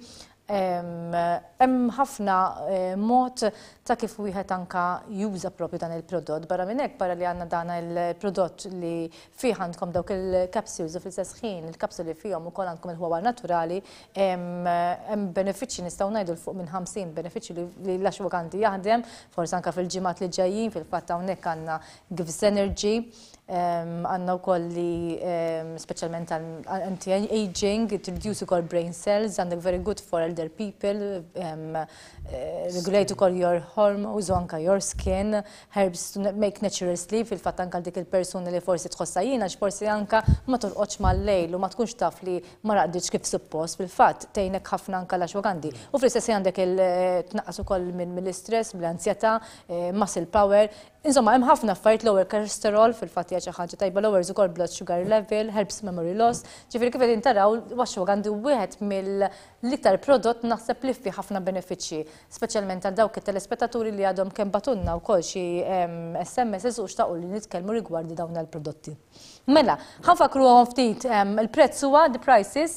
Hemm ħafna eh, mod ta' kif wieħed anka juża propju dan il-prodott. Barra minn hekk barra li għandna dan il-prodott li fih għandkom dawk il-kapsules u fil-istess ħin il-kapsuli fihom ukoll għandkom il ħwar naturali hemm benefiċċji nistgħu ngħidu l fuq minn 50 benefiċċji li l-axwok għandi jaħdem, forsi anka fil-ġimgħat li ġejjin fil-fatt hawnhekk għandna Gives Energy għanna u li specialment anti-aging, it reduce u koll brain cells, għandek very good for elder people, eh, regulate u koll your hormones, anka your skin, herbs to make natural sleep, fil-fat anka dik il-personi li forsi tħossajina, x'forsi anka ma torqoċ l lejl u ma tkunx taf li ma raqdiċ kif suppost, fil-fat tejnek ħafna anka lax wagandi. U fl-istess għandek il eh, tnaqas u koll minn mill-istress, mill-ansjeta, eh, muscle power, insomma, hemm ħafna fajt lower cholesterol fil-fat hija xi ħaġa tajba lowers ukoll blood sugar level, helps memory loss. Ġifieri kif qegħdin taraw waxxogandi wieħed mill-iktar prodott naħseb li fi ħafna benefiċċji, speċjalment għal dawk it-telespettaturi li għadhom kemm batunna wkoll xi SMS u xtaqu li nitkellmu rigwardi dawn il-prodotti. Mela, ħanfakru għom ftit il-prezz huwa the prices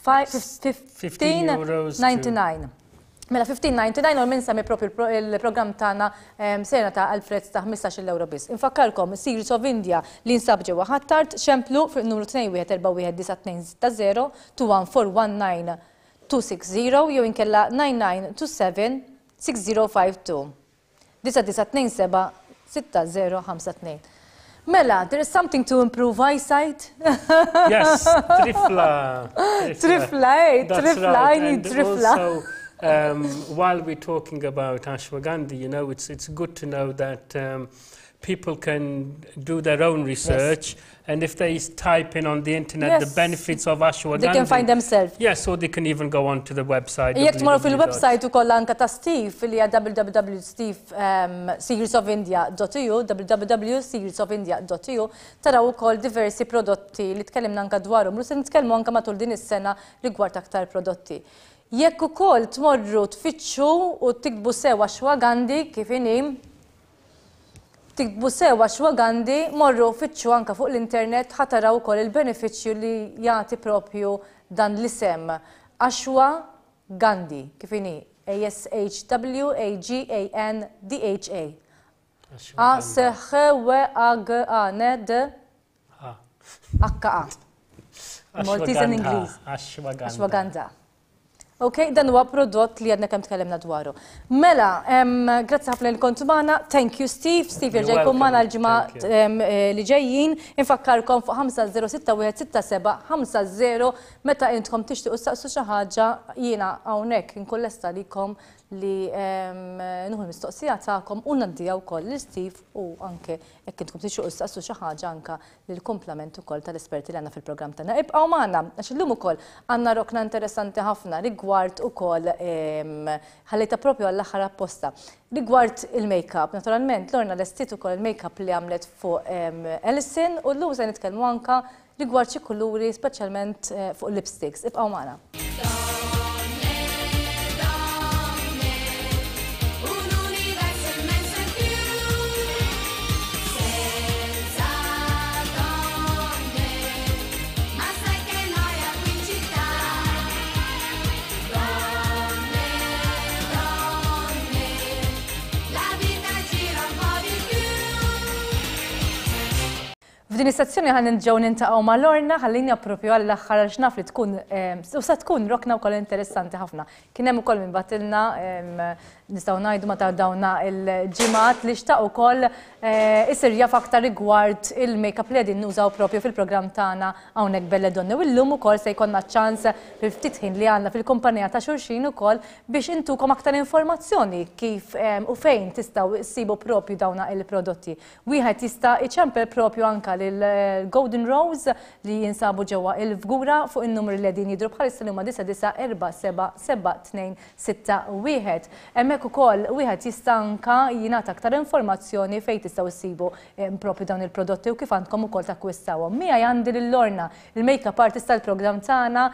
15.99. Mela 1599 u minn sami propju il-program tagħna sena ta' Alfred prezz ta' 15 euro biss. Infakkarkom, Series of India li nsabġe ġewwa ħattart xemplu fil numru 2141960 21419 260 jew inkella 9927 6052. 9927 6052. Mela, there is something to improve eyesight. yes, trifla. Trifla, eh, trifla, I need trifla. Um, while we're talking about ashwagandha, you know, it's, it's good to know that um, people can do their own research yes. and if they type in on the internet yes. the benefits of ashwagandha they can find themselves yes or they can even go on to the website Yes, tomorrow tmorru the website ukoll anka ta' Steve li hija www.steve-series-of-india.eu wwwseries diversi prodotti li tkellimna anka dwarum, u se nitkellmu anka matul din is-sena rigward aktar prodotti. Jekk ukoll tmorru tfittxu u tikbu sewa xwagandi kif inim, tikbu sewa xwagandi morru fittxu anka fuq l-internet ħataraw ukoll il-benefiċċju li jagħti propju dan l-isem. Ashwa Gandhi, kif ini A-S-H-W-A-G-A-N-D-H-A. A-S-H-W-A-G-A-N-D. A. s h w a g a n d h a a s h w a g a n d a k a Maltese in English. Ashwagandha. Ashwagandha. Ok, dan huwa prodott li għadna kemm tkellimna dwaru. Mela, grazzi ħafna li kontu magħna. Thank you Steve. Steve jerġa' magħna l-ġimgħa li ġejjin. Infakkarkom fuq 506 meta intkom tixtiequ saqsu xi ħaġa jiena hawnhekk inkun lesta likom li nħu mistoqsija ta'kom u naddijaw koll l istif u anke jekk intkom tixuq istaqsu xi ħaġa anka l-komplement ukoll tal-esperti li għandna fil-programm tagħna. Ibqgħu magħna għax illum ukoll għandna rokna interessanti ħafna rigward ukoll ħallejta propju għall-aħħar apposta. Rigward il-makeup, naturalment Lorna l-estit ukoll il-makeup li għamlet fuq Ellison u llum se nitkellmu anka rigward xi kuluri speċjalment eh, fuq lipsticks. Ibqgħu magħna. din istazzjoni għan ħan nġew nintaqgħu ma' orna ħallini appropju għall aħħar għal xnaf li tkun ehm, u se tkun rokna wkoll interessanti ħafna. Kien hemm ukoll minn batilna ehm, nistaw najdu ma tardawna il-ġimat li xtaq ukoll eh, isir jaf aktar rigward il-makeup li għedin nużaw propju fil-program tagħna hawnhekk belle donne u u ukoll se jkollna ċans fil ftitħin li għandna fil-kumpanija ta' xulxin ukoll biex intukom aktar informazzjoni kif eh, u fejn tistgħu sibu propju dawna il-prodotti. Wieħed jista' iċempel propju anka l eh, Golden Rose li jinsabu ġewwa il-fgura fuq in-numri li għedin jidru bħalissa l-umma 9 9 7 7 2 6 1. Bekk ukoll wieħed jista' anka jingħata aktar informazzjoni fejn tistgħu issibu eh, propri dawn il-prodotti u kif għandkom ukoll takkwistawhom. Mija għandi lil Lorna, il-makeup artist tal-programm tagħna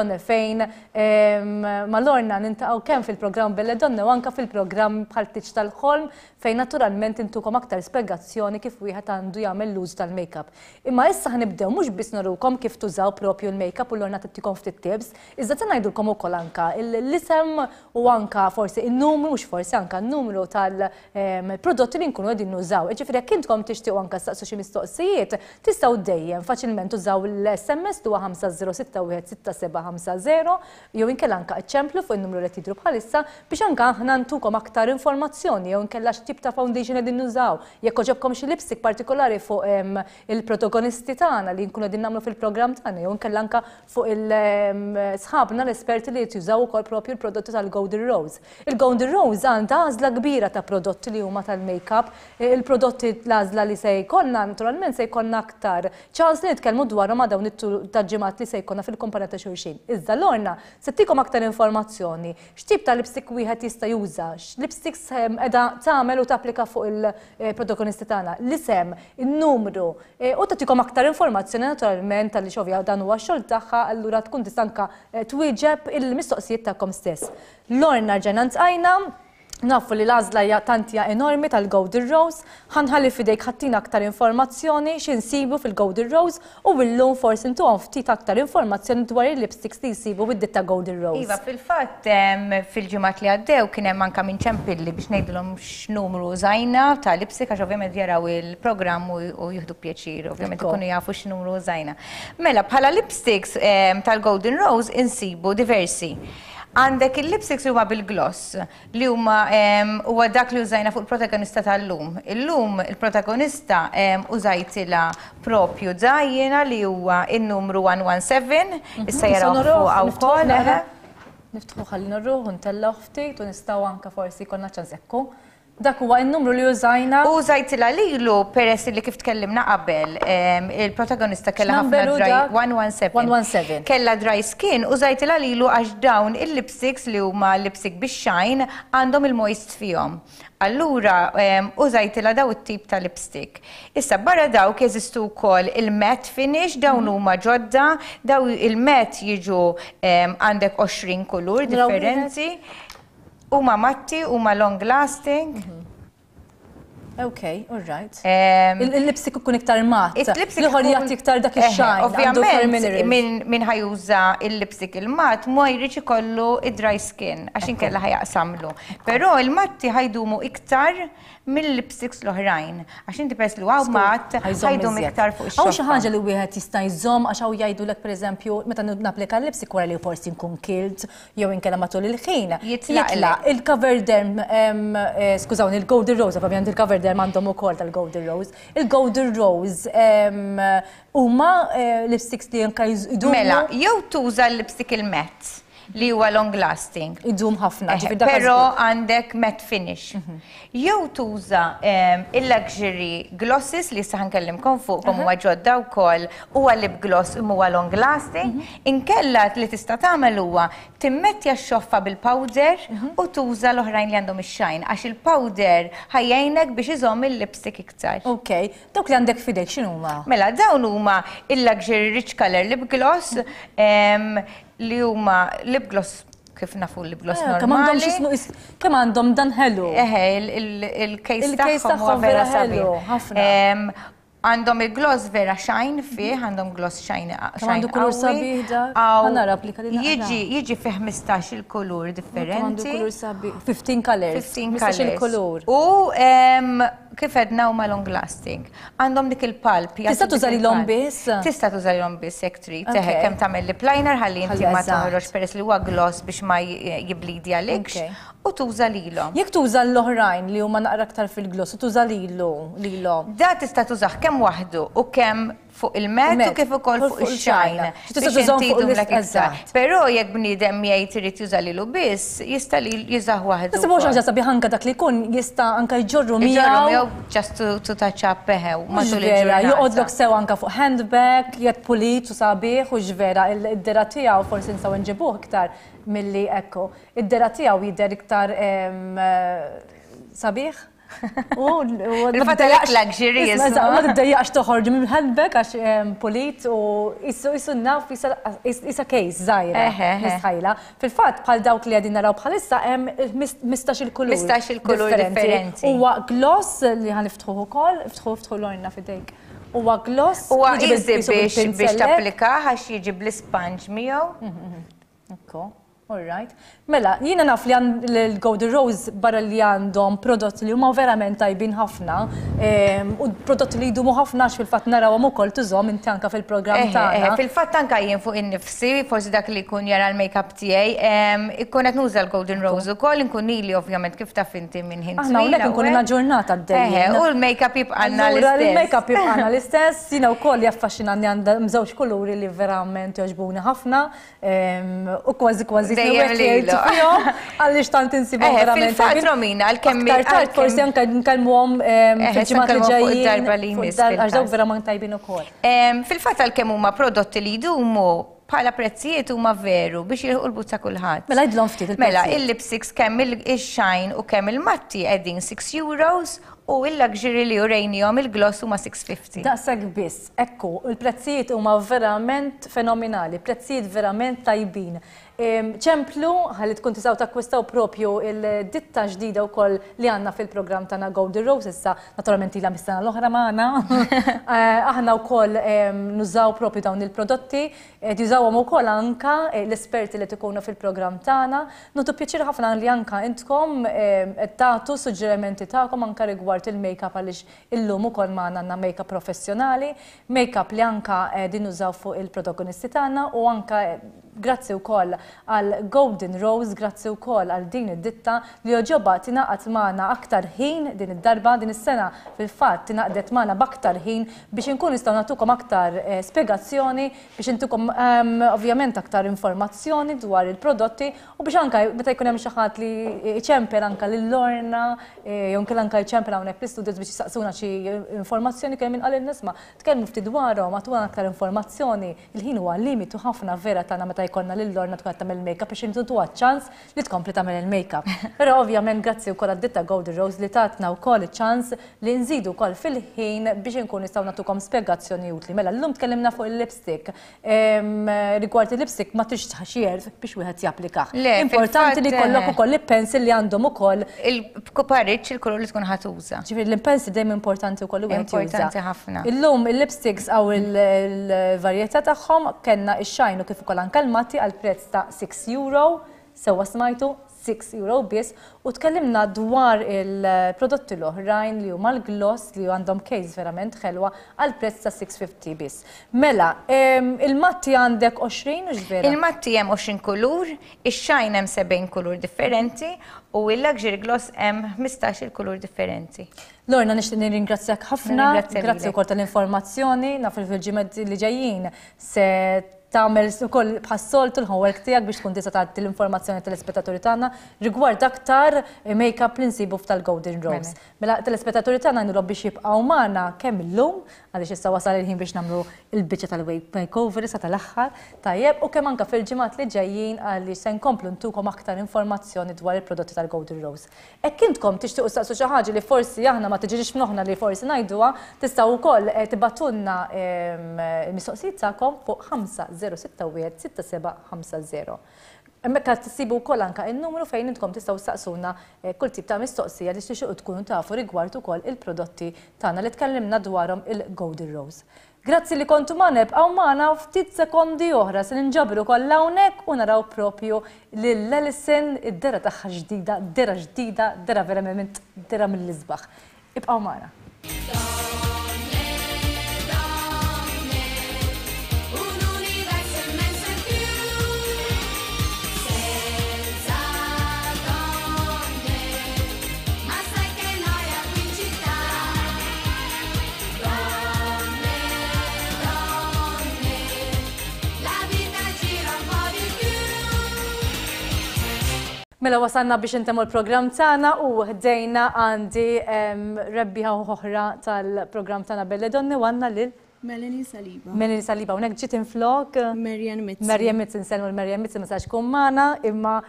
Donne fejn ehm, ma Lorna nintaqgħu kemm fil-programm Donne u anka fil-programm bħal tal-ħolm fejn naturalment intukhom aktar spjegazzjoni kif wieħed għandu jagħmel l-użu tal-makeup. Imma issa ħnibdew mhux biss nurukom kif tużaw propju l-makeup u Lorna tittikom ftit tips, iżda se ngħidulkom ukoll anka l-isem u anka forsi in-num numru mhux forsi anka n-numru tal-prodotti li nkunu qegħdin nużaw. Ġifieri jekk intkom tixtiequ anka saqsu xi mistoqsijiet, tistgħu dejjem faċilment tużaw l-SMS 2506 5061675 jew inkella anka eċċemplu fuq in-numru li tidru bħalissa biex anke aħna ntukom aktar informazzjoni jew inkella x'tip ta' foundation qegħdin nużaw. Jekk ġobkom xi lipstick partikolari fuq il-protagonisti tagħna li nkunu qegħdin nagħmlu fil-programm tagħna jew inkella anka fuq il-sħabna l-esperti li u ukoll propju il prodotti tal-Golden Rose. Il-Golden rose għandha għażla kbira ta' prodotti li huma tal-makeup, il-prodotti l-għażla li se jkollna naturalment se jkollna aktar. Charles li nitkellmu dwarhom ma' dawn it-taġġimat li se jkollna fil-kumpanija ta' xulxin. Iżda Lorna, settikom aktar informazzjoni, x'tip ta' lipstick wieħed jista' juża, x'lipsticks qiegħda tagħmel u tapplika fuq il-protagonisti eh, tagħna, l-isem, in-numru, eh, u tagħtikom aktar informazzjoni naturalment tal-li xovja dan huwa xogħol tagħha allura tkun tistanka eh, twieġeb il-mistoqsijiet tagħkom stess. Lorna ġenant għajna kollha. Nafu li l-azla hija tantija enormi tal-Golden Rose, ħanħalli fidejk ħattina aktar informazzjoni sibu fil-Golden Rose u illum forsi intuhom ftit aktar informazzjoni dwar il-lipsticks li jsibu bid ditta ta' Golden Rose. Iva, fil-fatt fil-ġimgħat li għaddew kien hemm anke minn ċempilli biex x x'numru żajna ta' lipstick għax ovvjament jaraw il-programm u jieħdu pjaċir, ovvjament ikunu jafu x-numru żajna. Mela bħala lipsticks tal-Golden Rose insibu diversi. Għandek il-lipsticks li huma bil-gloss li huma huwa dak li użajna fuq il-protagonista tal-lum. Illum il-protagonista użajtila propju dajjina li huwa il numru 117, issa jaraw fuq wkoll. Niftħu ħallin rruħu ntellaw loħfti u nistgħu anke forsi konna ċanzekku. Dak huwa n-numru li użajna. Użajt il għalilu peress li kif tkellimna qabel, il-protagonista kella ħafna dry 117. 117. Kella dry skin, użajt il għalilu għax dawn il-lipsticks li huma lipstick biex shine għandhom il-moist fihom. Allura, użajt il daw it-tip ta' lipstick. Issa barra daw keżistu wkoll il-matte finish, dawn mm. huma ġodda, daw il-matte jiġu għandek 20 kulur differenzi huma matti, huma long lasting. Mhm. Ok, all right. Il-lipstick ikun iktar mat. Il-lipstick ikun iktar dak eh, il-xajn. Ovvijament, minn ħajuża il-lipstick il-mat, ma jriċ ikollu id-dry skin, għaxin kella ħajaqsamlu. Pero il-matti ħajdumu iktar mill-lipsticks l-oħrajn. Għax inti pers li għaw mat, ħajdum iktar fuq xogħol. Għaw xi ħaġa li wieħed jista' jżomm għax hawn jgħidu lek pereżempju meta napplika l-lipstick wara li forsi nkun kilt jew inkella matul il-ħin. Jitlaq il-cover derm, eh, skużawni il-golden rose, ovvjament il-cover derm Miller mandom u kol tal-Golden Rose. Il-Golden Rose huma eh, lipsticks li jinka Mela, jew tuża l-lipstick il-met li huwa long lasting. Idum ħafna. Eh, però għandek met finish. Mhm. Jew tuża ehm, il-luxury glosses li sa ħankellimkom fuqhom huwa ġodda wkoll huwa lip gloss huwa long lasting. Mhm. Inkella li tista' tagħmel huwa timmetja x-xoffa bil-powder mhm. u tuża l-oħrajn li għandhom ix-xajn għax il-powder ħajjajnek biex iżomm il-lipstick iktar. Ok, dawk li għandek fidejk x'inhuma? Mela dawn huma il-luxury rich color lip gloss ehm, li huma lip gloss kif nafu lip gloss eh, normali. Kemm għandhom dan ħelu. Eħe, eh, eh, il-case tagħhom vera sabi għandhom il-gloss vera xajn fih, għandhom gloss xajn. Għandu kulur sabiħda. Għannar applika li Jiġi, jiġi fih 15 il-kulur differenti. Għandu kulur sabiħ. 15 colors. 15 colors. il-kulur. U kif edna u long lasting. Għandhom dik il-palp. Tista tużali l ombis Tista tużali l ombis bis, jek tri. Teħe, kem tamel li plajner ħalli inti ma taħroġ peress li huwa gloss biex ma jiblidi għalikx. U tuża lilhom. Jek tuża l-oħrajn li huma naqra aktar fil-gloss, u tuża lilu lilhom. Da tista' tużaħ kemm waħdu u kemm fuq il-met u kif ukoll fuq ix xajn Però jekk bniedem jgħid irid juża lilu biss, jista' li jużah waħdu. Issa mhux ħaġa sabiħ anke dak li jkun jista' anke jġorru miegħu. Jew just to touch up peħew matul il-ġurnata. Joqodlok sew anke fuq handbag, jekk pulit u sabiħ u ġvera id-dera tiegħu forsi nsaw nġibuh iktar milli ekko. Id-dera tiegħu jidher iktar eh, sabiħ? Il-fatalek luxury jisna. Ma t-dajjax toħorġu minn ħadbek għax polit u jissu naf jissa kejs zaħira. Misħajla. Eh, eh, eh. Fil-fat bħal dawk li għadin naraw bħalissa mistax il-kulur. Mistax il-kulur differenti. Huwa gloss li ħaniftħu ukoll, ftħu ftħu l-orna fidejk. Huwa gloss. Huwa easy biex tapplika għax jiġi bl-ispanġ miegħu. Mhm, mhm, mhm. Ekko. Alright. Mela, jina naf li għan l-Golden Rose barra li għandhom prodotti li huma verament tajbin ħafna ehm, u prodotti li jdumu ħafna fil-fat narawhom ukoll tużom inti anka fil-programm eh, eh, ta' eh, Fil-fatt anka jien fuq in-nifsi, forsi dak li jkun jara l-makeup tiegħi, ehm, ikkun qed nuża l-Golden Rose kol inkun ili ovvjament kif taf inti minn ħin. Aħna hawnhekk nkun inna ġurnata d-dejjem. U l-makeup jibqalna l-istess. Il-makeup jibqalna l-istess, jiena wkoll jaffaxxinani għandha mżewġ kuluri li verament jogħġbuni ħafna ehm, u kważi kważi dejjem lilu. Għalix tant insibom eh, verament. Fil-fatromina, għal-kemmi. Tartar, forsi anka nkalmuhom eh, eh, fil-ġimat li ġajjin. Darba li jmiss. Għax verament tajbin ukoll. Fil-fat għal-kemm huma prodotti li jdumu bħala prezzijiet huma veru biex jilħu l-but ta' kulħadd. Mela jdlhom ftit Mela il-lipsticks kemm il-shine u kemm il-matti qegħdin 6 euros u il-luxury li urejnijom il-gloss huma 650. Daqsak biss, ekku, il-prezzijiet huma verament fenomenali, prezzijiet verament tajbin ċemplu, għalli tkun tisaw takkwistaw propju il-ditta ġdida u koll li għanna fil-program tana Golden Rose, issa naturalment ila mistana l-oħra maħna. Eh, aħna u koll nużaw propju dawn il-prodotti jużawhom ukoll anka eh, l-esperti li tikunu fil-programm tagħna. Notu pjaċir ħafna li anka intkom qed eh, tagħtu suġġerimenti tagħkom anka rigward il-makeup għaliex illum ukoll magħna għandna makeup professjonali, makeup li anka eh, din użaw fuq il-protagonisti tagħna u anka grazzi wkoll għal Golden Rose, grazzi wkoll għal din id-ditta li tina għat magħna aktar ħin din id-darba din is-sena fil-fatt għat magħna b'aktar ħin biex nkun nistgħu nagħtukom aktar spjegazzjoni biex intukom Ehm, ovvjament aktar informazzjoni dwar il-prodotti u biex anka meta jkun hemm xi ħadd li iċemper anka lil Lorna, e, jew kien anka jċemper hawnhekk l-istudents biex jistaqsuna xi informazzjoni kien min qal nisma' tkellmu ftit dwarhom għatuna aktar informazzjoni. Il-ħin huwa limitu ħafna vera tagħna meta jkollna lil Lorna tkun tagħmel il up biex intutu ċans li tkompli tagħmel il-makeup. Però ovvjament grazzi wkoll għad-ditta Golden Rose li tatna wkoll ċans li nżidu wkoll fil-ħin biex inkun nistgħu nagħtukom spjegazzjoni utli. Mela llum tkellimna fuq il-lipstick. Ehm, rigward il-lipstick ma tix tħaxjer biex wieħed japplika. Importanti li kollok eh, ukoll il-pensil li għandhom ukoll. Il-kopariċ il-kolor li tkun uża. Ġifier l-pensil dejjem importanti wkoll u Importanti ħafna. Illum il-lipsticks aw il-varjetà tagħhom kellna x-xajnu kif ukoll anke l-matti għal prezz ta' 6 euro. Sewa smajtu 6 euro biss u tkellimna dwar il-prodotti l-oħrajn li huma l-gloss li għandhom case verament ħelwa għal prezz ta' 650 biss. Mela, il-matti għandek 20 u ġvera? Il-matti hemm 20 kulur, ix-xajn hemm 70 kulur differenti u il-luxury gloss hemm 15 kulur differenti. Lorna, nishti nirringrazzjak ħafna, grazzi u kol tal-informazzjoni, nafri fil ġimed li ġajjien, se tagħmel ukoll bħas-soltu l-homework tiegħek biex tkun tista' tagħti l-informazzjoni tal-ispettaturi tagħna rigward aktar eh, make-up li nsibu f'tal-Golden Rose. Mela telespettaturi tagħna nilhom biex jibqgħu magħna kemm illum għaliex issa wasal il-ħin biex nagħmlu il-biċċa tal-wake makeover tal-aħħar. Tajjeb u kemm anke fil-ġimgħat li ġejjin għaliex se nkomplu ntukom aktar informazzjoni dwar il-prodotti tal-Golden Rose. Hekk intkom tixtiequ saqsu xi ħaġa li forsi aħna ma tiġix f'noħna li forsi ngħidduha, tista' wkoll eh, tibatunna ehm, il-mistoqsijiet tagħkom fuq 5061 6750. Emmek t-sibu kol anka il-numru fejn intkom tistaw saqsuna eh, kull tip ta' mistoqsija li xiexu tkunu tafu rigward ukoll il-prodotti tagħna li tkellimna dwarhom il-Golden Rose. Grazzi li kontu maneb għaw maħna ftit sekondi oħra se nġabru kollha hawnhekk u naraw propju lil Ellison id-dera tagħha ġdida, dera ġdida, dera verament dera mill-isbaħ. Ibqaw maħna. Mela wasanna biex intemu l-program tana u ħdejna għandi rebbiħa uħra tal-program tana Belle Donni għanna lil Melanie Saliba. Melanie Saliba, unek ġit inflok. Eh, Merjan Mitzi. Merjan Mitzi, nselmu l-Merjan Mitzi, masax kummana, imma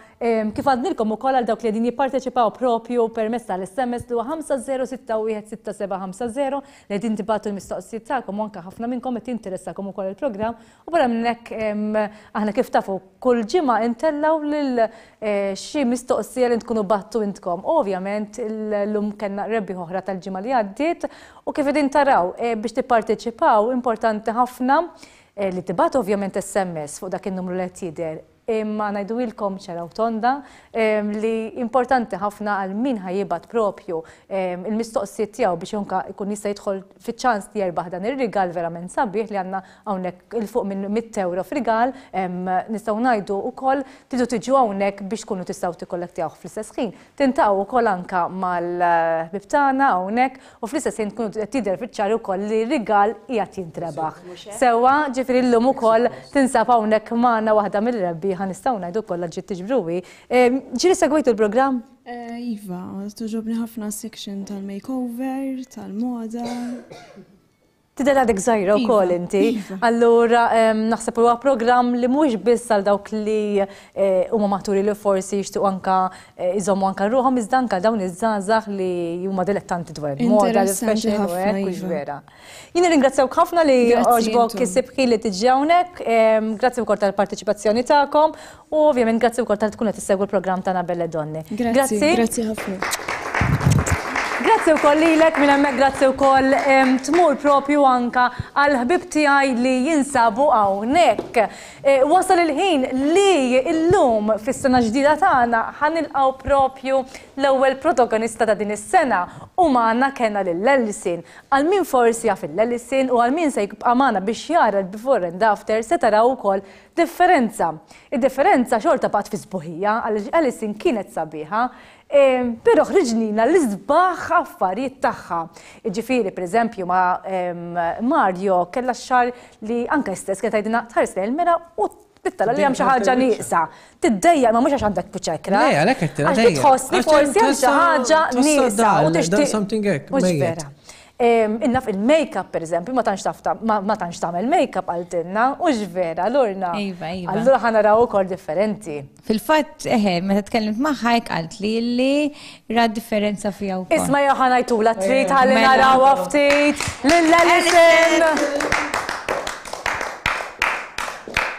kif għadnilkom u koll għal dawk li din jipparteċipaw propju messa l sms li 5061675 li din tibatu l-mistoqsijiet tagħkom anke ħafna minnkom qed u ukoll il-programm u barra minnek aħna kif tafu kull ġimgħa intellaw lil eh, xi mistoqsija li tkunu battu intkom. Ovvjament l-lum kellna rebbi oħra tal-ġimgħa li għaddiet u kif qegħdin taraw eh, biex tipparteċipaw importanti ħafna eh, li tibat ovvjament SMS fuq dak il-numru li jtider imma najdu ilkom ċara tonda li importanti ħafna għal min ħajibat propju il-mistoqsijiet tiegħu biex jonka jkun jista' jidħol fiċ-ċans li jerbaħ dan ir-rigal verament sabiħ li għandna hawnhekk il fuq minn 100 euro f'rigal nistgħu ngħidu wkoll tidu tiġu hawnhekk biex tistaw ti kollek fl-istess ħin. Tintaw ukoll anka mal-bibtana hawnhekk u fil istess kunu tider tidher fiċ-ċar ukoll li rigal qiegħed jintrebaħ. Sewa l-lum u ukoll tinsab hawnhekk magħna waħda mill-rebbi li ħan nistaw najdu kolla ġit tiġbruwi. Ġiri segwajtu l-program? Eh, iva, t-ġobni ħafna section tal-makeover, tal-moda, Tidher għadek żgħira wkoll iva, inti. Iva. Allura naħseb huwa programm li mhux biss għal dawk li eh, huma maturi li forsi jixtiequ anka eh, iżommu anka ruħhom iżda anka dawn iż-żgħażagħ li huma dilettanti dwar moda speċi fashion u hekk iva. vera. Jien ringrazzjawk ħafna li oġbok kisibħi li tiġi hawnhekk, grazzi wkoll tal-parteċipazzjoni tagħkom u ovvjament grazzi wkoll tal-tkun qed tissegwu l-programm tagħna Belle Donni. Grazzi. Grazzi ħafna. Grazzi wkoll lilek minn hemmhekk grazzi wkoll tmur propju anka għal ħbib tiegħi li jinsabu hawnhekk. E, wasal il-ħin li llum fis-sena ġdida tagħna ħanilqgħu propju l-ewwel protagonista ta' din is-sena u maħna kellna l-Lellisin. Għal min forsi għaf l-Lellisin u għal min se jibqa' biex jara l-before and after se taraw ukoll differenza. il differenza xorta baqgħet fi sbuħija għal Ellisin kienet sabiħa Pero ħriġnina l-izbaħ affarijiet tagħha. Ġifieri pereżempju ma' Mario kellha xar li anke stess kien tgħidilna tħares lejn mera u tittala li xi ħaġa nisa. Tiddejja, ma mux għax għandek bċekra. Le, għalek għettina. Għax tħossni forsi xi ħaġa nieqsa U t Innaf il-make-up, per eżempju, ma tantx tagħmel make-up għaltinna, u ġvera, l-urna. Iva, iva. Allura ħanaraw ukoll differenti. fil fat eħe, ma tkellimt magħha għalt li li ra differenza fija wkoll. Isma' jtu la eh, trit ħalli mela. narawha għaftit, Lilla Listen!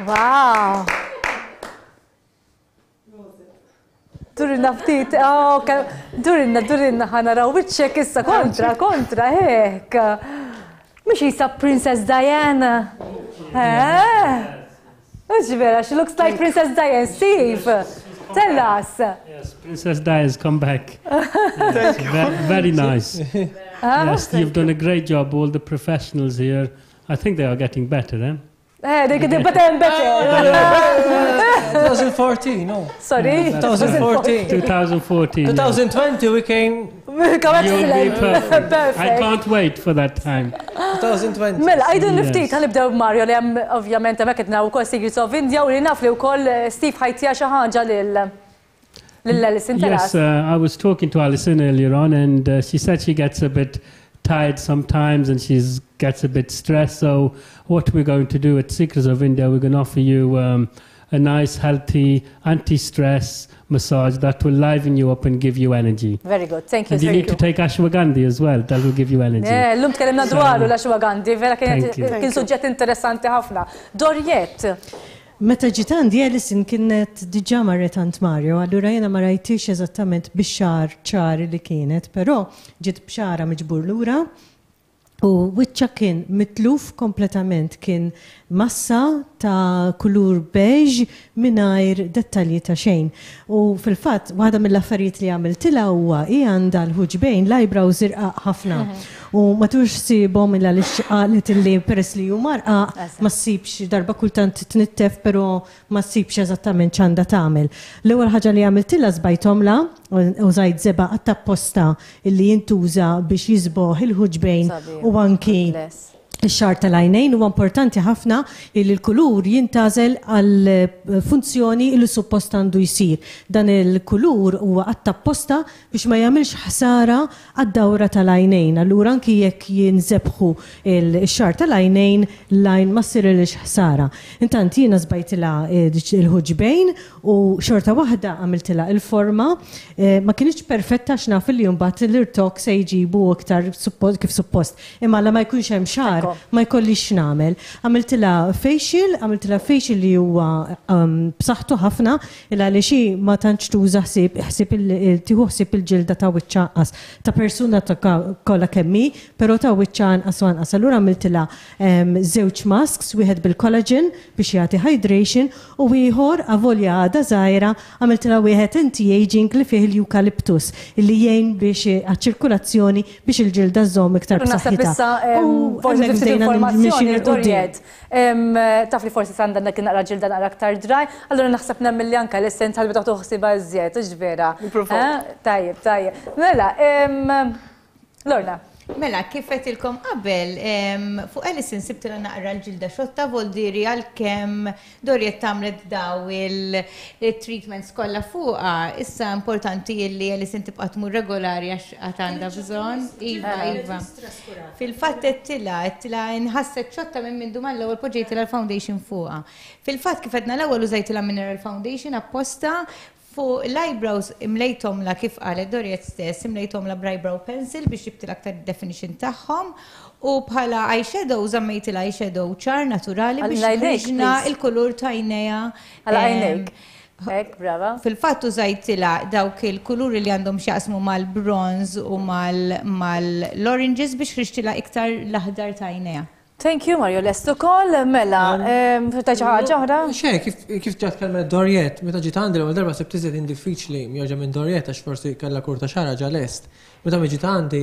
Wow! Durinna ftit, oh, durinna, durinna raw, witxek issa ah, kontra, kontra, hekk. Mux jisa Princess Diana. Ġvera, she looks like Princess Diana, Steve. Tell us. Yes, Princess Diana's come back. Yes, very, nice. Ah, yes, you've done a great job, all the professionals here. I think they are getting better, eh? Eh, they're getting better and better. Ah, 2014, no. Sorry? 2014. 2014. 2020, we came. You'll be perfect. perfect. I can't wait for that time. 2020. Mela, għajdu niftit, għanibdew Mario li għam ovvjament għamek għetna u kol Secrets of India u li naf li u kol Steve ħajtija xaħġa um, lil. Yes, uh, I was talking to Alison earlier on, and uh, she said she gets a bit tired sometimes and she gets a bit stressed. So, what we're going to do at Secrets of India, we're going to offer you um, a nice, healthy, anti-stress massage that will liven you up and give you energy. Very good, thank you. And you thank need you. to take ashwagandhi as well, that will give you energy. Yeah, l-lum tkellimna dwaru l-ashwagandhi, vera kien suġġett interessanti ħafna. Dorjet. Meta ġitan dialisin kienet diġa marret Ant Mario, allura jena ma rajtix eżattament bixxar ċari li kienet, pero ġiet bxara miġbur lura u wiċċa kien mitluf kompletament kien massa ta' kulur beige mingħajr dettalji ta' xejn. U fil-fatt, waħda mill-affarijiet li tila huwa hi għandha l-ħuġbejn lajbra u zirqaq ħafna. U ma tux sibom illa li xqalet li peress li jumarqa ma sibx darba kultant t-nittef, pero ma sibx eżattament ċanda tagħmel. L-ewwel ħaġa li zbajtom la, u żajt zeba għatta posta illi jintuża biex jizboħ il-ħuġbejn u għanki. Ix-xar tal-għajnejn huwa importanti ħafna il l-kulur jintażel għal eh, funzjoni li suppost għandu jsir. Dan il-kulur huwa għatta' posta biex ma jagħmilx ħsara għad-dawra tal-għajnejn. Allura anki jekk jinżebħu il-xar tal-għajnejn lajn ma ssirilx ħsara. Intant jiena żbajtila eh, il-ħuġbejn u xorta waħda għamiltila il-forma eh, ma kienx perfetta x'naf li mbagħad l-irtok se jġibu aktar kif suppost. Imma la ma jkunx hemm xar ma jkollix nagħmel. Għamiltila facial, għamiltila facial li huwa um, b'saħħtu ħafna il xi ma tantx tuża ħsieb il tieħu ħsieb il-ġilda ta' wiċċaqas ta' persuna ta' kollha kemmi, però ta' wiċċaqan aswan qas. Allura għamiltila um, żewġ masks, wieħed bil-collagen biex jagħti hydration u ieħor avolja għada żgħira għamiltila wieħed anti-aging li fih il-eukaliptus li jgħin biex eh, ċirkulazzjoni biex il-ġilda żomm iktar b'saħħitha. Eh, informazzjoni d-durjet. Taf li forsi sandan dakin naqra ġilda naqra ktar draj, għallura naħseb nemmel li anka l-essenz għalbi taħtu xsiba zjed, iġvera. Eh, tajib, tajib. Mela, Lorna, Mela, kifet ilkom qabel, fuq Alison sibtila naqra l-ġilda xotta voldiri għal kem dorjet tamlet daw il-treatments kolla fuqa, issa importanti li Alison tibqa tmur regolari għax għatanda bżon. Iva, iva. Fil-fat t-tila, t-tila nħasset xotta minn minn duman l-ewel poġejtila l-foundation fuqa. Fil-fat kifetna l-ewel użajtila mineral foundation apposta Fu l-eyebrows imlejtom la kif qalet Dorjet stess, imlejtom la brow pencil biex jibti l-aktar definition tagħhom u bħala eyeshadow zammejti l-eyeshadow ċar naturali biex tiġna il-kulur ta' jneja. Għal-għajnejk. Ek, brava. Fil-fattu zajtila dawk il-kuluri li għandhom xaqsmu mal-bronz u mal-oranges biex rixtila iktar l-aħdar ta' jneja. Thank you, Mario. Lestu kol, mela, taċa ħagġa ħra? Xe, kif ġat kalma Dorjet, meta ġit għandil, l-għal darba sebt tizet indi fiċli, joġa minn Dorjet, għax forsi kalla kurta xara ġa l-est. Meta mi ġit għandi,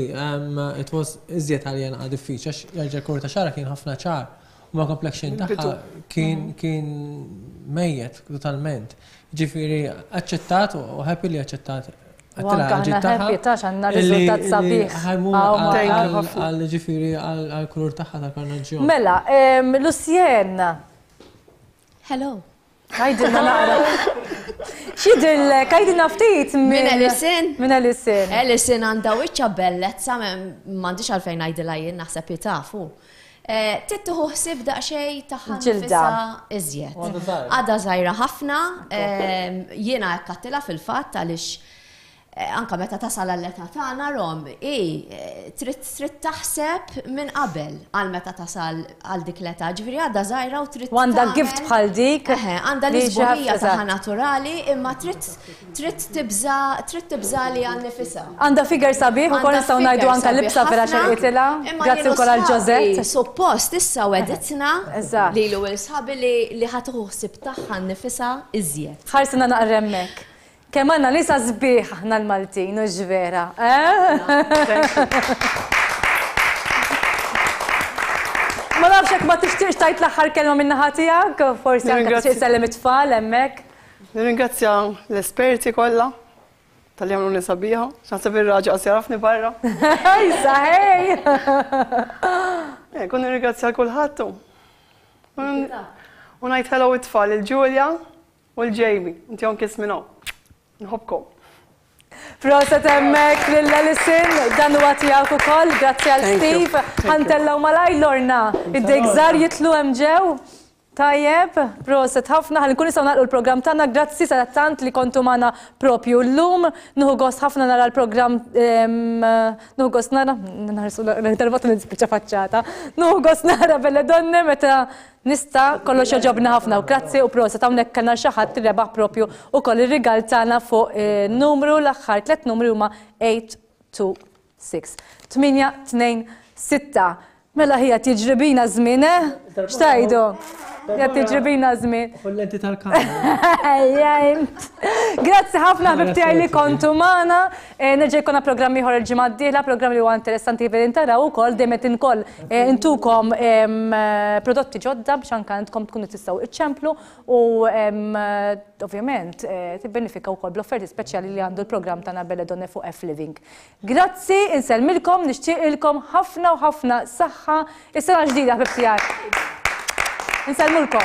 it was izjet għaljen għad diffiċ għax ġa kurta xara kien ħafna ċar. U ma komplexin taħħa mhm. kien mejjet totalment. Ġifiri, għacċettat u happily għacċettat Għal-ġifiri għal-kulur taħħa ta' karnaġjon. Mela, Lucien. Hello. Għajdilna naqra. Xidil, għajdilna ftit minn Elisin? Minn Elisin. Elisin għanda wicċa bellezza, mandiċ għalfejn għajdilha jien naħseb jitafu. Eh, tittuħu ħsib daqxej taħħan ġilda iżjed. Għada zaħira ħafna, jiena għattila fil-fat għalix Eh, anka meta tasal għall-età tagħna rom, i eh, trid trid taħseb minn qabel għal meta tasal għal dik l-età, ġifieri għadha żgħira u trid. Għandha gift bħal dik. Għandha l-iżburija taħħa naturali, imma trid trid tibża trid tibża li għan nifisha. Għandha figer sabiħ ukoll nistgħu ngħidu anke libsa fil xejn itilha. Grazzi wkoll għal Ġożett. Suppost issa wedetna lilu l-sħabi li ħadd uħsib tagħha nnifisha iżjed. Ħarsina naqremmek. Kemm għandna nisa sbieħ aħna l-Maltin, u ġvera. Eh? Ma nafx jekk ma tixtiex tajt l-aħħar kelma minn naħa tiegħek, forsi anke tixtieq sellem it-tfal hemmhekk. Nirringrazzja l-esperti kollha tal-li għamlu nisabiħa, xaħseb il-raġa għas jarafni barra. Ejsa, ej! Eh, kun nirringrazzja kullħattu. Unajt hello it-tfal, il julia u l-Jamie, inti għon kisminu. Nħobkom. Frosa temmek, lill-Elisin, dan u għatijak u koll, grazzi għal Steve, għantella u malaj Lorna, id-degżar jitlu għemġew. Tajjeb, proset ħafna, ħan nkun naqlu l-program tagħna, grazzi sa tant li kontu magħna propju llum. Nuhu gost ħafna nara l-program nuhu gost nara nħarsu l intervot minn nispiċċa faċċata. Nuhu gost nara belle donne meta nista kollox joġobna ħafna u grazzi u proset hawnhekk kellna xi ħadd rebaħ propju ukoll ir-rigal tagħna fuq e, numru l-aħħar tliet numru huma 826. 8 2 6. Mela ħija tiġribina żmien, eh? Xtajdu? Ja tiġribina żmien. Kollenti tal-kamra. Grazzi ħafna ħbibtijaj li kontu maħna. Eh, nerġa' kona programmi ħor il-ġimgħa d programmi li huwa interessanti qiegħed intaraw ukoll dejjem qed inkoll eh, intukom eh, prodotti ġodda biex anke għandkom tkunu il ċemplu u ovvjament tibbenifika wkoll bl-offerti speċjali li għandu l-programm tagħna donne fuq F-Living. Grazzi, milkom, nixtieq ilkom ħafna u ħafna saħħa is-sena ġdida ħbibtijaj. Anselmo Lecó.